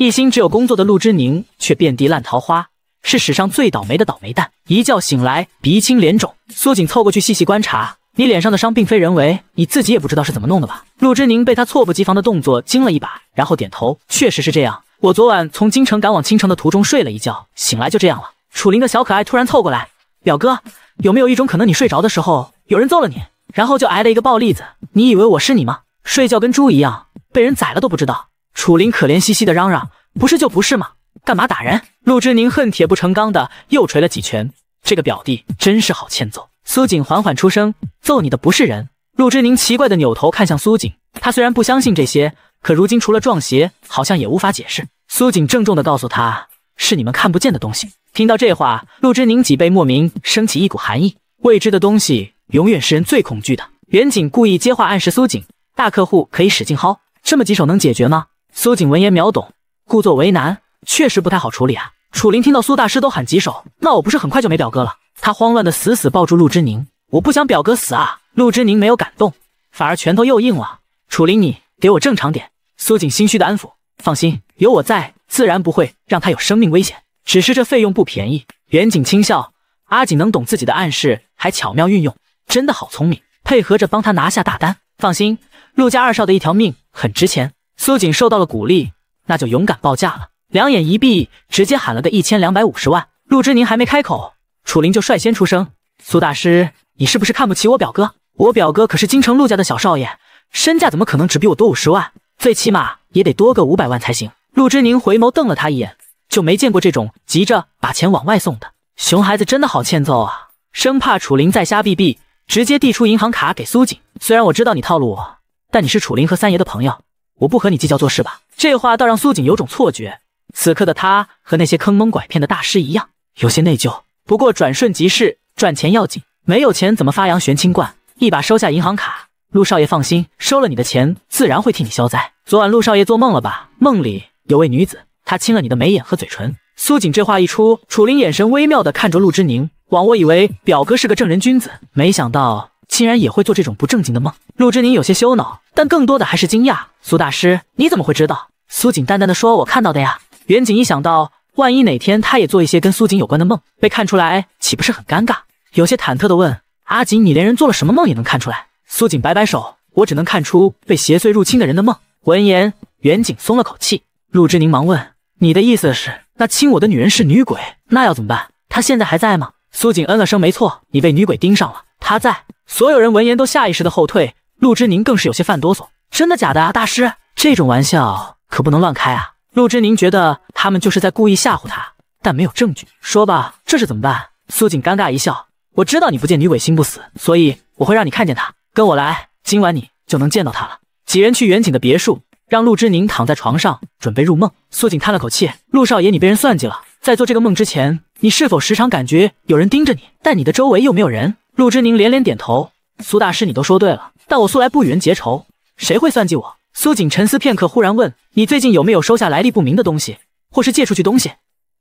一心只有工作的陆之宁，却遍地烂桃花，是史上最倒霉的倒霉蛋。一觉醒来，鼻青脸肿。苏锦凑过去细细观察，你脸上的伤并非人为，你自己也不知道是怎么弄的吧？陆之宁被他措不及防的动作惊了一把，然后点头，确实是这样。我昨晚从京城赶往青城的途中睡了一觉，醒来就这样了。楚林的小可爱突然凑过来，表哥，有没有一种可能，你睡着的时候有人揍了你，然后就挨了一个暴栗子？你以为我是你吗？睡觉跟猪一样，被人宰了都不知道。楚林可怜兮兮的嚷嚷：“不是就不是嘛，干嘛打人？”陆之宁恨铁不成钢的又捶了几拳，这个表弟真是好欠揍。苏锦缓缓出声：“揍你的不是人。”陆之宁奇怪的扭头看向苏锦，他虽然不相信这些，可如今除了撞邪，好像也无法解释。苏锦郑重的告诉他：“是你们看不见的东西。”听到这话，陆之宁脊背莫名升起一股寒意，未知的东西永远是人最恐惧的。远景故意接话暗示苏锦：“大客户可以使劲薅，这么棘手能解决吗？”苏锦闻言秒懂，故作为难，确实不太好处理啊。楚林听到苏大师都喊棘手，那我不是很快就没表哥了？他慌乱的死死抱住陆之宁，我不想表哥死啊！陆之宁没有感动，反而拳头又硬了。楚林，你给我正常点。苏锦心虚的安抚，放心，有我在，自然不会让他有生命危险。只是这费用不便宜。远景轻笑，阿锦能懂自己的暗示，还巧妙运用，真的好聪明，配合着帮他拿下大单。放心，陆家二少的一条命很值钱。苏锦受到了鼓励，那就勇敢报价了。两眼一闭，直接喊了个一千两百五十万。陆之宁还没开口，楚林就率先出声：“苏大师，你是不是看不起我表哥？我表哥可是京城陆家的小少爷，身价怎么可能只比我多五十万？最起码也得多个五百万才行。”陆之宁回眸瞪了他一眼，就没见过这种急着把钱往外送的熊孩子，真的好欠揍啊！生怕楚林再瞎逼逼，直接递出银行卡给苏锦。虽然我知道你套路我，但你是楚林和三爷的朋友。我不和你计较做事吧，这话倒让苏锦有种错觉。此刻的他和那些坑蒙拐骗的大师一样，有些内疚。不过转瞬即逝，赚钱要紧，没有钱怎么发扬玄清观？一把收下银行卡，陆少爷放心，收了你的钱，自然会替你消灾。昨晚陆少爷做梦了吧？梦里有位女子，她亲了你的眉眼和嘴唇。苏锦这话一出，楚林眼神微妙的看着陆之宁，枉我以为表哥是个正人君子，没想到。竟然也会做这种不正经的梦，陆之宁有些羞恼，但更多的还是惊讶。苏大师，你怎么会知道？苏锦淡淡的说：“我看到的呀。”远景一想到万一哪天他也做一些跟苏锦有关的梦，被看出来，岂不是很尴尬？有些忐忑的问：“阿锦，你连人做了什么梦也能看出来？”苏锦摆摆手：“我只能看出被邪祟入侵的人的梦。”闻言，远景松了口气。陆之宁忙问：“你的意思是，那亲我的女人是女鬼？那要怎么办？她现在还在吗？”苏锦嗯了声：“没错，你被女鬼盯上了。”他在所有人闻言都下意识的后退，陆之宁更是有些犯哆嗦。真的假的啊，大师？这种玩笑可不能乱开啊！陆之宁觉得他们就是在故意吓唬他，但没有证据。说吧，这是怎么办？苏锦尴尬一笑，我知道你不见女鬼心不死，所以我会让你看见他。跟我来，今晚你就能见到他了。几人去远景的别墅，让陆之宁躺在床上准备入梦。苏锦叹了口气，陆少爷，你被人算计了。在做这个梦之前，你是否时常感觉有人盯着你，但你的周围又没有人？陆之宁连连点头，苏大师，你都说对了。但我素来不与人结仇，谁会算计我？苏锦沉思片刻，忽然问：“你最近有没有收下来历不明的东西，或是借出去东西？”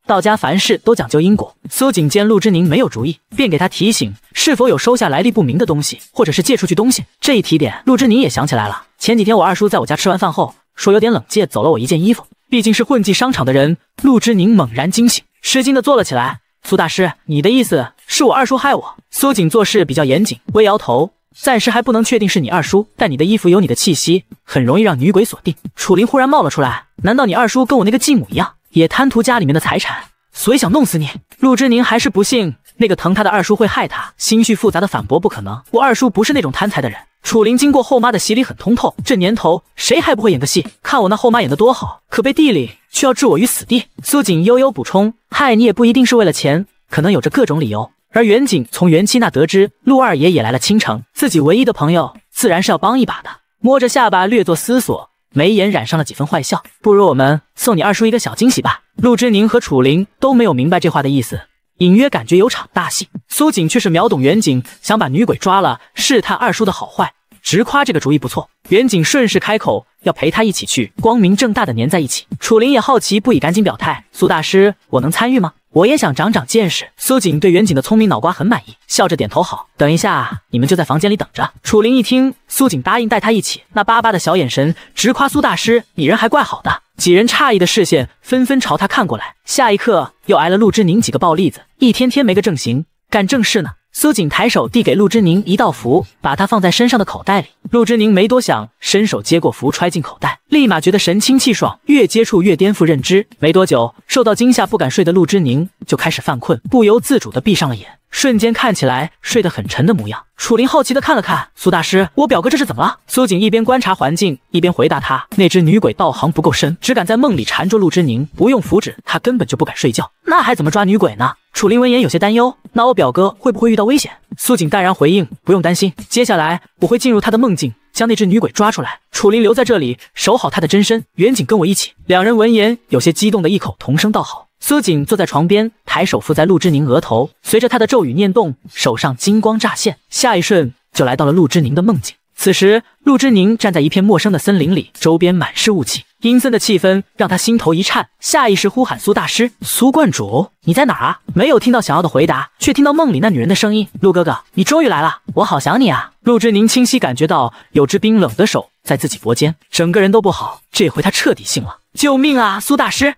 道家凡事都讲究因果。苏锦见陆之宁没有主意，便给他提醒：“是否有收下来历不明的东西，或者是借出去东西？”这一提点，陆之宁也想起来了。前几天我二叔在我家吃完饭后，说有点冷，借走了我一件衣服。毕竟是混迹商场的人，陆之宁猛然惊醒，吃惊的坐了起来。苏大师，你的意思？是我二叔害我。苏锦做事比较严谨，微摇头，暂时还不能确定是你二叔，但你的衣服有你的气息，很容易让女鬼锁定。楚林忽然冒了出来，难道你二叔跟我那个继母一样，也贪图家里面的财产，所以想弄死你？陆之宁还是不信那个疼他的二叔会害他，心绪复杂的反驳，不可能，我二叔不是那种贪财的人。楚林经过后妈的洗礼，很通透，这年头谁还不会演个戏？看我那后妈演得多好，可背地里却要置我于死地。苏锦悠悠补充，害你也不一定是为了钱，可能有着各种理由。而袁景从袁七那得知陆二爷也来了青城，自己唯一的朋友自然是要帮一把的。摸着下巴略作思索，眉眼染上了几分坏笑。不如我们送你二叔一个小惊喜吧。陆之宁和楚灵都没有明白这话的意思，隐约感觉有场大戏。苏锦却是秒懂袁景想把女鬼抓了试探二叔的好坏，直夸这个主意不错。袁景顺势开口要陪他一起去，光明正大的粘在一起。楚灵也好奇不已，赶紧表态：苏大师，我能参与吗？我也想长长见识。苏锦对远景的聪明脑瓜很满意，笑着点头。好，等一下，你们就在房间里等着。楚林一听苏锦答应带他一起，那巴巴的小眼神直夸苏大师，你人还怪好的。几人诧异的视线纷纷朝他看过来，下一刻又挨了陆之宁几个暴栗子。一天天没个正形，干正事呢。苏锦抬手递给陆之宁一道符，把它放在身上的口袋里。陆之宁没多想，伸手接过符，揣进口袋，立马觉得神清气爽，越接触越颠覆认知。没多久，受到惊吓不敢睡的陆之宁就开始犯困，不由自主地闭上了眼。瞬间看起来睡得很沉的模样，楚林好奇的看了看苏大师，我表哥这是怎么了？苏锦一边观察环境，一边回答他，那只女鬼道行不够深，只敢在梦里缠着陆之宁，不用符纸，他根本就不敢睡觉，那还怎么抓女鬼呢？楚林闻言有些担忧，那我表哥会不会遇到危险？苏锦淡然回应，不用担心，接下来我会进入他的梦境，将那只女鬼抓出来。楚林留在这里守好他的真身，远景跟我一起。两人闻言有些激动的异口同声道好。苏锦坐在床边，抬手覆在陆之宁额头，随着他的咒语念动，手上金光乍现，下一瞬就来到了陆之宁的梦境。此时，陆之宁站在一片陌生的森林里，周边满是雾气，阴森的气氛让他心头一颤，下意识呼喊：“苏大师，苏观主，你在哪啊？”没有听到想要的回答，却听到梦里那女人的声音：“陆哥哥，你终于来了，我好想你啊！”陆之宁清晰感觉到有只冰冷的手在自己脖间，整个人都不好。这回他彻底信了：“救命啊，苏大师！”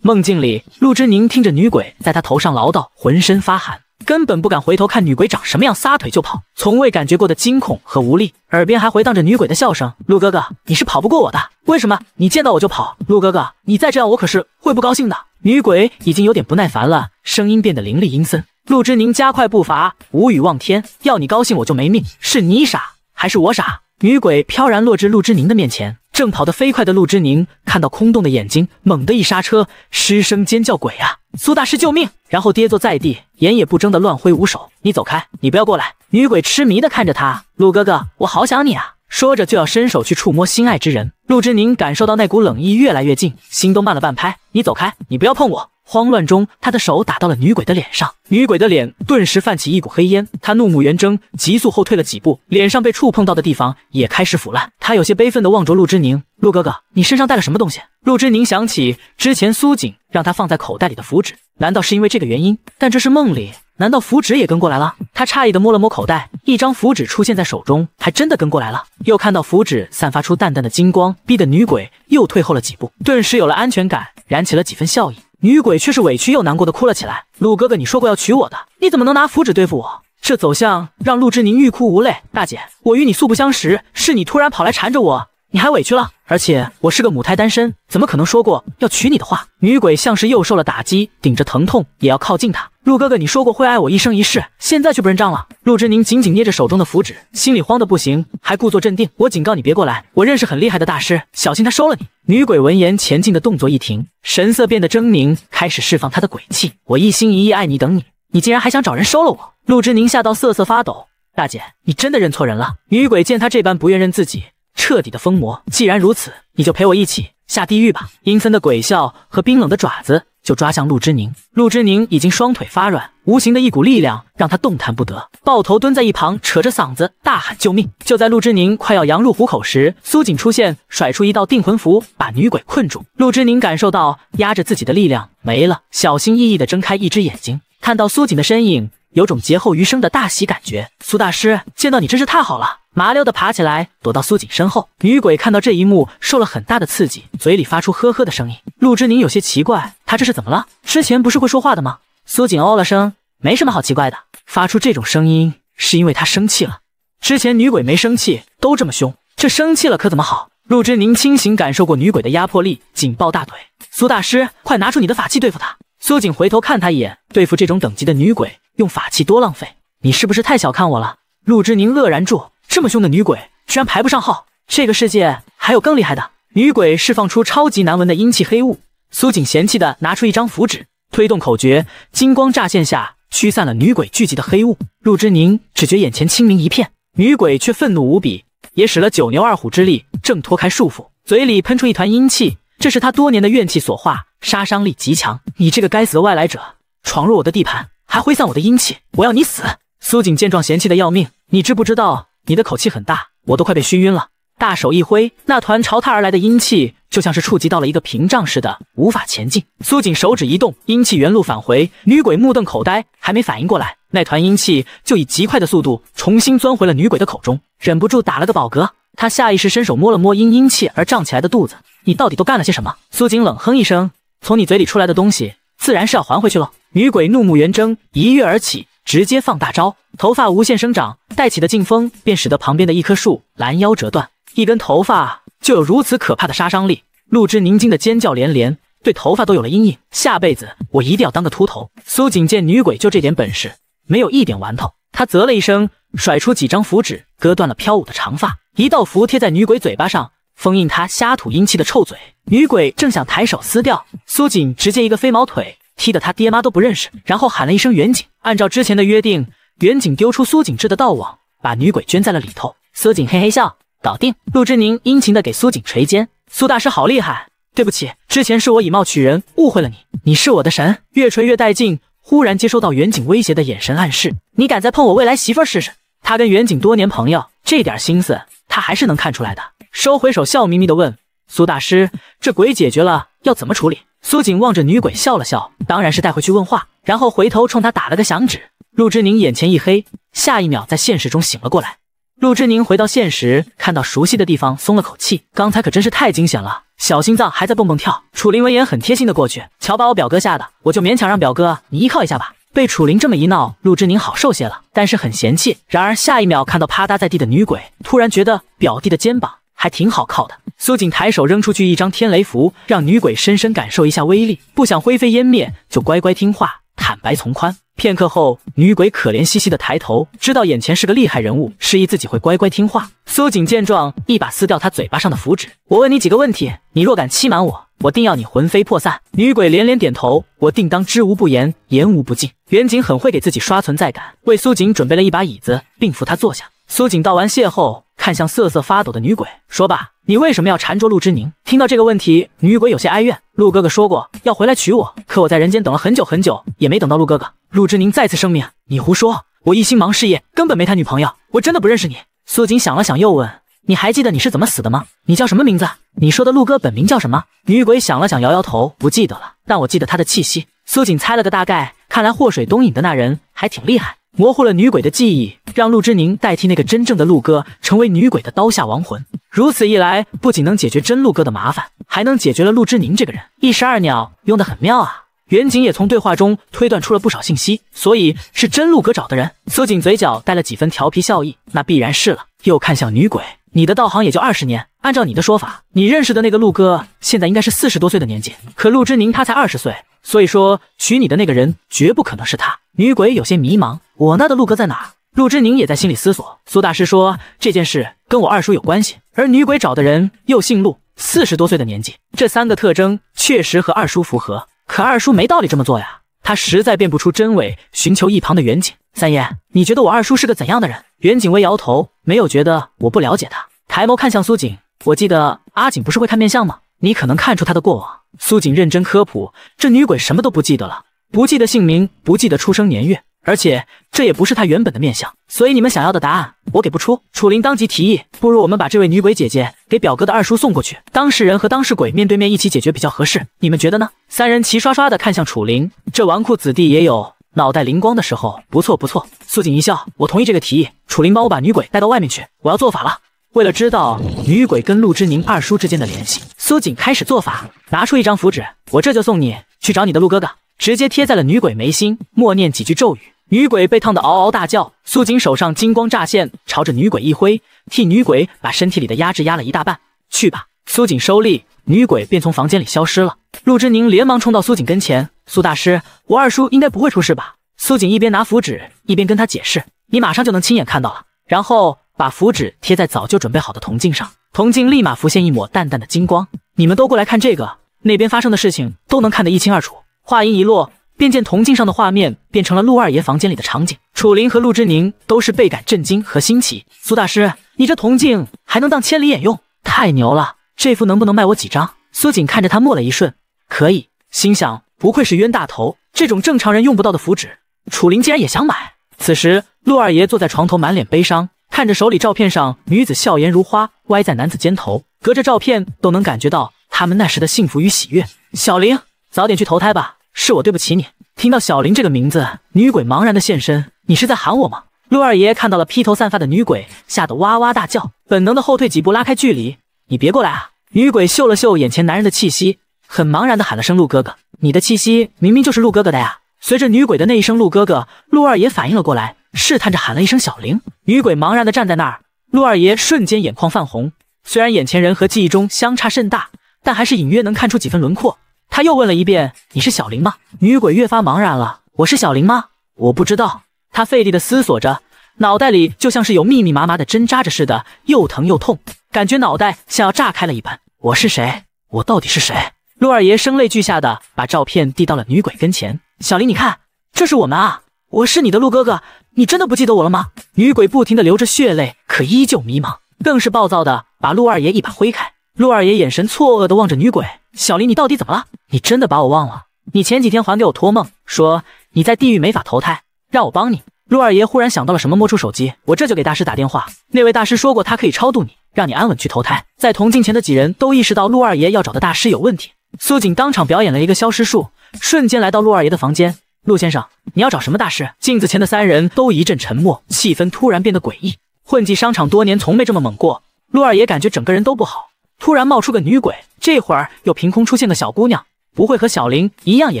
梦境里，陆之宁听着女鬼在他头上唠叨，浑身发寒，根本不敢回头看女鬼长什么样，撒腿就跑。从未感觉过的惊恐和无力，耳边还回荡着女鬼的笑声：“陆哥哥，你是跑不过我的。为什么你见到我就跑？陆哥哥，你再这样，我可是会不高兴的。”女鬼已经有点不耐烦了，声音变得凌厉阴森。陆之宁加快步伐，无语望天：“要你高兴我就没命，是你傻还是我傻？”女鬼飘然落至陆之宁的面前。正跑得飞快的陆之宁看到空洞的眼睛，猛地一刹车，失声尖叫：“鬼啊！苏大师救命！”然后跌坐在地，眼也不睁的乱挥舞手：“你走开，你不要过来！”女鬼痴迷的看着他：“陆哥哥，我好想你啊！”说着就要伸手去触摸心爱之人。陆之宁感受到那股冷意越来越近，心都慢了半拍：“你走开，你不要碰我！”慌乱中，他的手打到了女鬼的脸上，女鬼的脸顿时泛起一股黑烟，她怒目圆睁，急速后退了几步，脸上被触碰到的地方也开始腐烂。她有些悲愤地望着陆之宁：“陆哥哥，你身上带了什么东西？”陆之宁想起之前苏锦让他放在口袋里的符纸，难道是因为这个原因？但这是梦里，难道符纸也跟过来了？他诧异地摸了摸口袋，一张符纸出现在手中，还真的跟过来了。又看到符纸散发出淡淡的金光，逼得女鬼又退后了几步，顿时有了安全感，燃起了几分笑意。女鬼却是委屈又难过的哭了起来。陆哥哥，你说过要娶我的，你怎么能拿符纸对付我？这走向让陆之宁欲哭无泪。大姐，我与你素不相识，是你突然跑来缠着我。你还委屈了，而且我是个母胎单身，怎么可能说过要娶你的话？女鬼像是又受了打击，顶着疼痛也要靠近他。陆哥哥，你说过会爱我一生一世，现在却不认账了。陆之宁紧紧捏着手中的符纸，心里慌得不行，还故作镇定。我警告你别过来，我认识很厉害的大师，小心他收了你。女鬼闻言，前进的动作一停，神色变得狰狞，开始释放她的鬼气。我一心一意爱你，等你，你竟然还想找人收了我？陆之宁吓到瑟瑟发抖。大姐，你真的认错人了。女鬼见他这般不愿认自己。彻底的疯魔，既然如此，你就陪我一起下地狱吧！阴森的鬼笑和冰冷的爪子就抓向陆之宁，陆之宁已经双腿发软，无形的一股力量让他动弹不得，抱头蹲在一旁，扯着嗓子大喊救命。就在陆之宁快要羊入虎口时，苏锦出现，甩出一道定魂符，把女鬼困住。陆之宁感受到压着自己的力量没了，小心翼翼地睁开一只眼睛，看到苏锦的身影。有种劫后余生的大喜感觉，苏大师见到你真是太好了。麻溜的爬起来，躲到苏锦身后。女鬼看到这一幕，受了很大的刺激，嘴里发出呵呵的声音。陆之宁有些奇怪，他这是怎么了？之前不是会说话的吗？苏锦哦了声，没什么好奇怪的，发出这种声音是因为他生气了。之前女鬼没生气，都这么凶，这生气了可怎么好？陆之宁清醒感受过女鬼的压迫力，紧抱大腿。苏大师，快拿出你的法器对付他。苏锦回头看他一眼，对付这种等级的女鬼，用法器多浪费。你是不是太小看我了？陆之宁愕然住，这么凶的女鬼居然排不上号，这个世界还有更厉害的女鬼？释放出超级难闻的阴气黑雾。苏锦嫌弃的拿出一张符纸，推动口诀，金光乍现下驱散了女鬼聚集的黑雾。陆之宁只觉眼前清明一片，女鬼却愤怒无比，也使了九牛二虎之力挣脱开束缚，嘴里喷出一团阴气，这是她多年的怨气所化。杀伤力极强！你这个该死的外来者，闯入我的地盘，还挥散我的阴气，我要你死！苏锦见状，嫌弃的要命。你知不知道，你的口气很大，我都快被熏晕了。大手一挥，那团朝他而来的阴气就像是触及到了一个屏障似的，无法前进。苏锦手指一动，阴气原路返回。女鬼目瞪口呆，还没反应过来，那团阴气就以极快的速度重新钻回了女鬼的口中，忍不住打了个饱嗝。他下意识伸手摸了摸因阴气而胀起来的肚子。你到底都干了些什么？苏锦冷哼一声。从你嘴里出来的东西，自然是要还回去了。女鬼怒目圆睁，一跃而起，直接放大招，头发无限生长，带起的劲风便使得旁边的一棵树拦腰折断。一根头发就有如此可怕的杀伤力，陆之凝惊的尖叫连连，对头发都有了阴影。下辈子我一定要当个秃头。苏锦见女鬼就这点本事，没有一点玩头，他啧了一声，甩出几张符纸，割断了飘舞的长发，一道符贴在女鬼嘴巴上。封印他瞎吐阴气的臭嘴，女鬼正想抬手撕掉，苏锦直接一个飞毛腿，踢得他爹妈都不认识，然后喊了一声远景。按照之前的约定，远景丢出苏锦制的道网，把女鬼圈在了里头。苏锦嘿嘿笑，搞定。陆之宁殷勤的给苏锦捶肩，苏大师好厉害，对不起，之前是我以貌取人，误会了你，你是我的神。越捶越带劲，忽然接收到远景威胁的眼神暗示，你敢再碰我未来媳妇试试？他跟远景多年朋友。这点心思，他还是能看出来的。收回手，笑眯眯的问苏大师：“这鬼解决了，要怎么处理？”苏锦望着女鬼笑了笑，当然是带回去问话。然后回头冲他打了个响指。陆之宁眼前一黑，下一秒在现实中醒了过来。陆之宁回到现实，看到熟悉的地方，松了口气。刚才可真是太惊险了，小心脏还在蹦蹦跳。楚林闻言很贴心的过去：“瞧把我表哥吓的，我就勉强让表哥你依靠一下吧。”被楚林这么一闹，陆之宁好受些了，但是很嫌弃。然而下一秒看到趴搭在地的女鬼，突然觉得表弟的肩膀还挺好靠的。苏锦抬手扔出去一张天雷符，让女鬼深深感受一下威力。不想灰飞烟灭，就乖乖听话，坦白从宽。片刻后，女鬼可怜兮兮的抬头，知道眼前是个厉害人物，示意自己会乖乖听话。苏锦见状，一把撕掉她嘴巴上的符纸。我问你几个问题，你若敢欺瞒我，我定要你魂飞魄散。女鬼连连点头，我定当知无不言，言无不尽。袁锦很会给自己刷存在感，为苏锦准备了一把椅子，并扶她坐下。苏锦道完谢后，看向瑟瑟发抖的女鬼，说吧，你为什么要缠着陆之宁？听到这个问题，女鬼有些哀怨。陆哥哥说过要回来娶我，可我在人间等了很久很久，也没等到陆哥哥。陆之宁再次声明：“你胡说！我一心忙事业，根本没谈女朋友。我真的不认识你。”苏锦想了想，又问：“你还记得你是怎么死的吗？你叫什么名字？你说的陆哥本名叫什么？”女鬼想了想，摇摇头，不记得了。但我记得他的气息。苏锦猜了个大概，看来祸水东引的那人还挺厉害。模糊了女鬼的记忆，让陆之宁代替那个真正的陆哥，成为女鬼的刀下亡魂。如此一来，不仅能解决真陆哥的麻烦，还能解决了陆之宁这个人，一石二鸟，用得很妙啊！远景也从对话中推断出了不少信息，所以是真陆哥找的人。苏锦嘴角带了几分调皮笑意，那必然是了。又看向女鬼：“你的道行也就二十年，按照你的说法，你认识的那个陆哥现在应该是四十多岁的年纪，可陆之宁他才二十岁，所以说娶你的那个人绝不可能是他。”女鬼有些迷茫：“我那的陆哥在哪？”陆之宁也在心里思索：苏大师说这件事跟我二叔有关系，而女鬼找的人又姓陆，四十多岁的年纪，这三个特征确实和二叔符合。可二叔没道理这么做呀，他实在辨不出真伪，寻求一旁的远景三爷，你觉得我二叔是个怎样的人？袁景微摇头，没有觉得我不了解他，抬眸看向苏锦，我记得阿锦不是会看面相吗？你可能看出他的过往。苏锦认真科普，这女鬼什么都不记得了，不记得姓名，不记得出生年月，而且这也不是她原本的面相，所以你们想要的答案我给不出。楚林当即提议，不如我们把这位女鬼姐姐给表哥的二叔送过去，当事人和当事鬼面对面一起解决比较合适，你们觉得呢？三人齐刷刷地看向楚灵，这纨绔子弟也有脑袋灵光的时候，不错不错。苏锦一笑，我同意这个提议。楚灵帮我把女鬼带到外面去，我要做法了。为了知道女鬼跟陆之宁二叔之间的联系，苏锦开始做法，拿出一张符纸，我这就送你去找你的陆哥哥。直接贴在了女鬼眉心，默念几句咒语，女鬼被烫得嗷嗷大叫。苏锦手上金光乍现，朝着女鬼一挥，替女鬼把身体里的压制压了一大半。去吧，苏锦收力。女鬼便从房间里消失了。陆之宁连忙冲到苏锦跟前：“苏大师，我二叔应该不会出事吧？”苏锦一边拿符纸，一边跟他解释：“你马上就能亲眼看到了。”然后把符纸贴在早就准备好的铜镜上，铜镜立马浮现一抹淡淡的金光。“你们都过来看这个，那边发生的事情都能看得一清二楚。”话音一落，便见铜镜上的画面变成了陆二爷房间里的场景。楚林和陆之宁都是倍感震惊和新奇。“苏大师，你这铜镜还能当千里眼用，太牛了！”这幅能不能卖我几张？苏锦看着他，默了一瞬，可以，心想：不愧是冤大头，这种正常人用不到的符纸，楚林竟然也想买。此时，陆二爷坐在床头，满脸悲伤，看着手里照片上女子笑颜如花，歪在男子肩头，隔着照片都能感觉到他们那时的幸福与喜悦。小林，早点去投胎吧，是我对不起你。听到“小林这个名字，女鬼茫然的现身，你是在喊我吗？陆二爷看到了披头散发的女鬼，吓得哇哇大叫，本能的后退几步，拉开距离。你别过来啊！女鬼嗅了嗅眼前男人的气息，很茫然地喊了声“陆哥哥”，你的气息明明就是陆哥哥的呀！随着女鬼的那一声“陆哥哥”，陆二爷反应了过来，试探着喊了一声“小玲”。女鬼茫然地站在那儿，陆二爷瞬间眼眶泛红。虽然眼前人和记忆中相差甚大，但还是隐约能看出几分轮廓。他又问了一遍：“你是小玲吗？”女鬼越发茫然了：“我是小玲吗？我不知道。”他费力地思索着，脑袋里就像是有密密麻麻的针扎着似的，又疼又痛。感觉脑袋像要炸开了一般。我是谁？我到底是谁？陆二爷声泪俱下的把照片递到了女鬼跟前。小林，你看，这是我们啊！我是你的陆哥哥，你真的不记得我了吗？女鬼不停的流着血泪，可依旧迷茫，更是暴躁的把陆二爷一把挥开。陆二爷眼神错愕的望着女鬼。小林，你到底怎么了？你真的把我忘了？你前几天还给我托梦，说你在地狱没法投胎，让我帮你。陆二爷忽然想到了什么，摸出手机，我这就给大师打电话。那位大师说过，他可以超度你。让你安稳去投胎。在铜镜前的几人都意识到陆二爷要找的大师有问题。苏锦当场表演了一个消失术，瞬间来到陆二爷的房间。陆先生，你要找什么大师？镜子前的三人都一阵沉默，气氛突然变得诡异。混迹商场多年，从没这么猛过。陆二爷感觉整个人都不好，突然冒出个女鬼，这会儿又凭空出现个小姑娘，不会和小林一样也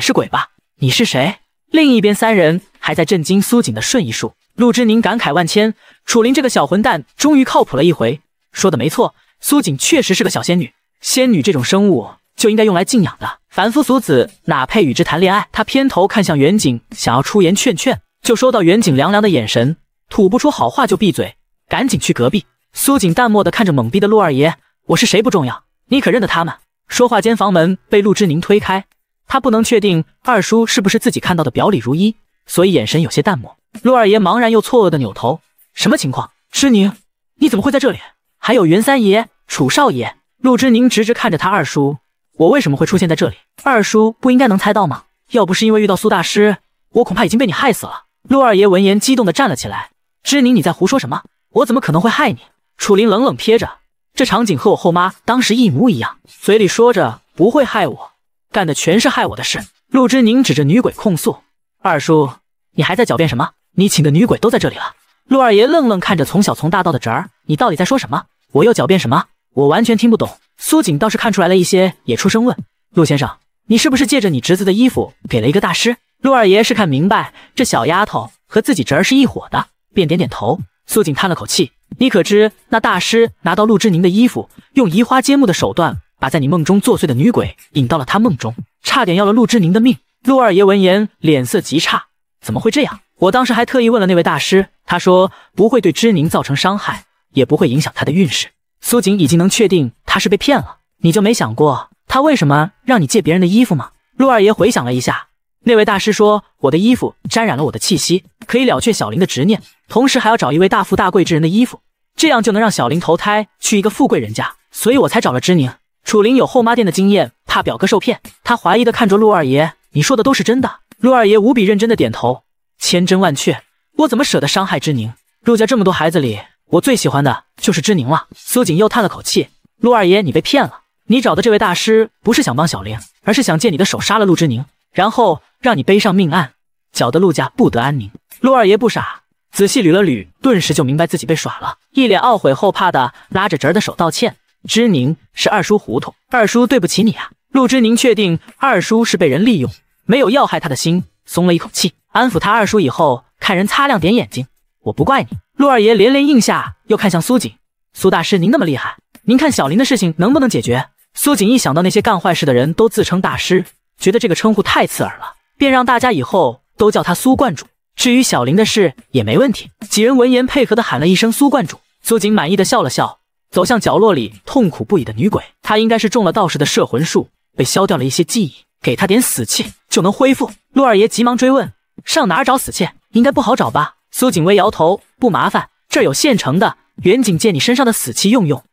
是鬼吧？你是谁？另一边三人还在震惊苏锦的瞬移术。陆之宁感慨万千，楚林这个小混蛋终于靠谱了一回。说的没错，苏锦确实是个小仙女。仙女这种生物就应该用来敬仰的，凡夫俗子哪配与之谈恋爱？他偏头看向远景，想要出言劝劝，就收到远景凉凉的眼神，吐不出好话就闭嘴，赶紧去隔壁。苏锦淡漠的看着懵逼的陆二爷，我是谁不重要，你可认得他们？说话间，房门被陆之宁推开，他不能确定二叔是不是自己看到的表里如一，所以眼神有些淡漠。陆二爷茫然又错愕的扭头，什么情况？之宁，你怎么会在这里？还有袁三爷、楚少爷、陆之宁直直看着他二叔，我为什么会出现在这里？二叔不应该能猜到吗？要不是因为遇到苏大师，我恐怕已经被你害死了。陆二爷闻言激动地站了起来：“之宁，你在胡说什么？我怎么可能会害你？”楚林冷冷瞥着，这场景和我后妈当时一模一样，嘴里说着不会害我，干的全是害我的事。陆之宁指着女鬼控诉：“二叔，你还在狡辩什么？你请的女鬼都在这里了。”陆二爷愣愣看着从小从大到的侄儿，你到底在说什么？我又狡辩什么？我完全听不懂。苏锦倒是看出来了一些，也出声问陆先生：“你是不是借着你侄子的衣服，给了一个大师？”陆二爷是看明白这小丫头和自己侄儿是一伙的，便点点头。苏锦叹了口气：“你可知那大师拿到陆之宁的衣服，用移花接木的手段，把在你梦中作祟的女鬼引到了他梦中，差点要了陆之宁的命？”陆二爷闻言脸色极差：“怎么会这样？”我当时还特意问了那位大师，他说不会对织宁造成伤害，也不会影响他的运势。苏锦已经能确定他是被骗了，你就没想过他为什么让你借别人的衣服吗？陆二爷回想了一下，那位大师说：“我的衣服沾染了我的气息，可以了却小林的执念，同时还要找一位大富大贵之人的衣服，这样就能让小林投胎去一个富贵人家，所以我才找了织宁。”楚林有后妈店的经验，怕表哥受骗，他怀疑的看着陆二爷：“你说的都是真的？”陆二爷无比认真的点头。千真万确，我怎么舍得伤害之宁？陆家这么多孩子里，我最喜欢的就是之宁了。苏锦又叹了口气：“陆二爷，你被骗了。你找的这位大师不是想帮小玲，而是想借你的手杀了陆之宁，然后让你背上命案，搅得陆家不得安宁。”陆二爷不傻，仔细捋了捋，顿时就明白自己被耍了，一脸懊悔后怕的拉着侄儿的手道歉：“之宁，是二叔糊涂，二叔对不起你啊。”陆之宁确定二叔是被人利用，没有要害他的心，松了一口气。安抚他二叔以后看人擦亮点眼睛，我不怪你。陆二爷连连应下，又看向苏锦。苏大师您那么厉害，您看小林的事情能不能解决？苏锦一想到那些干坏事的人都自称大师，觉得这个称呼太刺耳了，便让大家以后都叫他苏观主。至于小林的事也没问题。几人闻言配合的喊了一声苏观主。苏锦满意的笑了笑，走向角落里痛苦不已的女鬼。她应该是中了道士的摄魂术，被削掉了一些记忆，给她点死气就能恢复。陆二爷急忙追问。上哪找死去？应该不好找吧？苏锦微摇头，不麻烦，这儿有现成的。远景借你身上的死气用用。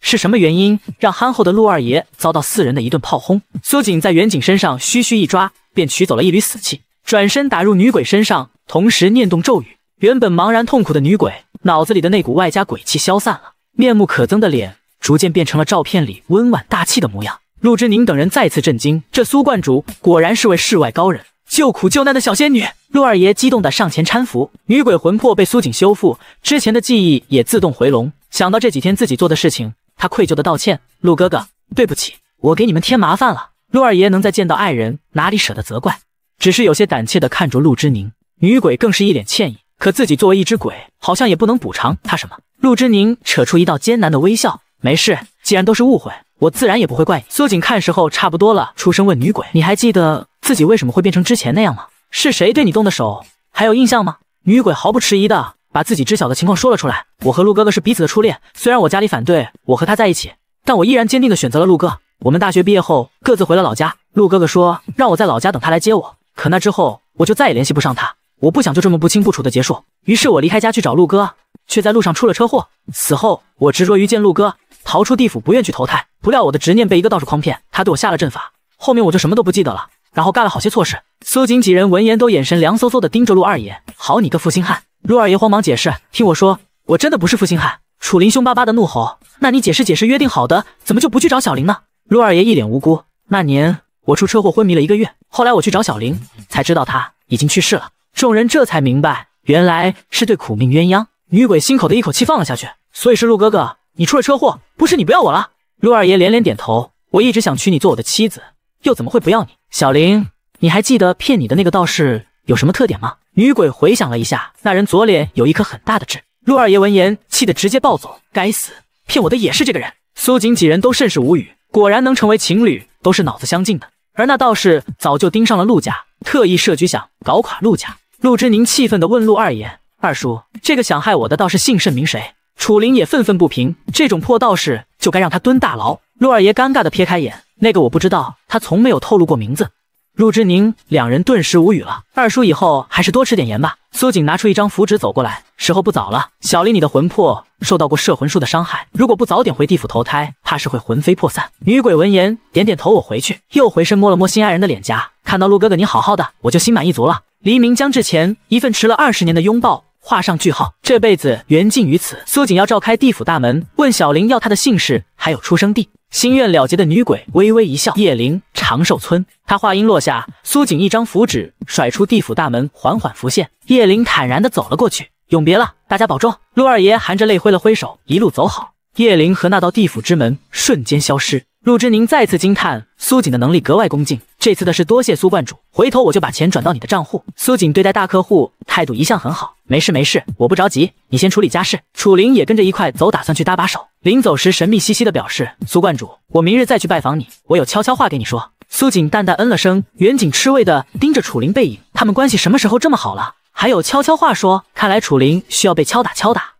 是什么原因让憨厚的陆二爷遭到四人的一顿炮轰？苏锦在远景身上嘘嘘一抓，便取走了一缕死气，转身打入女鬼身上，同时念动咒语。原本茫然痛苦的女鬼脑子里的那股外加鬼气消散了，面目可憎的脸逐渐变成了照片里温婉大气的模样。陆之宁等人再次震惊：这苏观主果然是位世外高人。救苦救难的小仙女，陆二爷激动的上前搀扶。女鬼魂魄被苏锦修复，之前的记忆也自动回笼。想到这几天自己做的事情，他愧疚的道歉：“陆哥哥，对不起，我给你们添麻烦了。”陆二爷能再见到爱人，哪里舍得责怪，只是有些胆怯的看着陆之宁。女鬼更是一脸歉意，可自己作为一只鬼，好像也不能补偿他什么。陆之宁扯出一道艰难的微笑：“没事，既然都是误会，我自然也不会怪你。”苏锦看时候差不多了，出声问女鬼：“你还记得？”自己为什么会变成之前那样吗？是谁对你动的手？还有印象吗？女鬼毫不迟疑的把自己知晓的情况说了出来。我和陆哥哥是彼此的初恋，虽然我家里反对我和他在一起，但我依然坚定的选择了陆哥。我们大学毕业后各自回了老家，陆哥哥说让我在老家等他来接我。可那之后我就再也联系不上他。我不想就这么不清不楚的结束，于是我离开家去找陆哥，却在路上出了车祸。此后我执着于见陆哥，逃出地府不愿去投胎。不料我的执念被一个道士诓骗，他对我下了阵法，后面我就什么都不记得了。然后干了好些错事。苏锦几人闻言都眼神凉飕飕的盯着陆二爷，好你个负心汉！陆二爷慌忙解释：“听我说，我真的不是负心汉。”楚林凶巴巴的怒吼：“那你解释解释，约定好的怎么就不去找小林呢？”陆二爷一脸无辜：“那年我出车祸昏迷了一个月，后来我去找小林，才知道他已经去世了。”众人这才明白，原来是对苦命鸳鸯女鬼心口的一口气放了下去。所以是陆哥哥，你出了车祸，不是你不要我了？陆二爷连连点头：“我一直想娶你做我的妻子，又怎么会不要你？”小林，你还记得骗你的那个道士有什么特点吗？女鬼回想了一下，那人左脸有一颗很大的痣。陆二爷闻言气得直接暴走，该死，骗我的也是这个人！苏锦几人都甚是无语，果然能成为情侣都是脑子相近的。而那道士早就盯上了陆家，特意设局想搞垮陆家。陆之宁气愤地问陆二爷：“二叔，这个想害我的道士姓甚名谁？”楚林也愤愤不平，这种破道士就该让他蹲大牢。陆二爷尴尬地撇开眼。那个我不知道，他从没有透露过名字。陆之宁两人顿时无语了。二叔以后还是多吃点盐吧。苏锦拿出一张符纸走过来，时候不早了。小离，你的魂魄受到过摄魂术的伤害，如果不早点回地府投胎，怕是会魂飞魄散。女鬼闻言点点头，我回去。又回身摸了摸心爱人的脸颊，看到陆哥哥你好好的，我就心满意足了。黎明将至前，一份迟了二十年的拥抱。画上句号，这辈子缘尽于此。苏锦要召开地府大门，问小林要他的姓氏，还有出生地。心愿了结的女鬼微微一笑，叶灵长寿村。她话音落下，苏锦一张符纸甩出地府大门，缓缓浮现。叶灵坦然地走了过去，永别了，大家保重。陆二爷含着泪挥了挥手，一路走好。叶灵和那道地府之门瞬间消失。陆之宁再次惊叹苏锦的能力，格外恭敬。这次的事多谢苏观主，回头我就把钱转到你的账户。苏锦对待大客户态度一向很好，没事没事，我不着急，你先处理家事。楚林也跟着一块走，打算去搭把手。临走时，神秘兮兮的表示：“苏观主，我明日再去拜访你，我有悄悄话给你说。”苏锦淡淡嗯了声，远景吃味的盯着楚林背影，他们关系什么时候这么好了？还有悄悄话说，看来楚林需要被敲打敲打。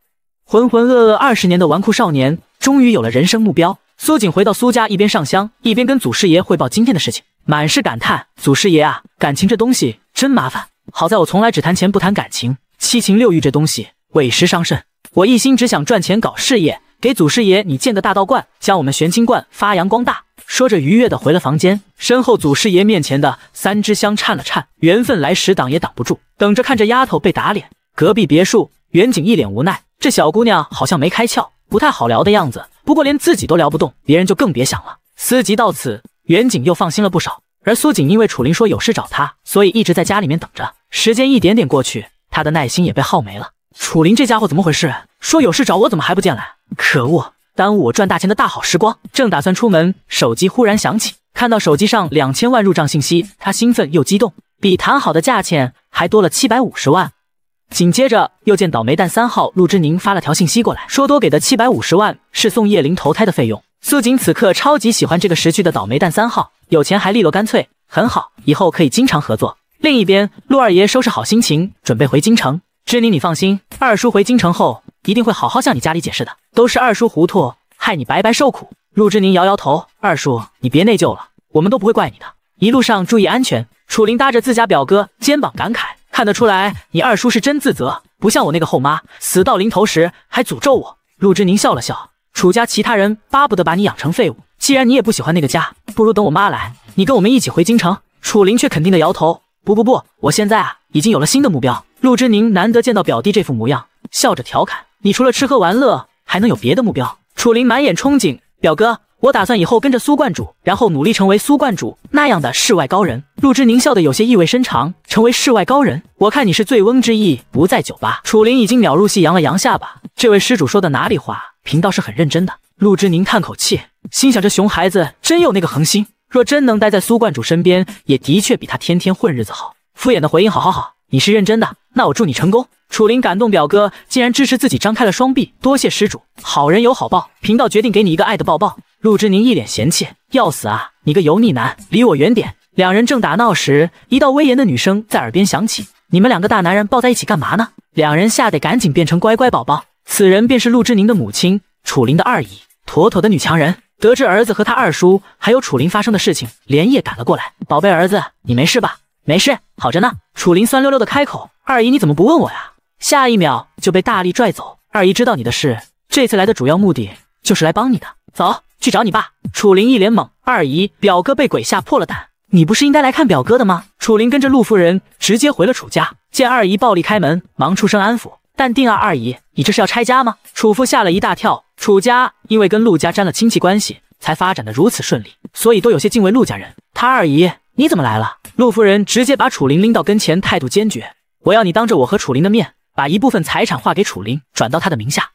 浑浑噩噩二十年的纨绔少年，终于有了人生目标。苏锦回到苏家，一边上香，一边跟祖师爷汇报今天的事情。满是感叹：“祖师爷啊，感情这东西真麻烦。好在我从来只谈钱不谈感情，七情六欲这东西委实伤肾。我一心只想赚钱搞事业，给祖师爷你建个大道观，将我们玄清观发扬光大。”说着，愉悦的回了房间。身后，祖师爷面前的三支香颤了颤。缘分来时挡也挡不住，等着看这丫头被打脸。隔壁别墅，袁景一脸无奈：“这小姑娘好像没开窍，不太好聊的样子。不过连自己都聊不动，别人就更别想了。”思及到此。远景又放心了不少，而苏锦因为楚林说有事找他，所以一直在家里面等着。时间一点点过去，他的耐心也被耗没了。楚林这家伙怎么回事？说有事找我，怎么还不进来？可恶，耽误我赚大钱的大好时光！正打算出门，手机忽然响起，看到手机上两千万入账信息，他兴奋又激动，比谈好的价钱还多了七百五十万。紧接着又见倒霉蛋三号陆之宁发了条信息过来，说多给的七百五十万是送叶灵投胎的费用。苏锦此刻超级喜欢这个识趣的倒霉蛋三号，有钱还利落干脆，很好，以后可以经常合作。另一边，陆二爷收拾好心情，准备回京城。知宁，你放心，二叔回京城后一定会好好向你家里解释的，都是二叔糊涂，害你白白受苦。陆知宁摇摇头，二叔你别内疚了，我们都不会怪你的。一路上注意安全。楚林搭着自家表哥肩膀感慨，看得出来你二叔是真自责，不像我那个后妈，死到临头时还诅咒我。陆知宁笑了笑。楚家其他人巴不得把你养成废物，既然你也不喜欢那个家，不如等我妈来，你跟我们一起回京城。楚林却肯定的摇头，不不不，我现在啊，已经有了新的目标。陆之宁难得见到表弟这副模样，笑着调侃，你除了吃喝玩乐，还能有别的目标？楚林满眼憧憬，表哥，我打算以后跟着苏观主，然后努力成为苏观主那样的世外高人。陆之宁笑得有些意味深长，成为世外高人，我看你是醉翁之意不在酒吧。楚林已经秒入戏，扬了扬下巴，这位施主说的哪里话？贫道是很认真的。陆之宁叹口气，心想这熊孩子真有那个恒心。若真能待在苏观主身边，也的确比他天天混日子好。敷衍的回应：好好好，你是认真的，那我祝你成功。楚林感动表哥竟然支持自己，张开了双臂，多谢施主，好人有好报。贫道决定给你一个爱的抱抱。陆之宁一脸嫌弃：要死啊，你个油腻男，离我远点。两人正打闹时，一道威严的女声在耳边响起：你们两个大男人抱在一起干嘛呢？两人吓得赶紧变成乖乖宝宝。此人便是陆之宁的母亲楚林的二姨，妥妥的女强人。得知儿子和他二叔还有楚林发生的事情，连夜赶了过来。宝贝儿子，你没事吧？没事，好着呢。楚林酸溜溜的开口：“二姨，你怎么不问我呀？”下一秒就被大力拽走。二姨知道你的事，这次来的主要目的就是来帮你的。走，去找你爸。楚林一脸懵：“二姨，表哥被鬼吓破了胆，你不是应该来看表哥的吗？”楚林跟着陆夫人直接回了楚家，见二姨暴力开门，忙出声安抚。淡定啊，二姨，你这是要拆家吗？楚父吓了一大跳。楚家因为跟陆家沾了亲戚关系，才发展的如此顺利，所以都有些敬畏陆家人。他二姨，你怎么来了？陆夫人直接把楚林拎到跟前，态度坚决：“我要你当着我和楚林的面，把一部分财产划给楚林，转到他的名下。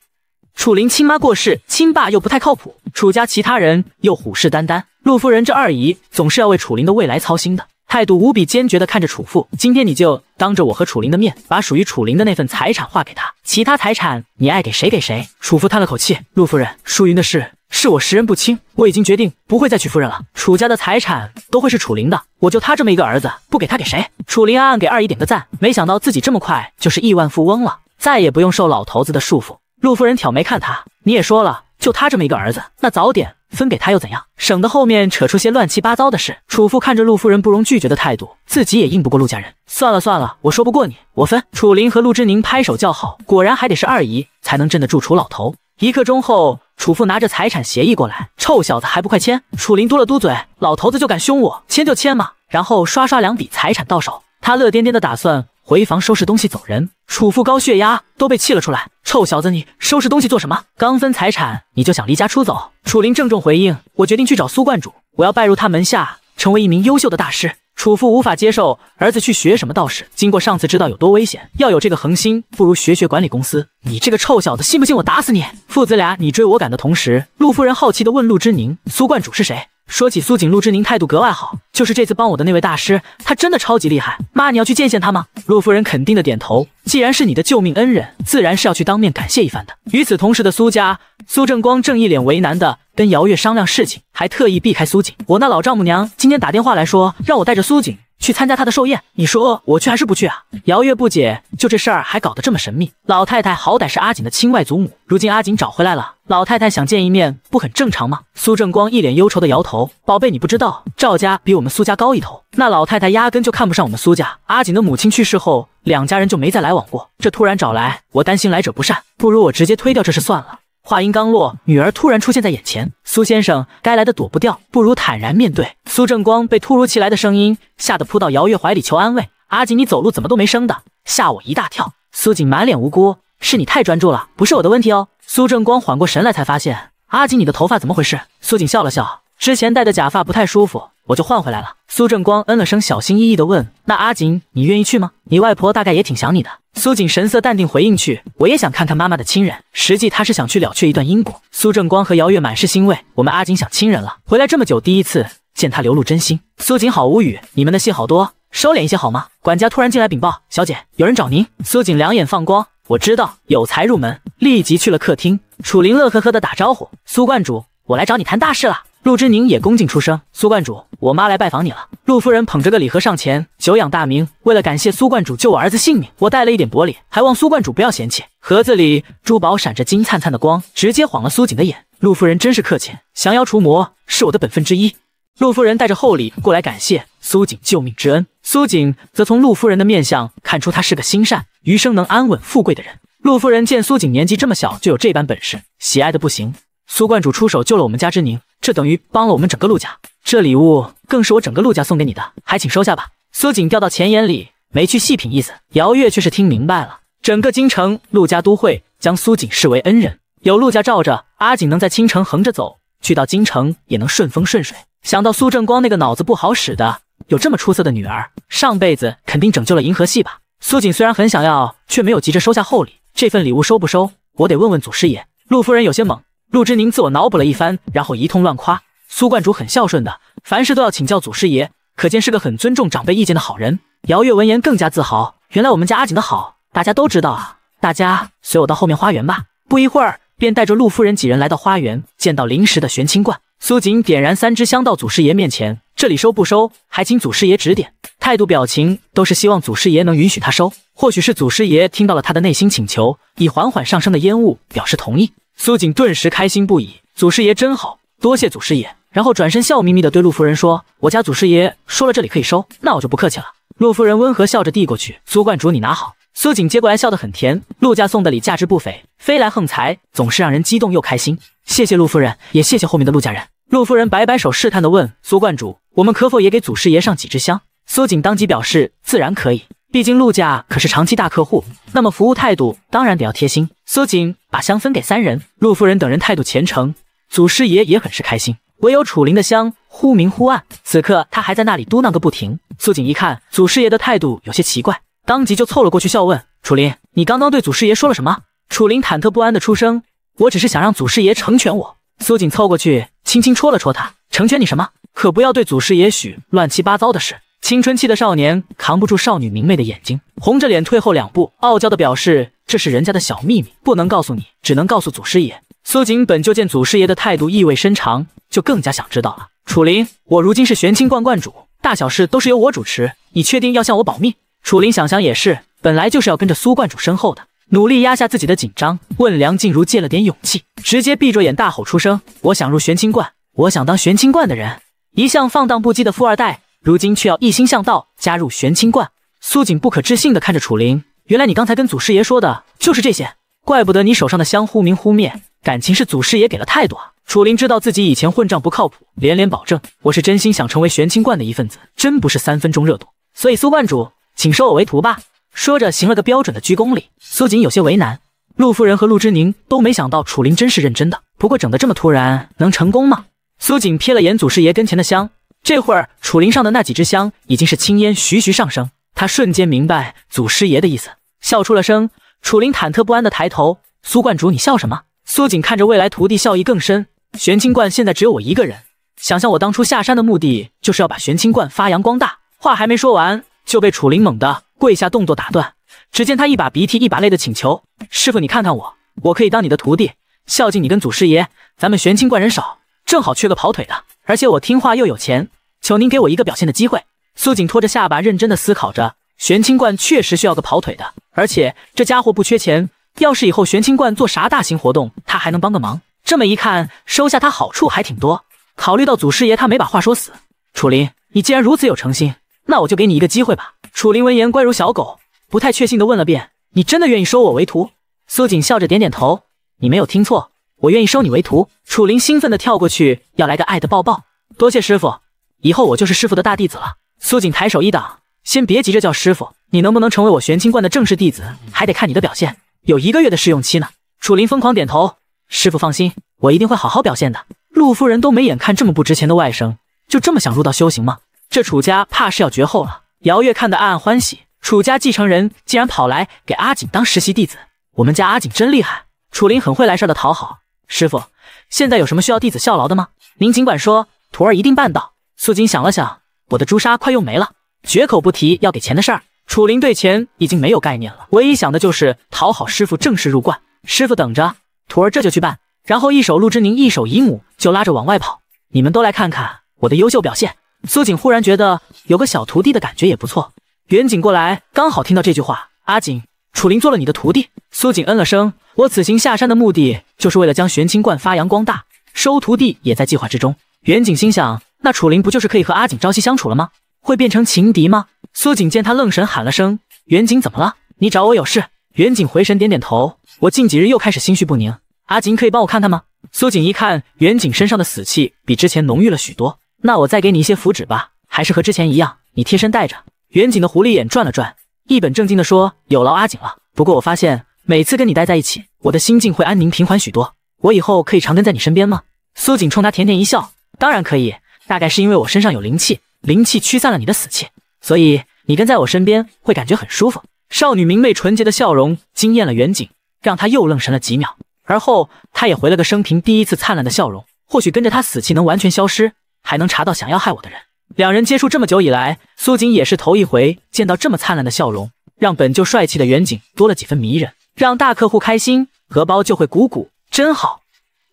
楚林亲妈过世，亲爸又不太靠谱，楚家其他人又虎视眈眈，陆夫人这二姨总是要为楚林的未来操心的。”态度无比坚决地看着楚父，今天你就当着我和楚林的面，把属于楚林的那份财产划给他，其他财产你爱给谁给谁。楚父叹了口气，陆夫人，淑云的事是我识人不清，我已经决定不会再娶夫人了。楚家的财产都会是楚林的，我就他这么一个儿子，不给他给谁？楚林暗暗给二姨点个赞，没想到自己这么快就是亿万富翁了，再也不用受老头子的束缚。陆夫人挑眉看他，你也说了。就他这么一个儿子，那早点分给他又怎样？省得后面扯出些乱七八糟的事。楚父看着陆夫人不容拒绝的态度，自己也硬不过陆家人。算了算了，我说不过你，我分。楚林和陆之宁拍手叫好，果然还得是二姨才能镇得住楚老头。一刻钟后，楚父拿着财产协议过来，臭小子还不快签？楚林嘟了嘟嘴，老头子就敢凶我，签就签嘛。然后刷刷两笔财产到手，他乐颠颠的打算。回房收拾东西走人，楚父高血压都被气了出来。臭小子，你收拾东西做什么？刚分财产你就想离家出走？楚林郑重回应：我决定去找苏观主，我要拜入他门下，成为一名优秀的大师。楚父无法接受儿子去学什么道士，经过上次知道有多危险，要有这个恒心，不如学学管理公司。你这个臭小子，信不信我打死你？父子俩你追我赶的同时，陆夫人好奇的问陆之宁：苏观主是谁？说起苏锦，陆之宁态度格外好。就是这次帮我的那位大师，他真的超级厉害。妈，你要去见见他吗？陆夫人肯定的点头。既然是你的救命恩人，自然是要去当面感谢一番的。与此同时的苏家，苏正光正一脸为难的跟姚月商量事情，还特意避开苏锦。我那老丈母娘今天打电话来说，让我带着苏锦。去参加他的寿宴，你说我去还是不去啊？姚月不解，就这事儿还搞得这么神秘。老太太好歹是阿锦的亲外祖母，如今阿锦找回来了，老太太想见一面不很正常吗？苏正光一脸忧愁的摇头，宝贝你不知道，赵家比我们苏家高一头，那老太太压根就看不上我们苏家。阿锦的母亲去世后，两家人就没再来往过，这突然找来，我担心来者不善，不如我直接推掉这事算了。话音刚落，女儿突然出现在眼前。苏先生，该来的躲不掉，不如坦然面对。苏正光被突如其来的声音吓得扑到姚月怀里求安慰。阿锦，你走路怎么都没声的，吓我一大跳。苏锦满脸无辜：“是你太专注了，不是我的问题哦。”苏正光缓过神来，才发现：“阿锦，你的头发怎么回事？”苏锦笑了笑：“之前戴的假发不太舒服，我就换回来了。”苏正光嗯了声，小心翼翼地问：“那阿锦，你愿意去吗？你外婆大概也挺想你的。”苏锦神色淡定回应去，我也想看看妈妈的亲人。实际他是想去了却一段因果。苏正光和姚月满是欣慰，我们阿锦想亲人了，回来这么久第一次见他流露真心。苏锦好无语，你们的戏好多，收敛一些好吗？管家突然进来禀报，小姐有人找您。苏锦两眼放光，我知道有才入门，立即去了客厅。楚林乐呵呵的打招呼，苏观主，我来找你谈大事了。陆之宁也恭敬出声：“苏观主，我妈来拜访你了。”陆夫人捧着个礼盒上前：“久仰大名，为了感谢苏观主救我儿子性命，我带了一点薄礼，还望苏观主不要嫌弃。”盒子里珠宝闪着金灿灿的光，直接晃了苏锦的眼。陆夫人真是客气，降妖除魔是我的本分之一。陆夫人带着厚礼过来感谢苏锦救命之恩，苏锦则从陆夫人的面相看出她是个心善、余生能安稳富贵的人。陆夫人见苏锦年纪这么小就有这般本事，喜爱的不行。苏观主出手救了我们家之宁。这等于帮了我们整个陆家，这礼物更是我整个陆家送给你的，还请收下吧。苏锦掉到钱眼里，没去细品意思，姚月却是听明白了。整个京城陆家都会将苏锦视为恩人，有陆家罩着，阿锦能在青城横着走，去到京城也能顺风顺水。想到苏正光那个脑子不好使的，有这么出色的女儿，上辈子肯定拯救了银河系吧。苏锦虽然很想要，却没有急着收下厚礼。这份礼物收不收，我得问问祖师爷。陆夫人有些懵。陆之宁自我脑补了一番，然后一通乱夸苏观主很孝顺的，凡事都要请教祖师爷，可见是个很尊重长辈意见的好人。姚月闻言更加自豪，原来我们家阿锦的好大家都知道啊！大家随我到后面花园吧。不一会儿便带着陆夫人几人来到花园，见到临时的玄清观，苏锦点燃三支香到祖师爷面前，这里收不收，还请祖师爷指点。态度表情都是希望祖师爷能允许他收。或许是祖师爷听到了他的内心请求，以缓缓上升的烟雾表示同意。苏锦顿时开心不已，祖师爷真好，多谢祖师爷。然后转身笑眯眯地对陆夫人说：“我家祖师爷说了，这里可以收，那我就不客气了。”陆夫人温和笑着递过去：“苏观主，你拿好。”苏锦接过来，笑得很甜。陆家送的礼价值不菲，飞来横财总是让人激动又开心。谢谢陆夫人，也谢谢后面的陆家人。陆夫人摆摆手，试探地问：“苏观主，我们可否也给祖师爷上几支香？”苏锦当即表示：“自然可以。”毕竟陆家可是长期大客户，那么服务态度当然得要贴心。苏锦把香分给三人，陆夫人等人态度虔诚，祖师爷也很是开心。唯有楚林的香忽明忽暗，此刻他还在那里嘟囔个不停。苏锦一看祖师爷的态度有些奇怪，当即就凑了过去，笑问：“楚林，你刚刚对祖师爷说了什么？”楚林忐忑不安的出声：“我只是想让祖师爷成全我。”苏锦凑过去，轻轻戳了戳他：“成全你什么？可不要对祖师爷许乱七八糟的事。”青春期的少年扛不住少女明媚的眼睛，红着脸退后两步，傲娇的表示：“这是人家的小秘密，不能告诉你，只能告诉祖师爷。”苏锦本就见祖师爷的态度意味深长，就更加想知道了。楚林，我如今是玄清观观主，大小事都是由我主持，你确定要向我保密？楚林想想也是，本来就是要跟着苏观主身后的，努力压下自己的紧张，问梁静茹借了点勇气，直接闭着眼大吼出声：“我想入玄清观，我想当玄清观的人。”一向放荡不羁的富二代。如今却要一心向道，加入玄清观。苏锦不可置信地看着楚灵，原来你刚才跟祖师爷说的就是这些，怪不得你手上的香忽明忽灭，感情是祖师爷给了态度啊。楚灵知道自己以前混账不靠谱，连连保证，我是真心想成为玄清观的一份子，真不是三分钟热度。所以苏观主，请收我为徒吧。说着行了个标准的鞠躬礼。苏锦有些为难，陆夫人和陆之宁都没想到楚灵真是认真的，不过整得这么突然，能成功吗？苏锦瞥了眼祖师爷跟前的香。这会儿，楚林上的那几支香已经是青烟徐徐上升，他瞬间明白祖师爷的意思，笑出了声。楚林忐忑不安的抬头：“苏观主，你笑什么？”苏锦看着未来徒弟，笑意更深。玄清观现在只有我一个人，想象我当初下山的目的，就是要把玄清观发扬光大。话还没说完，就被楚林猛地跪下动作打断。只见他一把鼻涕一把泪的请求：“师傅，你看看我，我可以当你的徒弟，孝敬你跟祖师爷。咱们玄清观人少，正好缺个跑腿的。”而且我听话又有钱，求您给我一个表现的机会。苏锦拖着下巴认真的思考着，玄清观确实需要个跑腿的，而且这家伙不缺钱，要是以后玄清观做啥大型活动，他还能帮个忙。这么一看，收下他好处还挺多。考虑到祖师爷他没把话说死，楚林，你既然如此有诚心，那我就给你一个机会吧。楚林闻言乖如小狗，不太确信的问了遍：“你真的愿意收我为徒？”苏锦笑着点点头：“你没有听错。”我愿意收你为徒。楚林兴奋地跳过去，要来个爱的抱抱。多谢师傅，以后我就是师傅的大弟子了。苏锦抬手一挡，先别急着叫师傅，你能不能成为我玄清观的正式弟子，还得看你的表现，有一个月的试用期呢。楚林疯狂点头，师傅放心，我一定会好好表现的。陆夫人都没眼看这么不值钱的外甥，就这么想入道修行吗？这楚家怕是要绝后了。姚月看得暗暗欢喜，楚家继承人竟然跑来给阿锦当实习弟子，我们家阿锦真厉害。楚林很会来事儿的讨好。师傅，现在有什么需要弟子效劳的吗？您尽管说，徒儿一定办到。苏锦想了想，我的朱砂快用没了，绝口不提要给钱的事儿。楚林对钱已经没有概念了，唯一想的就是讨好师傅，正式入冠。师傅等着，徒儿这就去办。然后一手陆之宁，一手姨母就拉着往外跑。你们都来看看我的优秀表现。苏锦忽然觉得有个小徒弟的感觉也不错。远景过来，刚好听到这句话，阿锦。楚林做了你的徒弟，苏锦嗯了声。我此行下山的目的就是为了将玄清观发扬光大，收徒弟也在计划之中。远景心想，那楚林不就是可以和阿锦朝夕相处了吗？会变成情敌吗？苏锦见他愣神，喊了声：“远景，怎么了？你找我有事？”远景回神，点点头。我近几日又开始心绪不宁，阿锦可以帮我看看吗？苏锦一看远景身上的死气比之前浓郁了许多，那我再给你一些符纸吧，还是和之前一样，你贴身带着。远景的狐狸眼转了转。一本正经地说：“有劳阿锦了。不过我发现，每次跟你待在一起，我的心境会安宁平缓许多。我以后可以常跟在你身边吗？”苏锦冲他甜甜一笑：“当然可以。大概是因为我身上有灵气，灵气驱散了你的死气，所以你跟在我身边会感觉很舒服。”少女明媚纯洁的笑容惊艳了远景，让他又愣神了几秒。而后，他也回了个生平第一次灿烂的笑容。或许跟着他，死气能完全消失，还能查到想要害我的人。两人接触这么久以来，苏锦也是头一回见到这么灿烂的笑容，让本就帅气的远景多了几分迷人。让大客户开心，荷包就会鼓鼓，真好。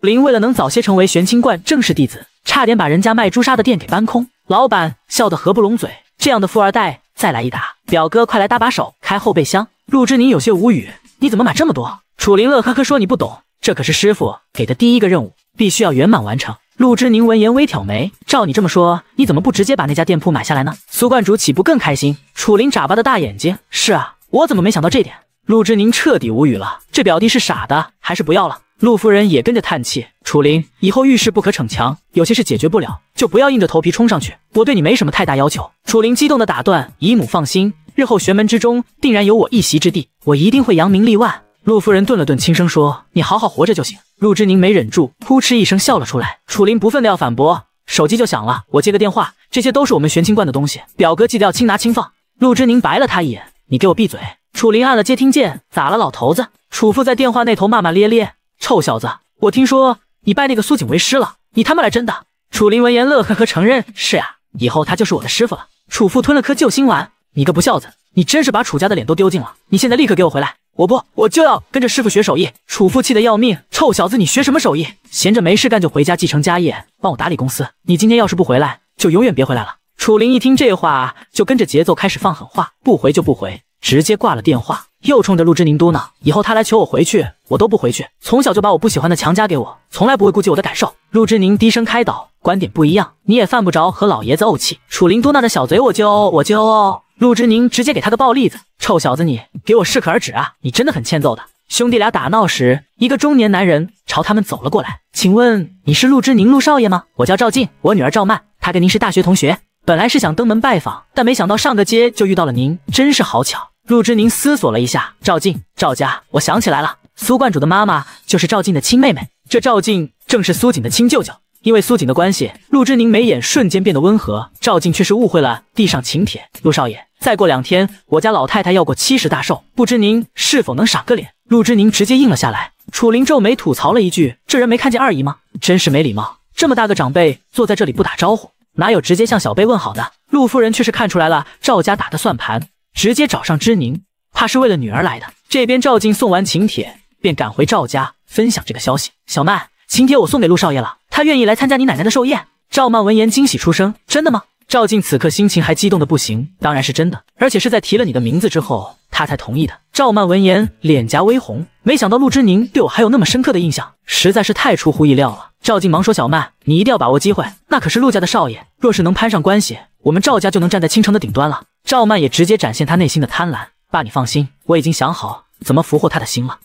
林为了能早些成为玄清观正式弟子，差点把人家卖朱砂的店给搬空。老板笑得合不拢嘴，这样的富二代再来一打。表哥，快来搭把手，开后备箱。陆之宁有些无语，你怎么买这么多？楚林乐呵呵说：“你不懂，这可是师傅给的第一个任务，必须要圆满完成。”陆之宁闻言微挑眉，照你这么说，你怎么不直接把那家店铺买下来呢？苏观主岂不更开心？楚林眨巴的大眼睛，是啊，我怎么没想到这点？陆之宁彻底无语了，这表弟是傻的还是不要了？陆夫人也跟着叹气。楚林，以后遇事不可逞强，有些事解决不了，就不要硬着头皮冲上去。我对你没什么太大要求。楚林激动的打断，姨母放心，日后玄门之中定然有我一席之地，我一定会扬名立万。陆夫人顿了顿，轻声说：“你好好活着就行。”陆之宁没忍住，扑哧一声笑了出来。楚林不忿地要反驳，手机就响了。我接个电话。这些都是我们玄清观的东西，表哥记得要轻拿轻放。陆之宁白了他一眼：“你给我闭嘴！”楚林按了接听键。咋了，老头子？楚父在电话那头骂骂咧咧：“臭小子，我听说你拜那个苏锦为师了，你他妈来真的？”楚林闻言乐呵呵承认：“是呀，以后他就是我的师傅了。”楚父吞了颗救心丸：“你个不孝子，你真是把楚家的脸都丢尽了！你现在立刻给我回来！”我不，我就要跟着师傅学手艺。楚父气得要命，臭小子，你学什么手艺？闲着没事干就回家继承家业，帮我打理公司。你今天要是不回来，就永远别回来了。楚林一听这话，就跟着节奏开始放狠话，不回就不回，直接挂了电话，又冲着陆之宁嘟囔：以后他来求我回去，我都不回去。从小就把我不喜欢的强加给我，从来不会顾及我的感受。陆之宁低声开导，观点不一样，你也犯不着和老爷子怄气。楚林嘟囔的小嘴，我就我就。陆之宁直接给他个暴力子，臭小子，你给我适可而止啊！你真的很欠揍的。兄弟俩打闹时，一个中年男人朝他们走了过来。请问你是陆之宁陆少爷吗？我叫赵静，我女儿赵曼，她跟您是大学同学。本来是想登门拜访，但没想到上个街就遇到了您，真是好巧。陆之宁思索了一下，赵静，赵家，我想起来了，苏观主的妈妈就是赵静的亲妹妹，这赵静正是苏锦的亲舅舅。因为苏锦的关系，陆之宁眉眼瞬间变得温和。赵静却是误会了，递上请帖。陆少爷，再过两天，我家老太太要过七十大寿，不知您是否能赏个脸？陆之宁直接应了下来。楚林皱眉吐槽了一句：“这人没看见二姨吗？真是没礼貌！这么大个长辈坐在这里不打招呼，哪有直接向小辈问好的？”陆夫人却是看出来了，赵家打的算盘，直接找上之宁，怕是为了女儿来的。这边赵静送完请帖，便赶回赵家分享这个消息。小曼。请帖我送给陆少爷了，他愿意来参加你奶奶的寿宴。赵曼闻言惊喜出声：“真的吗？”赵静此刻心情还激动的不行，当然是真的，而且是在提了你的名字之后，他才同意的。赵曼闻言脸颊微红，没想到陆之宁对我还有那么深刻的印象，实在是太出乎意料了。赵静忙说：“小曼，你一定要把握机会，那可是陆家的少爷，若是能攀上关系，我们赵家就能站在青城的顶端了。”赵曼也直接展现他内心的贪婪：“爸，你放心，我已经想好怎么俘获他的心了。”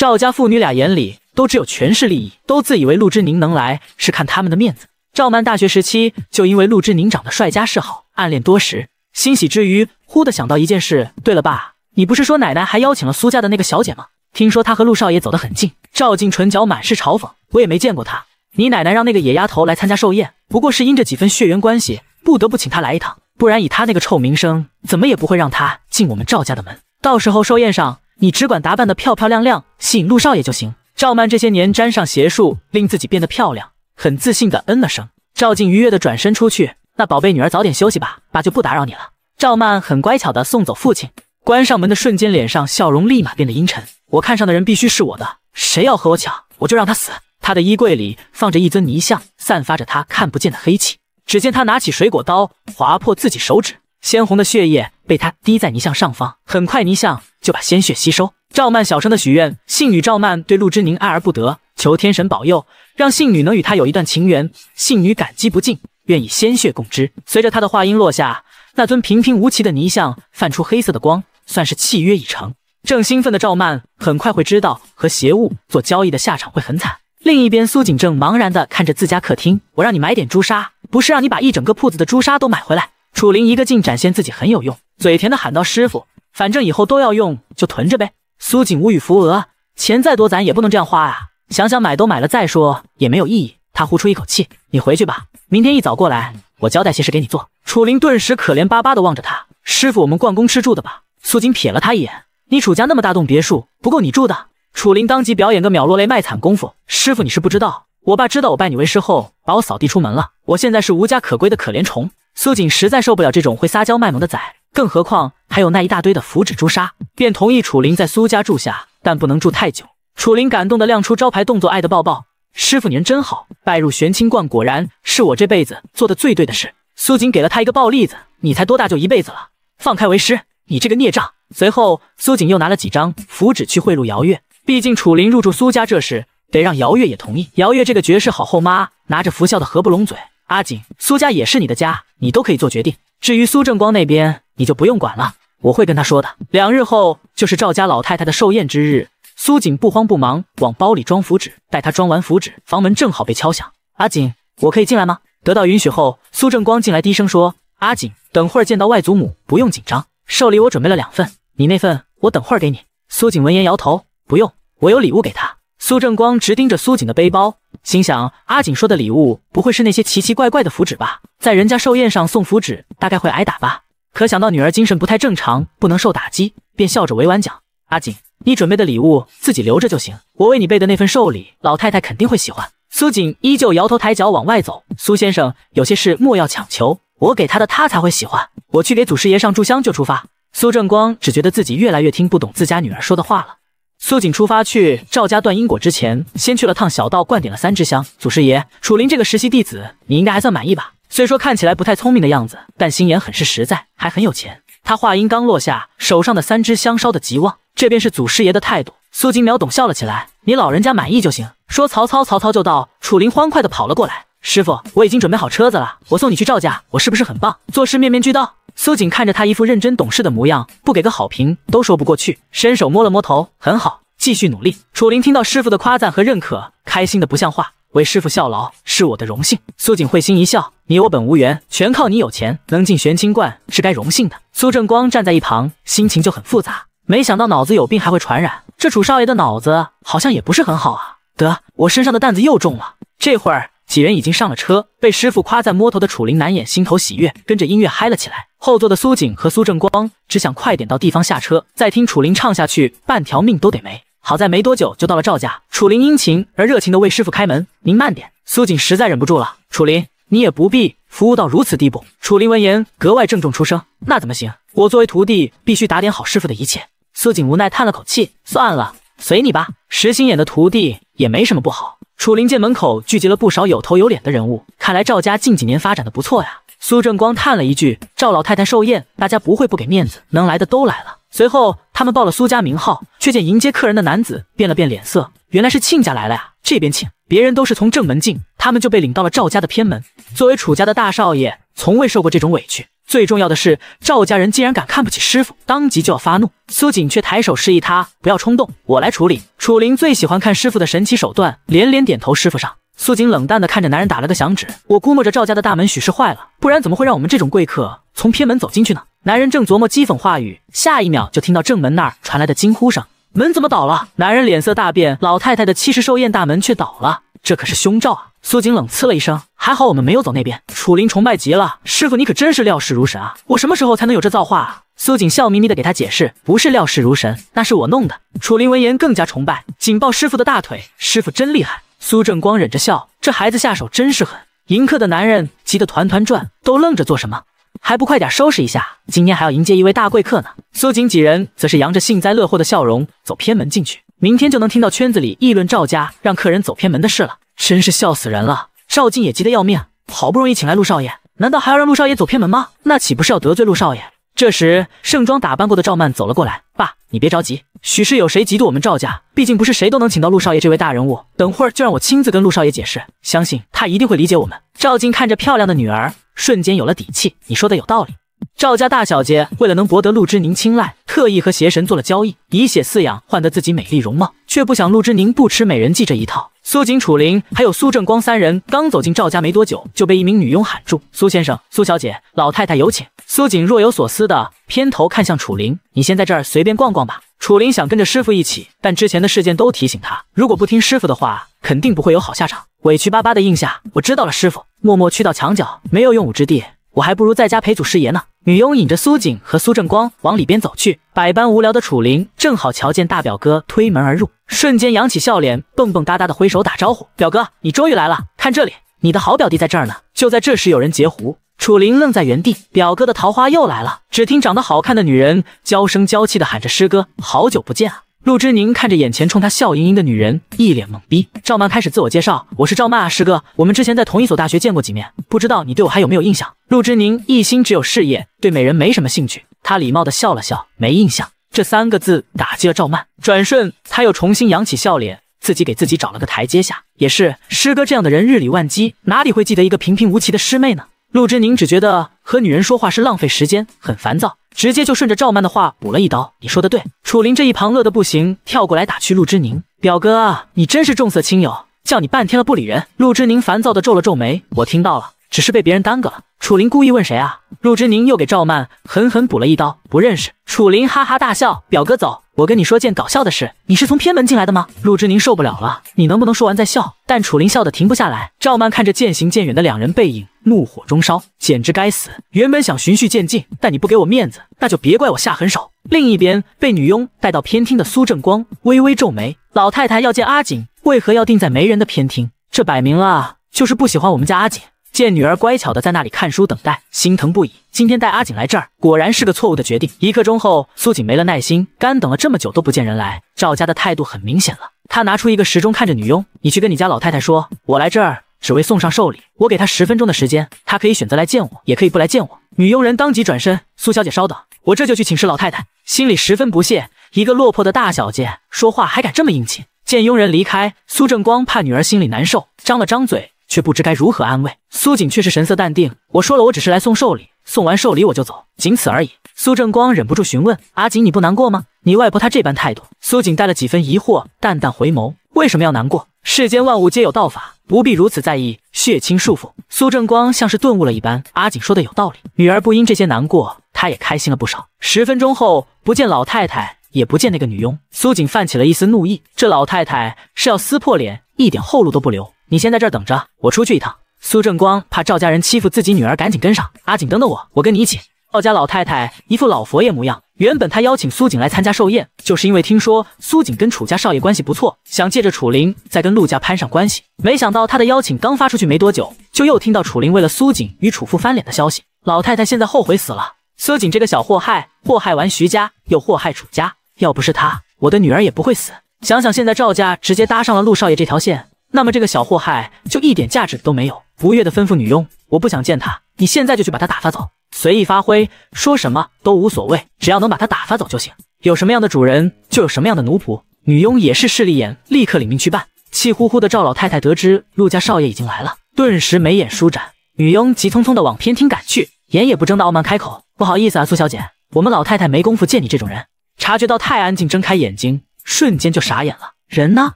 赵家父女俩眼里都只有权势利益，都自以为陆之宁能来是看他们的面子。赵曼大学时期就因为陆之宁长得帅，家世好，暗恋多时，欣喜之余，忽地想到一件事。对了，爸，你不是说奶奶还邀请了苏家的那个小姐吗？听说她和陆少爷走得很近。赵静唇角满是嘲讽，我也没见过她。你奶奶让那个野丫头来参加寿宴，不过是因着几分血缘关系，不得不请她来一趟，不然以她那个臭名声，怎么也不会让她进我们赵家的门。到时候寿宴上。你只管打扮得漂漂亮亮，吸引陆少爷就行。赵曼这些年沾上邪术，令自己变得漂亮，很自信的嗯了声。赵静愉悦的转身出去，那宝贝女儿早点休息吧，爸就不打扰你了。赵曼很乖巧的送走父亲，关上门的瞬间，脸上笑容立马变得阴沉。我看上的人必须是我的，谁要和我抢，我就让他死。他的衣柜里放着一尊泥像，散发着他看不见的黑气。只见他拿起水果刀，划破自己手指，鲜红的血液被他滴在泥像上方，很快泥像。就把鲜血吸收。赵曼小声的许愿，信女赵曼对陆之宁爱而不得，求天神保佑，让信女能与他有一段情缘。信女感激不尽，愿以鲜血共之。随着她的话音落下，那尊平平无奇的泥像泛出黑色的光，算是契约已成。正兴奋的赵曼很快会知道，和邪物做交易的下场会很惨。另一边，苏锦正茫然的看着自家客厅，我让你买点朱砂，不是让你把一整个铺子的朱砂都买回来。楚林一个劲展现自己很有用，嘴甜的喊道：“师傅。”反正以后都要用，就囤着呗。苏锦无语扶额，钱再多咱也不能这样花啊！想想买都买了，再说也没有意义。他呼出一口气：“你回去吧，明天一早过来，我交代些事给你做。”楚林顿时可怜巴巴地望着他：“师傅，我们逛公吃住的吧？”苏锦瞥了他一眼：“你楚家那么大栋别墅，不够你住的？”楚林当即表演个秒落泪卖惨功夫：“师傅，你是不知道，我爸知道我拜你为师后，把我扫地出门了。我现在是无家可归的可怜虫。”苏锦实在受不了这种会撒娇卖萌的崽。更何况还有那一大堆的符纸朱砂，便同意楚林在苏家住下，但不能住太久。楚林感动的亮出招牌动作，爱的抱抱，师傅你人真好，拜入玄清观果然是我这辈子做的最对的事。苏锦给了他一个暴栗子，你才多大就一辈子了，放开为师，你这个孽障。随后苏锦又拿了几张符纸去贿赂姚月，毕竟楚林入住苏家这事得让姚月也同意。姚月这个绝世好后妈拿着符笑的合不拢嘴，阿锦，苏家也是你的家，你都可以做决定。至于苏正光那边。你就不用管了，我会跟他说的。两日后就是赵家老太太的寿宴之日，苏锦不慌不忙往包里装符纸。待他装完符纸，房门正好被敲响。阿锦，我可以进来吗？得到允许后，苏正光进来低声说：“阿锦，等会儿见到外祖母不用紧张，寿礼我准备了两份，你那份我等会儿给你。”苏锦闻言摇头，不用，我有礼物给他。苏正光直盯着苏锦的背包，心想：阿锦说的礼物不会是那些奇奇怪怪的符纸吧？在人家寿宴上送符纸，大概会挨打吧。可想到女儿精神不太正常，不能受打击，便笑着委婉讲：“阿锦，你准备的礼物自己留着就行，我为你备的那份寿礼，老太太肯定会喜欢。”苏锦依旧摇头抬脚往外走。苏先生，有些事莫要强求，我给他的他才会喜欢。我去给祖师爷上炷香就出发。苏正光只觉得自己越来越听不懂自家女儿说的话了。苏锦出发去赵家断因果之前，先去了趟小道，灌点了三支香。祖师爷，楚林这个实习弟子，你应该还算满意吧？虽说看起来不太聪明的样子，但心眼很是实在，还很有钱。他话音刚落下，手上的三支香烧的极旺，这便是祖师爷的态度。苏金秒懂笑了起来：“你老人家满意就行。”说曹操，曹操就到。楚林欢快的跑了过来：“师傅，我已经准备好车子了，我送你去赵家，我是不是很棒？做事面面俱到。”苏锦看着他一副认真懂事的模样，不给个好评都说不过去，伸手摸了摸头：“很好，继续努力。”楚林听到师傅的夸赞和认可，开心的不像话。为师傅效劳是我的荣幸。苏锦会心一笑，你我本无缘，全靠你有钱能进玄清观是该荣幸的。苏正光站在一旁，心情就很复杂。没想到脑子有病还会传染，这楚少爷的脑子好像也不是很好啊。得，我身上的担子又重了。这会儿几人已经上了车，被师傅夸赞摸头的楚林难掩心头喜悦，跟着音乐嗨了起来。后座的苏锦和苏正光只想快点到地方下车，再听楚林唱下去，半条命都得没。好在没多久就到了赵家，楚林殷勤而热情的为师傅开门。您慢点。苏锦实在忍不住了，楚林，你也不必服务到如此地步。楚林闻言格外郑重，出声：“那怎么行？我作为徒弟，必须打点好师傅的一切。”苏锦无奈叹了口气，算了，随你吧。石心眼的徒弟也没什么不好。楚林见门口聚集了不少有头有脸的人物，看来赵家近几年发展的不错呀。苏正光叹了一句：“赵老太太寿宴，大家不会不给面子，能来的都来了。”随后，他们报了苏家名号，却见迎接客人的男子变了变脸色，原来是亲家来了呀。这边请，别人都是从正门进，他们就被领到了赵家的偏门。作为楚家的大少爷，从未受过这种委屈。最重要的是，赵家人竟然敢看不起师傅，当即就要发怒。苏锦却抬手示意他不要冲动，我来处理。楚林最喜欢看师傅的神奇手段，连连点头。师傅上。苏锦冷淡的看着男人，打了个响指。我估摸着赵家的大门许是坏了，不然怎么会让我们这种贵客从偏门走进去呢？男人正琢磨讥讽话语，下一秒就听到正门那儿传来的惊呼声：“门怎么倒了？”男人脸色大变，老太太的七十寿宴大门却倒了，这可是凶兆啊！苏锦冷呲了一声：“还好我们没有走那边。”楚林崇拜极了：“师傅，你可真是料事如神啊！我什么时候才能有这造化啊？”苏锦笑眯眯地给他解释：“不是料事如神，那是我弄的。”楚林闻言更加崇拜，紧抱师傅的大腿：“师傅真厉害！”苏正光忍着笑：“这孩子下手真是狠。”迎客的男人急得团团转，都愣着做什么？还不快点收拾一下，今天还要迎接一位大贵客呢。苏锦几人则是扬着幸灾乐祸的笑容走偏门进去，明天就能听到圈子里议论赵家让客人走偏门的事了，真是笑死人了。赵静也急得要命，好不容易请来陆少爷，难道还要让陆少爷走偏门吗？那岂不是要得罪陆少爷？这时，盛装打扮过的赵曼走了过来，爸，你别着急，许是有谁嫉妒我们赵家，毕竟不是谁都能请到陆少爷这位大人物。等会儿就让我亲自跟陆少爷解释，相信他一定会理解我们。赵静看着漂亮的女儿。瞬间有了底气。你说的有道理。赵家大小姐为了能博得陆之宁青睐，特意和邪神做了交易，以血饲养换得自己美丽容貌，却不想陆之宁不吃美人计这一套。苏锦、楚林还有苏正光三人刚走进赵家没多久，就被一名女佣喊住：“苏先生、苏小姐、老太太有请。”苏锦若有所思的偏头看向楚林：“你先在这儿随便逛逛吧。”楚林想跟着师傅一起，但之前的事件都提醒他，如果不听师傅的话，肯定不会有好下场。委屈巴巴的应下，我知道了，师傅。默默去到墙角，没有用武之地，我还不如在家陪祖师爷呢。女佣引着苏锦和苏正光往里边走去，百般无聊的楚灵正好瞧见大表哥推门而入，瞬间扬起笑脸，蹦蹦哒哒的挥手打招呼：“表哥，你终于来了，看这里，你的好表弟在这儿呢。”就在这时，有人截胡，楚灵愣在原地。表哥的桃花又来了。只听长得好看的女人娇声娇气的喊着：“师哥，好久不见啊！”陆之宁看着眼前冲他笑盈盈的女人，一脸懵逼。赵曼开始自我介绍：“我是赵曼，啊，师哥，我们之前在同一所大学见过几面，不知道你对我还有没有印象？”陆之宁一心只有事业，对美人没什么兴趣。他礼貌地笑了笑，没印象这三个字打击了赵曼。转瞬，他又重新扬起笑脸，自己给自己找了个台阶下。也是，师哥这样的人日理万机，哪里会记得一个平平无奇的师妹呢？陆之宁只觉得和女人说话是浪费时间，很烦躁。直接就顺着赵曼的话补了一刀。你说的对，楚林这一旁乐得不行，跳过来打趣陆之宁：“表哥，你真是重色轻友，叫你半天了不理人。”陆之宁烦躁的皱了皱眉：“我听到了，只是被别人耽搁了。”楚林故意问谁啊？陆之宁又给赵曼狠狠补了一刀：“不认识。”楚林哈哈大笑：“表哥走，我跟你说件搞笑的事，你是从偏门进来的吗？”陆之宁受不了了：“你能不能说完再笑？”但楚林笑得停不下来。赵曼看着渐行渐远的两人背影。怒火中烧，简直该死！原本想循序渐进，但你不给我面子，那就别怪我下狠手。另一边，被女佣带到偏厅的苏正光微微皱眉：老太太要见阿锦，为何要定在没人的偏厅？这摆明了就是不喜欢我们家阿锦。见女儿乖巧的在那里看书等待，心疼不已。今天带阿锦来这儿，果然是个错误的决定。一刻钟后，苏锦没了耐心，干等了这么久都不见人来，赵家的态度很明显了。他拿出一个时钟，看着女佣：“你去跟你家老太太说，我来这儿。”只为送上寿礼，我给她十分钟的时间，她可以选择来见我，也可以不来见我。女佣人当即转身，苏小姐稍等，我这就去请示老太太。心里十分不屑，一个落魄的大小姐，说话还敢这么硬气。见佣人离开，苏正光怕女儿心里难受，张了张嘴，却不知该如何安慰。苏锦却是神色淡定，我说了，我只是来送寿礼，送完寿礼我就走，仅此而已。苏正光忍不住询问阿锦：“你不难过吗？你外婆她这般态度？”苏锦带了几分疑惑，淡淡回眸。为什么要难过？世间万物皆有道法，不必如此在意血亲束缚。苏正光像是顿悟了一般，阿锦说的有道理，女儿不因这些难过，她也开心了不少。十分钟后，不见老太太，也不见那个女佣，苏锦泛起了一丝怒意，这老太太是要撕破脸，一点后路都不留。你先在这儿等着，我出去一趟。苏正光怕赵家人欺负自己女儿，赶紧跟上。阿锦，等等我，我跟你一起。赵家老太太一副老佛爷模样。原本她邀请苏锦来参加寿宴，就是因为听说苏锦跟楚家少爷关系不错，想借着楚林再跟陆家攀上关系。没想到她的邀请刚发出去没多久，就又听到楚林为了苏锦与楚父翻脸的消息。老太太现在后悔死了。苏锦这个小祸害，祸害完徐家又祸害楚家。要不是他，我的女儿也不会死。想想现在赵家直接搭上了陆少爷这条线，那么这个小祸害就一点价值都没有。不悦的吩咐女佣：“我不想见他，你现在就去把他打发走。”随意发挥，说什么都无所谓，只要能把他打发走就行。有什么样的主人，就有什么样的奴仆。女佣也是势利眼，立刻领命去办。气呼呼的赵老太太得知陆家少爷已经来了，顿时眉眼舒展。女佣急匆匆地往偏厅赶去，眼也不睁的傲慢开口：“不好意思啊，苏小姐，我们老太太没工夫见你这种人。”察觉到太安静，睁开眼睛，瞬间就傻眼了。人呢？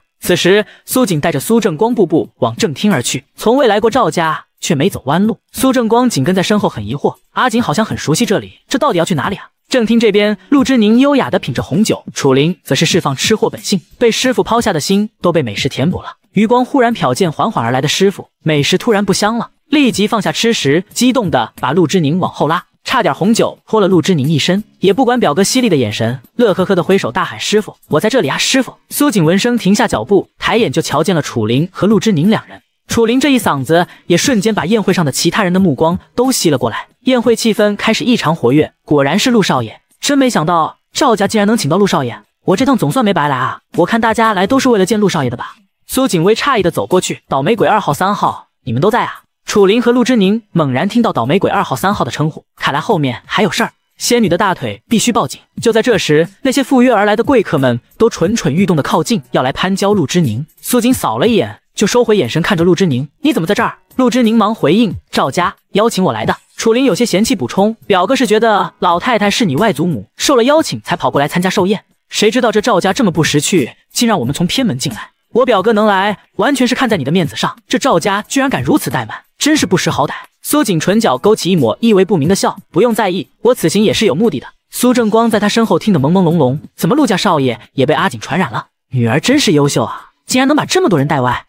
此时，苏锦带着苏正光步步往正厅而去，从未来过赵家。却没走弯路，苏正光紧跟在身后，很疑惑。阿锦好像很熟悉这里，这到底要去哪里啊？正厅这边，陆之宁优雅的品着红酒，楚林则是释放吃货本性，被师傅抛下的心都被美食填补了。余光忽然瞟见缓缓而来的师傅，美食突然不香了，立即放下吃食，激动的把陆之宁往后拉，差点红酒泼了陆之宁一身，也不管表哥犀利的眼神，乐呵呵的挥手大喊：“师傅，我在这里啊！”师傅。苏锦闻声停下脚步，抬眼就瞧见了楚林和陆之宁两人。楚林这一嗓子也瞬间把宴会上的其他人的目光都吸了过来，宴会气氛开始异常活跃。果然是陆少爷，真没想到赵家竟然能请到陆少爷，我这趟总算没白来啊！我看大家来都是为了见陆少爷的吧？苏锦微诧异的走过去，倒霉鬼二号、三号，你们都在啊？楚林和陆之宁猛然听到倒霉鬼二号、三号的称呼，看来后面还有事儿。仙女的大腿必须报警！就在这时，那些赴约而来的贵客们都蠢蠢欲动的靠近，要来攀交陆之宁。苏锦扫了一眼。就收回眼神，看着陆之宁，你怎么在这儿？陆之宁忙回应：“赵家邀请我来的。”楚林有些嫌弃，补充：“表哥是觉得老太太是你外祖母，受了邀请才跑过来参加寿宴。谁知道这赵家这么不识趣，竟让我们从偏门进来。我表哥能来，完全是看在你的面子上。这赵家居然敢如此怠慢，真是不识好歹。”苏锦唇角勾起一抹意味不明的笑，不用在意，我此行也是有目的的。苏正光在他身后听得朦朦胧胧，怎么陆家少爷也被阿锦传染了？女儿真是优秀啊，竟然能把这么多人带歪。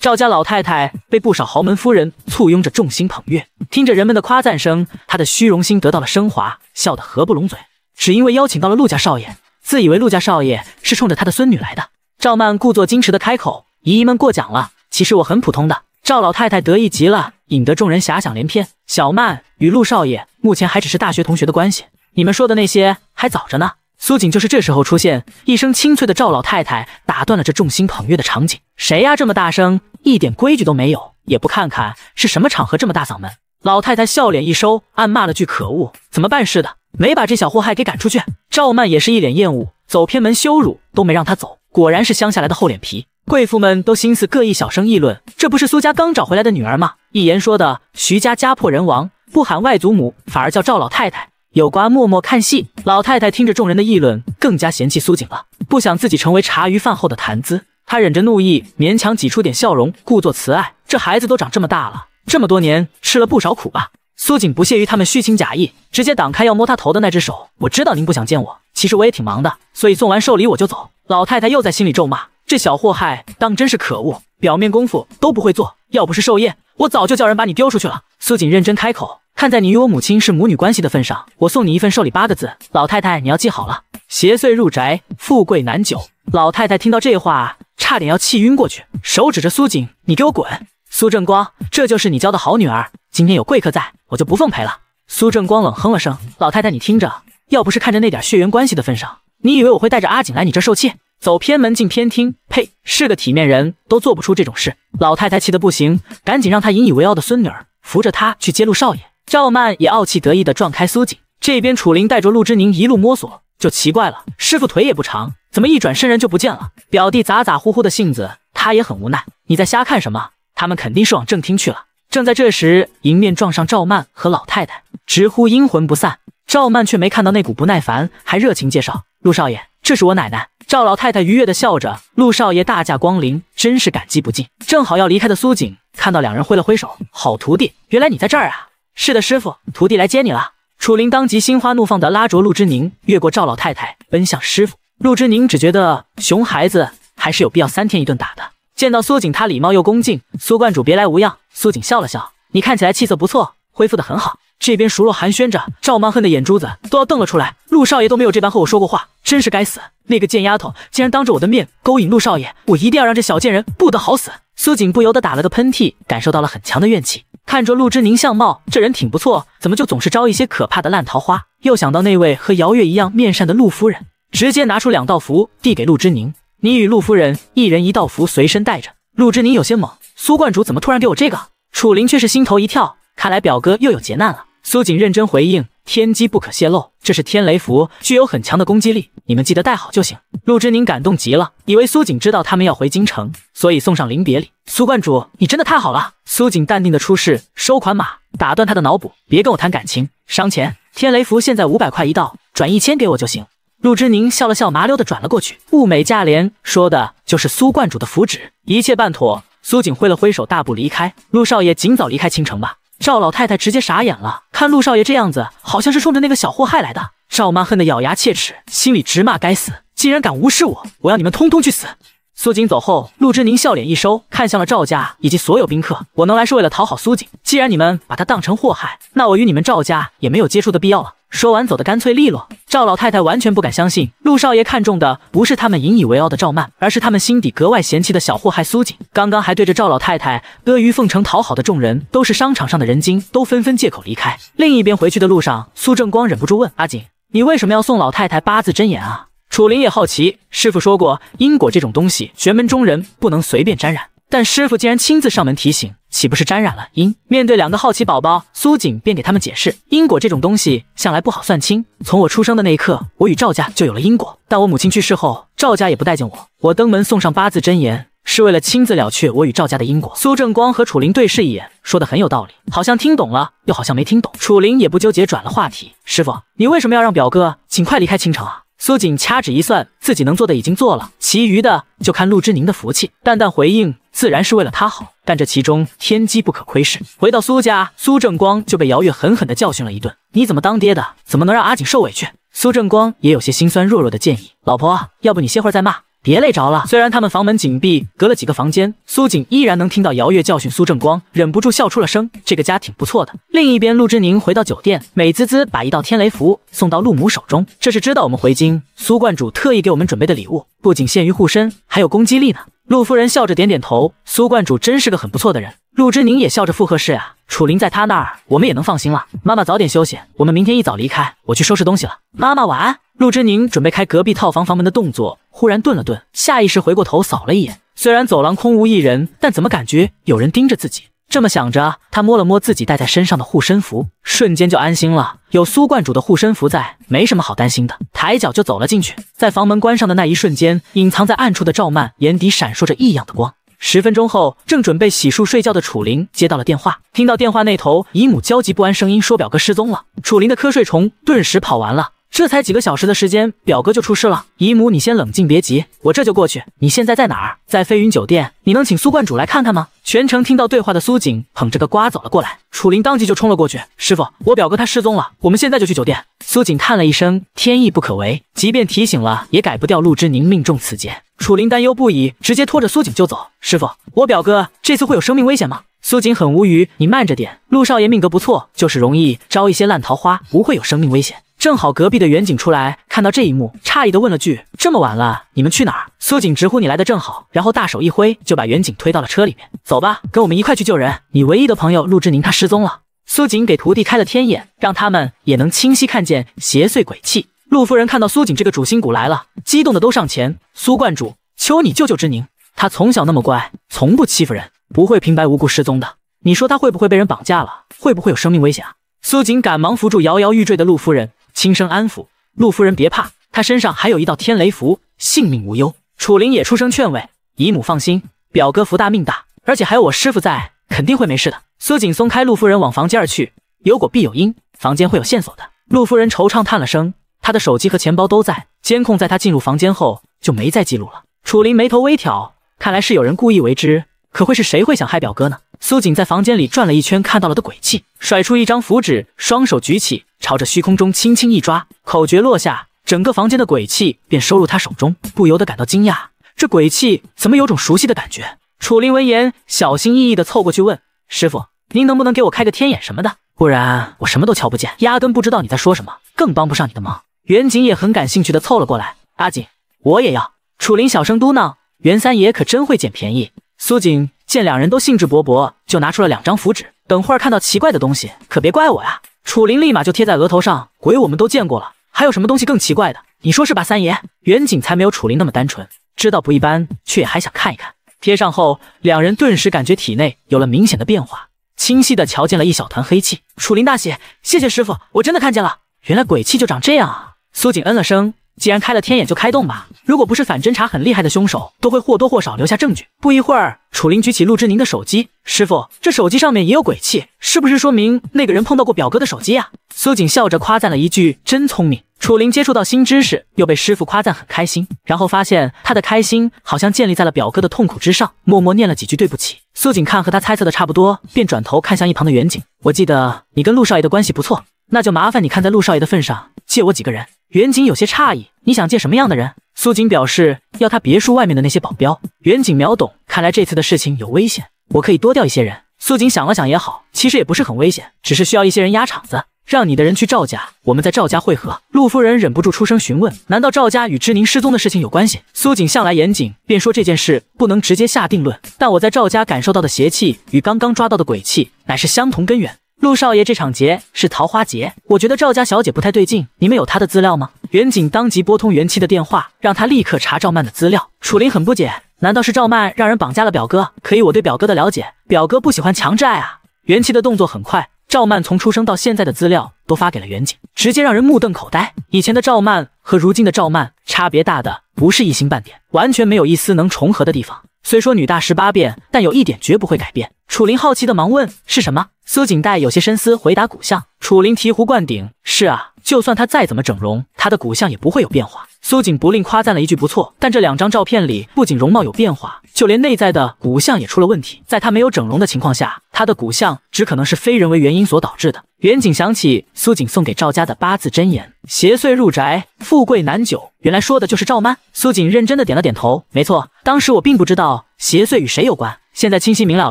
赵家老太太被不少豪门夫人簇拥着，众星捧月，听着人们的夸赞声，她的虚荣心得到了升华，笑得合不拢嘴。只因为邀请到了陆家少爷，自以为陆家少爷是冲着她的孙女来的。赵曼故作矜持的开口：“姨姨们过奖了，其实我很普通的。”赵老太太得意极了，引得众人遐想连篇。小曼与陆少爷目前还只是大学同学的关系，你们说的那些还早着呢。苏锦就是这时候出现，一声清脆的，赵老太太打断了这众星捧月的场景。谁呀？这么大声，一点规矩都没有，也不看看是什么场合，这么大嗓门！老太太笑脸一收，暗骂了句：“可恶，怎么办事的，没把这小祸害给赶出去。”赵曼也是一脸厌恶，走偏门羞辱都没让他走，果然是乡下来的厚脸皮。贵妇们都心思各异，小声议论：“这不是苏家刚找回来的女儿吗？”一言说的，徐家家破人亡，不喊外祖母，反而叫赵老太太。有瓜默默看戏。老太太听着众人的议论，更加嫌弃苏锦了，不想自己成为茶余饭后的谈资。他忍着怒意，勉强挤出点笑容，故作慈爱。这孩子都长这么大了，这么多年吃了不少苦吧？苏锦不屑于他们虚情假意，直接挡开要摸他头的那只手。我知道您不想见我，其实我也挺忙的，所以送完寿礼我就走。老太太又在心里咒骂：这小祸害当真是可恶，表面功夫都不会做。要不是寿宴，我早就叫人把你丢出去了。苏锦认真开口：看在你与我母亲是母女关系的份上，我送你一份寿礼，八个字。老太太，你要记好了，邪祟入宅，富贵难久。老太太听到这话。差点要气晕过去，手指着苏锦：“你给我滚！”苏正光，这就是你教的好女儿。今天有贵客在，我就不奉陪了。苏正光冷哼了声：“老太太，你听着，要不是看着那点血缘关系的份上，你以为我会带着阿锦来你这受气？走偏门进偏厅，呸，是个体面人都做不出这种事。”老太太气得不行，赶紧让她引以为傲的孙女儿扶着她去揭露少爷。赵曼也傲气得意地撞开苏锦，这边楚林带着陆之宁一路摸索，就奇怪了，师傅腿也不长。怎么一转身人就不见了？表弟咋咋呼呼的性子，他也很无奈。你在瞎看什么？他们肯定是往正厅去了。正在这时，迎面撞上赵曼和老太太，直呼阴魂不散。赵曼却没看到那股不耐烦，还热情介绍陆少爷，这是我奶奶赵老太太愉悦的笑着。陆少爷大驾光临，真是感激不尽。正好要离开的苏锦看到两人，挥了挥手，好徒弟，原来你在这儿啊！是的，师傅，徒弟来接你了。楚林当即心花怒放的拉着陆之宁，越过赵老太太，奔向师傅。陆之宁只觉得熊孩子还是有必要三天一顿打的。见到苏锦，他礼貌又恭敬。苏观主别来无恙。苏锦笑了笑：“你看起来气色不错，恢复的很好。”这边熟络寒暄着，赵曼恨的眼珠子都要瞪了出来。陆少爷都没有这般和我说过话，真是该死！那个贱丫头竟然当着我的面勾引陆少爷，我一定要让这小贱人不得好死。苏锦不由得打了个喷嚏，感受到了很强的怨气。看着陆之宁相貌，这人挺不错，怎么就总是招一些可怕的烂桃花？又想到那位和姚月一样面善的陆夫人。直接拿出两道符递给陆之宁，你与陆夫人一人一道符随身带着。陆之宁有些懵，苏观主怎么突然给我这个？楚林却是心头一跳，看来表哥又有劫难了。苏锦认真回应，天机不可泄露，这是天雷符，具有很强的攻击力，你们记得带好就行。陆之宁感动极了，以为苏锦知道他们要回京城，所以送上临别礼。苏观主，你真的太好了。苏锦淡定的出示收款码，打断他的脑补，别跟我谈感情，商钱，天雷符现在五百块一道，转一千给我就行。陆之宁笑了笑，麻溜地转了过去。物美价廉，说的就是苏观主的福祉。一切办妥，苏锦挥了挥手，大步离开。陆少爷，尽早离开青城吧。赵老太太直接傻眼了，看陆少爷这样子，好像是冲着那个小祸害来的。赵妈恨得咬牙切齿，心里直骂该死，竟然敢无视我！我要你们通通去死！苏锦走后，陆之宁笑脸一收，看向了赵家以及所有宾客。我能来是为了讨好苏锦，既然你们把他当成祸害，那我与你们赵家也没有接触的必要了。说完，走得干脆利落。赵老太太完全不敢相信，陆少爷看中的不是他们引以为傲的赵曼，而是他们心底格外嫌弃的小祸害苏锦。刚刚还对着赵老太太阿谀奉承、讨好的众人，都是商场上的人精，都纷纷借口离开。另一边回去的路上，苏正光忍不住问阿锦：“你为什么要送老太太八字真言啊？”楚林也好奇，师傅说过因果这种东西，玄门中人不能随便沾染，但师傅竟然亲自上门提醒。岂不是沾染了因？面对两个好奇宝宝，苏锦便给他们解释，因果这种东西向来不好算清。从我出生的那一刻，我与赵家就有了因果。但我母亲去世后，赵家也不待见我。我登门送上八字真言，是为了亲自了却我与赵家的因果。苏正光和楚灵对视一眼，说的很有道理，好像听懂了，又好像没听懂。楚灵也不纠结，转了话题：“师傅，你为什么要让表哥尽快离开青城啊？”苏锦掐指一算，自己能做的已经做了，其余的就看陆之宁的福气。淡淡回应，自然是为了他好，但这其中天机不可窥视。回到苏家，苏正光就被姚月狠狠地教训了一顿。你怎么当爹的，怎么能让阿锦受委屈？苏正光也有些心酸，弱弱的建议：老婆，要不你歇会儿再骂。别累着了。虽然他们房门紧闭，隔了几个房间，苏锦依然能听到姚月教训苏正光，忍不住笑出了声。这个家挺不错的。另一边，陆之宁回到酒店，美滋滋把一道天雷符送到陆母手中。这是知道我们回京，苏观主特意给我们准备的礼物，不仅限于护身，还有攻击力呢。陆夫人笑着点点头，苏观主真是个很不错的人。陆之宁也笑着附和：“是啊，楚林在他那儿，我们也能放心了。妈妈早点休息，我们明天一早离开。我去收拾东西了，妈妈晚安。”陆之宁准备开隔壁套房房门的动作忽然顿了顿，下意识回过头扫了一眼，虽然走廊空无一人，但怎么感觉有人盯着自己？这么想着，他摸了摸自己戴在身上的护身符，瞬间就安心了。有苏观主的护身符在，没什么好担心的。抬脚就走了进去，在房门关上的那一瞬间，隐藏在暗处的赵曼眼底闪烁着异样的光。十分钟后，正准备洗漱睡觉的楚林接到了电话，听到电话那头姨母焦急不安声音说：“表哥失踪了。”楚林的瞌睡虫顿时跑完了。这才几个小时的时间，表哥就出事了。姨母，你先冷静，别急，我这就过去。你现在在哪儿？在飞云酒店。你能请苏观主来看看吗？全程听到对话的苏锦捧着个瓜走了过来，楚林当即就冲了过去。师傅，我表哥他失踪了，我们现在就去酒店。苏锦叹了一声，天意不可违，即便提醒了，也改不掉陆之宁命中此劫。楚林担忧不已，直接拖着苏锦就走。师傅，我表哥这次会有生命危险吗？苏锦很无语，你慢着点，陆少爷命格不错，就是容易招一些烂桃花，不会有生命危险。正好隔壁的远景出来，看到这一幕，诧异的问了句：这么晚了，你们去哪儿？苏锦直呼你来的正好，然后大手一挥，就把远景推到了车里面，走。走吧，跟我们一块去救人。你唯一的朋友陆之宁他失踪了。苏锦给徒弟开了天眼，让他们也能清晰看见邪祟鬼气。陆夫人看到苏锦这个主心骨来了，激动的都上前。苏观主，求你救救之宁，他从小那么乖，从不欺负人，不会平白无故失踪的。你说他会不会被人绑架了？会不会有生命危险啊？苏锦赶忙扶住摇摇欲坠的陆夫人，轻声安抚陆夫人别怕，他身上还有一道天雷符，性命无忧。楚灵也出声劝慰姨母放心，表哥福大命大。而且还有我师傅在，肯定会没事的。苏锦松开陆夫人，往房间而去。有果必有因，房间会有线索的。陆夫人惆怅叹了声，她的手机和钱包都在，监控在她进入房间后就没再记录了。楚林眉头微挑，看来是有人故意为之。可会是谁会想害表哥呢？苏锦在房间里转了一圈，看到了的鬼气，甩出一张符纸，双手举起，朝着虚空中轻轻一抓，口诀落下，整个房间的鬼气便收入他手中，不由得感到惊讶，这鬼气怎么有种熟悉的感觉？楚林闻言，小心翼翼的凑过去问：“师傅，您能不能给我开个天眼什么的？不然我什么都瞧不见，压根不知道你在说什么，更帮不上你的忙。”袁锦也很感兴趣的凑了过来：“阿锦，我也要。”楚林小声嘟囔：“袁三爷可真会捡便宜。”苏锦见两人都兴致勃勃，就拿出了两张符纸：“等会儿看到奇怪的东西，可别怪我呀。”楚林立马就贴在额头上：“鬼我们都见过了，还有什么东西更奇怪的？你说是吧，三爷？”袁锦才没有楚林那么单纯，知道不一般，却也还想看一看。贴上后，两人顿时感觉体内有了明显的变化，清晰的瞧见了一小团黑气。楚林大喜，谢谢师傅，我真的看见了，原来鬼气就长这样啊。苏锦嗯了声。既然开了天眼，就开动吧。如果不是反侦查很厉害的凶手，都会或多或少留下证据。不一会儿，楚林举起陆之宁的手机，师傅，这手机上面也有鬼气，是不是说明那个人碰到过表哥的手机呀？苏锦笑着夸赞了一句：“真聪明。”楚林接触到新知识，又被师傅夸赞，很开心。然后发现他的开心好像建立在了表哥的痛苦之上，默默念了几句对不起。苏锦看和他猜测的差不多，便转头看向一旁的远景，我记得你跟陆少爷的关系不错。那就麻烦你看在陆少爷的份上，借我几个人。远景有些诧异，你想借什么样的人？苏锦表示要他别墅外面的那些保镖。远景秒懂，看来这次的事情有危险，我可以多调一些人。苏锦想了想，也好，其实也不是很危险，只是需要一些人压场子。让你的人去赵家，我们在赵家会合。陆夫人忍不住出声询问，难道赵家与知宁失踪的事情有关系？苏锦向来严谨，便说这件事不能直接下定论，但我在赵家感受到的邪气与刚刚抓到的鬼气，乃是相同根源。陆少爷，这场劫是桃花劫。我觉得赵家小姐不太对劲，你们有她的资料吗？袁景当即拨通袁七的电话，让他立刻查赵曼的资料。楚林很不解，难道是赵曼让人绑架了表哥？可以，我对表哥的了解，表哥不喜欢强制爱啊。袁七的动作很快，赵曼从出生到现在的资料都发给了袁景，直接让人目瞪口呆。以前的赵曼和如今的赵曼差别大的不是一星半点，完全没有一丝能重合的地方。虽说女大十八变，但有一点绝不会改变。楚林好奇的忙问：“是什么？”苏锦带有些深思，回答：“古相。”楚林醍醐灌顶：“是啊。”就算他再怎么整容，他的骨相也不会有变化。苏锦不吝夸赞了一句：“不错。”但这两张照片里，不仅容貌有变化，就连内在的骨相也出了问题。在他没有整容的情况下，他的骨相只可能是非人为原因所导致的。袁锦想起苏锦送给赵家的八字真言：“邪祟入宅，富贵难久。”原来说的就是赵曼。苏锦认真的点了点头：“没错，当时我并不知道邪祟与谁有关，现在清晰明了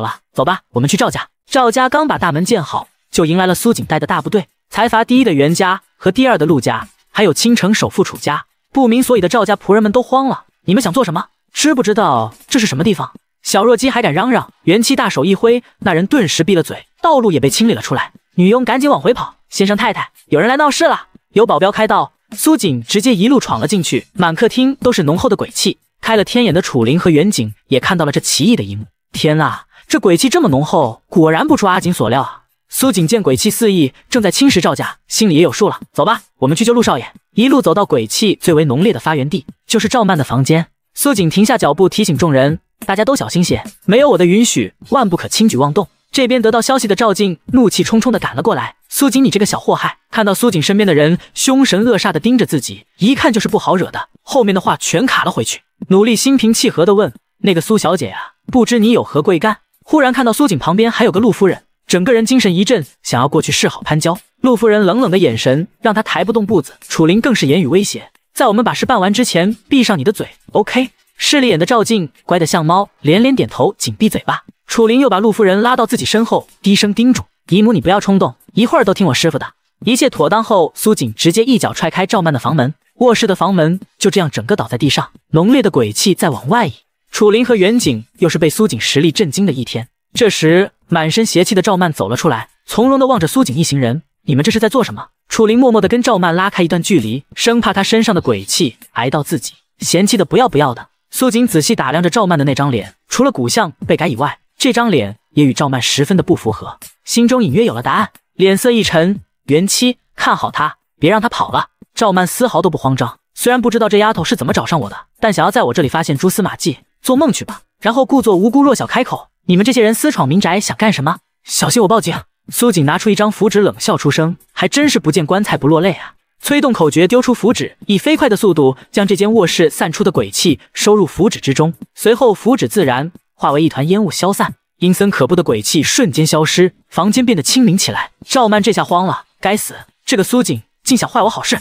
了。走吧，我们去赵家。”赵家刚把大门建好，就迎来了苏锦带的大部队。财阀第一的袁家。和第二的陆家，还有倾城首富楚家，不明所以的赵家仆人们都慌了。你们想做什么？知不知道这是什么地方？小弱鸡还敢嚷嚷？元气大手一挥，那人顿时闭了嘴，道路也被清理了出来。女佣赶紧往回跑，先生太太，有人来闹事了。有保镖开道，苏锦直接一路闯了进去。满客厅都是浓厚的鬼气。开了天眼的楚林和元景也看到了这奇异的一幕。天啊，这鬼气这么浓厚，果然不出阿锦所料啊。苏锦见鬼气四溢，正在侵蚀赵家，心里也有数了。走吧，我们去救陆少爷。一路走到鬼气最为浓烈的发源地，就是赵曼的房间。苏锦停下脚步，提醒众人：“大家都小心些，没有我的允许，万不可轻举妄动。”这边得到消息的赵静怒气冲冲地赶了过来：“苏锦，你这个小祸害！”看到苏锦身边的人凶神恶煞地盯着自己，一看就是不好惹的，后面的话全卡了回去，努力心平气和地问：“那个苏小姐呀，不知你有何贵干？”忽然看到苏锦旁边还有个陆夫人。整个人精神一振，想要过去示好潘娇。陆夫人冷冷的眼神让他抬不动步子，楚林更是言语威胁：“在我们把事办完之前，闭上你的嘴。” OK。势利眼的赵静乖得像猫，连连点头，紧闭嘴巴。楚林又把陆夫人拉到自己身后，低声叮嘱：“姨母，你不要冲动，一会儿都听我师傅的。”一切妥当后，苏锦直接一脚踹开赵曼的房门，卧室的房门就这样整个倒在地上，浓烈的鬼气在往外溢。楚林和袁景又是被苏锦实力震惊的一天。这时。满身邪气的赵曼走了出来，从容的望着苏锦一行人：“你们这是在做什么？”楚灵默默的跟赵曼拉开一段距离，生怕他身上的鬼气挨到自己，嫌弃的不要不要的。苏锦仔细打量着赵曼的那张脸，除了骨相被改以外，这张脸也与赵曼十分的不符合，心中隐约有了答案，脸色一沉：“元七，看好他，别让他跑了。”赵曼丝毫都不慌张，虽然不知道这丫头是怎么找上我的，但想要在我这里发现蛛丝马迹，做梦去吧！然后故作无辜弱小开口。你们这些人私闯民宅，想干什么？小心我报警！苏锦拿出一张符纸，冷笑出声：“还真是不见棺材不落泪啊！”催动口诀，丢出符纸，以飞快的速度将这间卧室散出的鬼气收入符纸之中，随后符纸自燃，化为一团烟雾消散，阴森可怖的鬼气瞬间消失，房间变得清明起来。赵曼这下慌了，该死，这个苏锦竟想坏我好事！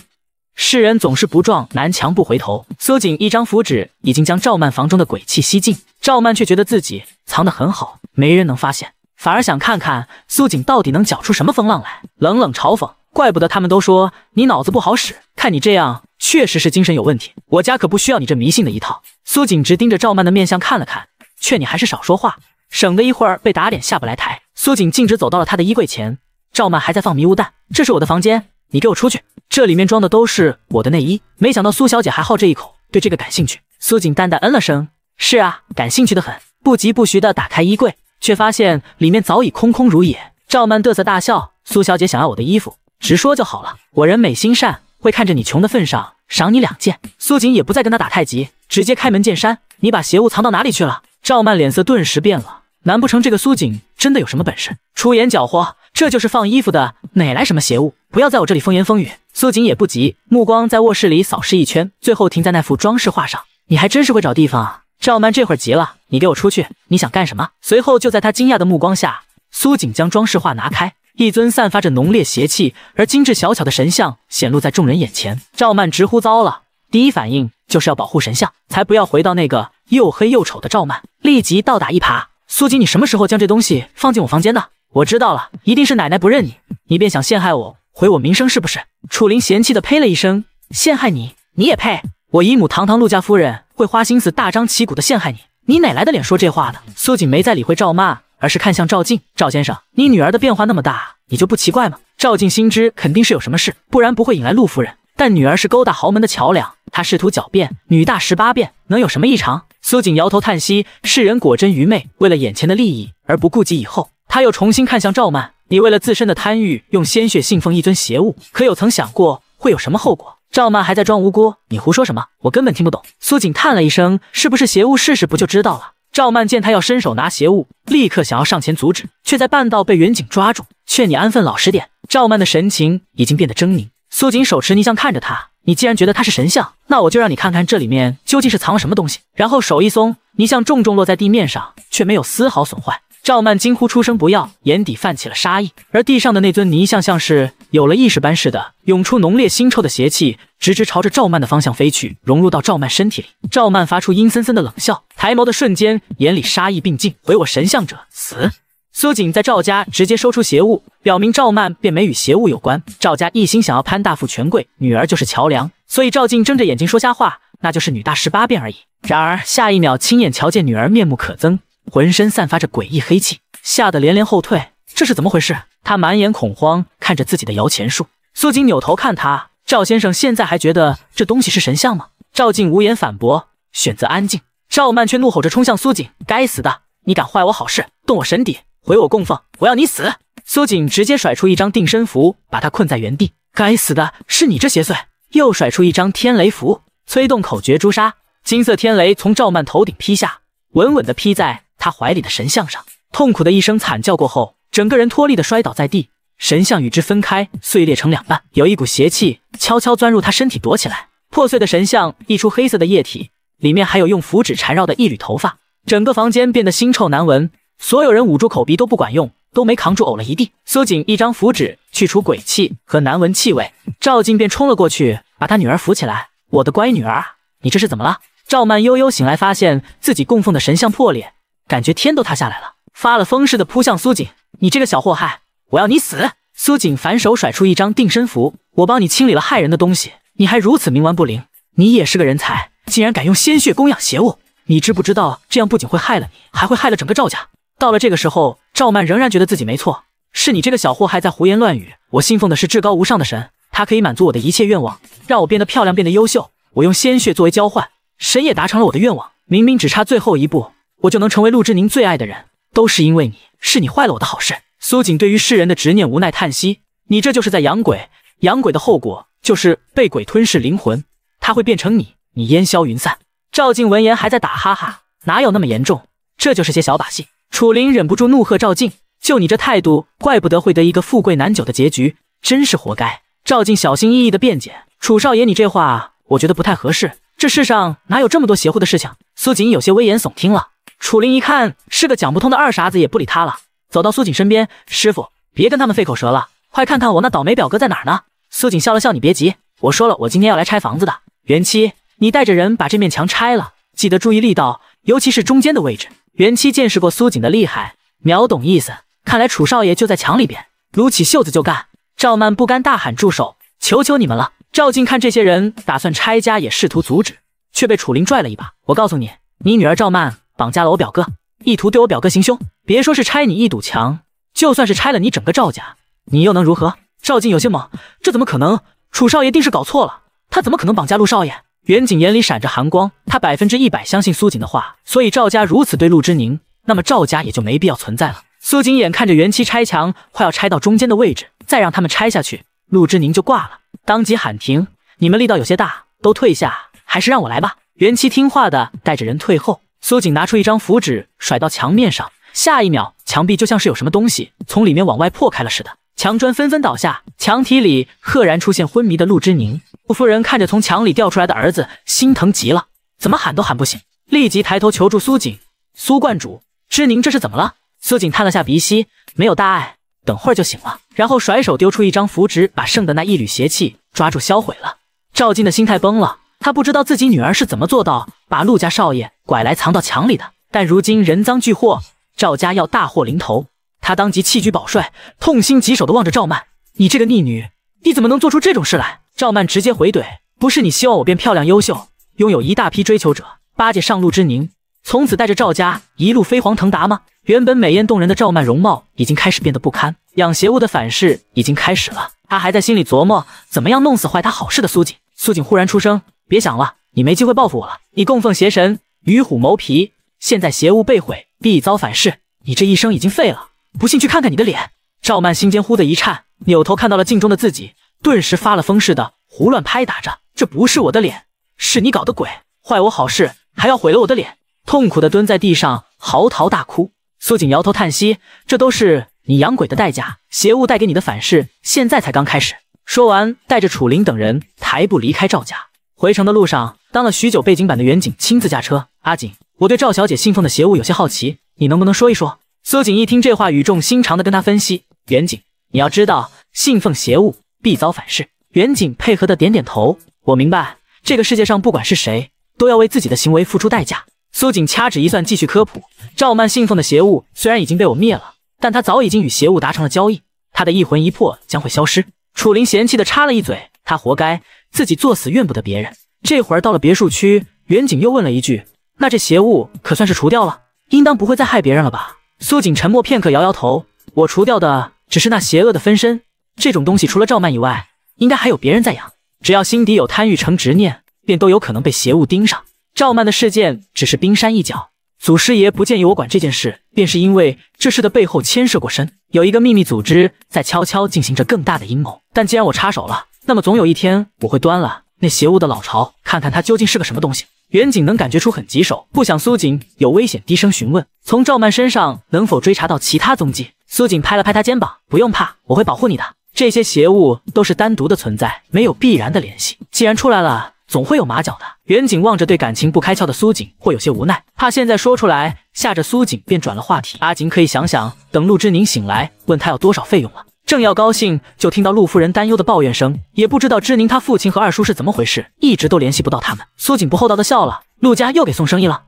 世人总是不撞南墙不回头。苏锦一张符纸已经将赵曼房中的鬼气吸尽，赵曼却觉得自己藏得很好，没人能发现，反而想看看苏锦到底能搅出什么风浪来，冷冷嘲讽：“怪不得他们都说你脑子不好使，看你这样，确实是精神有问题。我家可不需要你这迷信的一套。”苏锦直盯着赵曼的面相看了看，劝你还是少说话，省得一会儿被打脸下不来台。苏锦径直走到了他的衣柜前，赵曼还在放迷雾弹，这是我的房间。你给我出去！这里面装的都是我的内衣，没想到苏小姐还好这一口，对这个感兴趣。苏锦淡淡嗯了声，是啊，感兴趣的很。不疾不徐的打开衣柜，却发现里面早已空空如也。赵曼嘚瑟大笑，苏小姐想要我的衣服，直说就好了。我人美心善，会看着你穷的份上，赏你两件。苏锦也不再跟她打太极，直接开门见山，你把邪物藏到哪里去了？赵曼脸色顿时变了。难不成这个苏锦真的有什么本事？出言搅和，这就是放衣服的，哪来什么邪物？不要在我这里风言风语。苏锦也不急，目光在卧室里扫视一圈，最后停在那幅装饰画上。你还真是会找地方啊！赵曼这会儿急了，你给我出去！你想干什么？随后就在他惊讶的目光下，苏锦将装饰画拿开，一尊散发着浓烈邪气而精致小巧的神像显露在众人眼前。赵曼直呼糟了，第一反应就是要保护神像，才不要回到那个又黑又丑的赵曼，立即倒打一耙。苏锦，你什么时候将这东西放进我房间的？我知道了，一定是奶奶不认你，你便想陷害我，毁我名声是不是？楚林嫌弃的呸了一声，陷害你，你也配？我姨母堂堂陆家夫人，会花心思大张旗鼓的陷害你？你哪来的脸说这话的？苏锦没再理会赵妈，而是看向赵静。赵先生，你女儿的变化那么大，你就不奇怪吗？赵静心知肯定是有什么事，不然不会引来陆夫人。但女儿是勾搭豪门的桥梁。他试图狡辩，女大十八变，能有什么异常？苏锦摇头叹息，世人果真愚昧，为了眼前的利益而不顾及以后。他又重新看向赵曼，你为了自身的贪欲，用鲜血信奉一尊邪物，可有曾想过会有什么后果？赵曼还在装无辜，你胡说什么？我根本听不懂。苏锦叹了一声，是不是邪物？试试不就知道了？赵曼见他要伸手拿邪物，立刻想要上前阻止，却在半道被远景抓住，劝你安分老实点。赵曼的神情已经变得狰狞，苏锦手持泥像看着他。你既然觉得他是神像，那我就让你看看这里面究竟是藏了什么东西。然后手一松，泥像重重落在地面上，却没有丝毫损坏。赵曼惊呼出声：“不要！”眼底泛起了杀意。而地上的那尊泥像像是有了意识般似的，涌出浓烈腥臭的邪气，直直朝着赵曼的方向飞去，融入到赵曼身体里。赵曼发出阴森森的冷笑，抬眸的瞬间，眼里杀意并进。毁我神像者，死！苏锦在赵家直接收出邪物，表明赵曼便没与邪物有关。赵家一心想要攀大富权贵，女儿就是桥梁，所以赵静睁着眼睛说瞎话，那就是女大十八变而已。然而下一秒亲眼瞧见女儿面目可憎，浑身散发着诡异黑气，吓得连连后退。这是怎么回事？他满眼恐慌看着自己的摇钱树。苏锦扭头看他，赵先生现在还觉得这东西是神像吗？赵静无言反驳，选择安静。赵曼却怒吼着冲向苏锦：“该死的，你敢坏我好事，动我神邸！”唯我供奉！我要你死！苏锦直接甩出一张定身符，把他困在原地。该死的，是你这邪祟！又甩出一张天雷符，催动口诀，朱砂金色天雷从赵曼头顶劈下，稳稳地劈在他怀里的神像上。痛苦的一声惨叫过后，整个人脱力的摔倒在地，神像与之分开，碎裂成两半。有一股邪气悄悄钻入他身体躲起来。破碎的神像溢出黑色的液体，里面还有用符纸缠绕的一缕头发。整个房间变得腥臭难闻。所有人捂住口鼻都不管用，都没扛住，呕了一地。苏锦一张符纸去除鬼气和难闻气味，赵静便冲了过去，把他女儿扶起来。我的乖女儿，你这是怎么了？赵曼悠悠醒来，发现自己供奉的神像破裂，感觉天都塌下来了，发了疯似的扑向苏锦。你这个小祸害，我要你死！苏锦反手甩出一张定身符，我帮你清理了害人的东西，你还如此冥顽不灵。你也是个人才，竟然敢用鲜血供养邪物，你知不知道这样不仅会害了你，还会害了整个赵家？到了这个时候，赵曼仍然觉得自己没错，是你这个小祸害在胡言乱语。我信奉的是至高无上的神，他可以满足我的一切愿望，让我变得漂亮，变得优秀。我用鲜血作为交换，神也达成了我的愿望。明明只差最后一步，我就能成为陆之宁最爱的人。都是因为你，是你坏了我的好事。苏锦对于世人的执念无奈叹息：“你这就是在养鬼，养鬼的后果就是被鬼吞噬灵魂，他会变成你，你烟消云散。”赵静闻言还在打哈哈：“哪有那么严重？这就是些小把戏。”楚林忍不住怒喝：“赵静，就你这态度，怪不得会得一个富贵难久的结局，真是活该！”赵静小心翼翼的辩解：“楚少爷，你这话我觉得不太合适。这世上哪有这么多邪乎的事情？”苏锦有些危言耸听了。楚林一看是个讲不通的二傻子，也不理他了，走到苏锦身边：“师傅，别跟他们费口舌了，快看看我那倒霉表哥在哪儿呢？”苏锦笑了笑：“你别急，我说了，我今天要来拆房子的。元七，你带着人把这面墙拆了，记得注意力道，尤其是中间的位置。”元七见识过苏锦的厉害，秒懂意思。看来楚少爷就在墙里边，撸起袖子就干。赵曼不甘，大喊：“住手！求求你们了！”赵静看这些人打算拆家，也试图阻止，却被楚林拽了一把。我告诉你，你女儿赵曼绑架了我表哥，意图对我表哥行凶。别说是拆你一堵墙，就算是拆了你整个赵家，你又能如何？赵静有些懵，这怎么可能？楚少爷定是搞错了，他怎么可能绑架陆少爷？袁景眼里闪着寒光，他百分之一百相信苏锦的话，所以赵家如此对陆之宁，那么赵家也就没必要存在了。苏锦眼看着袁七拆墙，快要拆到中间的位置，再让他们拆下去，陆之宁就挂了，当即喊停：“你们力道有些大，都退下，还是让我来吧。”袁七听话的带着人退后，苏锦拿出一张符纸甩到墙面上，下一秒墙壁就像是有什么东西从里面往外破开了似的。墙砖纷纷倒下，墙体里赫然出现昏迷的陆之宁。陆夫人看着从墙里掉出来的儿子，心疼极了，怎么喊都喊不醒，立即抬头求助苏锦。苏观主，之宁这是怎么了？苏锦探了下鼻息，没有大碍，等会儿就醒了。然后甩手丢出一张符纸，把剩的那一缕邪气抓住销毁了。赵静的心态崩了，他不知道自己女儿是怎么做到把陆家少爷拐来藏到墙里的，但如今人赃俱获，赵家要大祸临头。他当即弃车保帅，痛心疾首地望着赵曼：“你这个逆女，你怎么能做出这种事来？”赵曼直接回怼：“不是你希望我变漂亮、优秀，拥有一大批追求者，巴结上路之宁，从此带着赵家一路飞黄腾达吗？”原本美艳动人的赵曼容貌已经开始变得不堪，养邪物的反噬已经开始了。她还在心里琢磨，怎么样弄死坏她好事的苏锦。苏锦忽然出声：“别想了，你没机会报复我了。你供奉邪神，与虎谋皮，现在邪物被毁，必遭反噬。你这一生已经废了。”不信，去看看你的脸。赵曼心间忽的一颤，扭头看到了镜中的自己，顿时发了疯似的胡乱拍打着。这不是我的脸，是你搞的鬼，坏我好事，还要毁了我的脸。痛苦的蹲在地上嚎啕大哭。苏锦摇头叹息，这都是你养鬼的代价，邪物带给你的反噬，现在才刚开始。说完，带着楚林等人抬步离开赵家。回城的路上，当了许久背景板的袁景亲自驾车。阿锦，我对赵小姐信奉的邪物有些好奇，你能不能说一说？苏锦一听这话，语重心长的跟他分析：“远景，你要知道，信奉邪物必遭反噬。”远景配合的点点头：“我明白，这个世界上不管是谁，都要为自己的行为付出代价。”苏锦掐指一算，继续科普：“赵曼信奉的邪物虽然已经被我灭了，但他早已经与邪物达成了交易，他的一魂一魄将会消失。”楚林嫌弃的插了一嘴：“他活该，自己作死怨不得别人。”这会儿到了别墅区，远景又问了一句：“那这邪物可算是除掉了，应当不会再害别人了吧？”苏锦沉默片刻，摇摇头：“我除掉的只是那邪恶的分身，这种东西除了赵曼以外，应该还有别人在养。只要心底有贪欲、成执念，便都有可能被邪物盯上。赵曼的事件只是冰山一角，祖师爷不建议我管这件事，便是因为这事的背后牵涉过深，有一个秘密组织在悄悄进行着更大的阴谋。但既然我插手了，那么总有一天我会端了那邪物的老巢，看看它究竟是个什么东西。”远景能感觉出很棘手，不想苏锦有危险，低声询问：“从赵曼身上能否追查到其他踪迹？”苏锦拍了拍他肩膀：“不用怕，我会保护你的。这些邪物都是单独的存在，没有必然的联系。既然出来了，总会有马脚的。”远景望着对感情不开窍的苏锦，或有些无奈，怕现在说出来吓着苏锦，便转了话题：“阿锦可以想想，等陆之宁醒来，问他要多少费用了。”正要高兴，就听到陆夫人担忧的抱怨声。也不知道知宁他父亲和二叔是怎么回事，一直都联系不到他们。苏锦不厚道的笑了。陆家又给送生意了。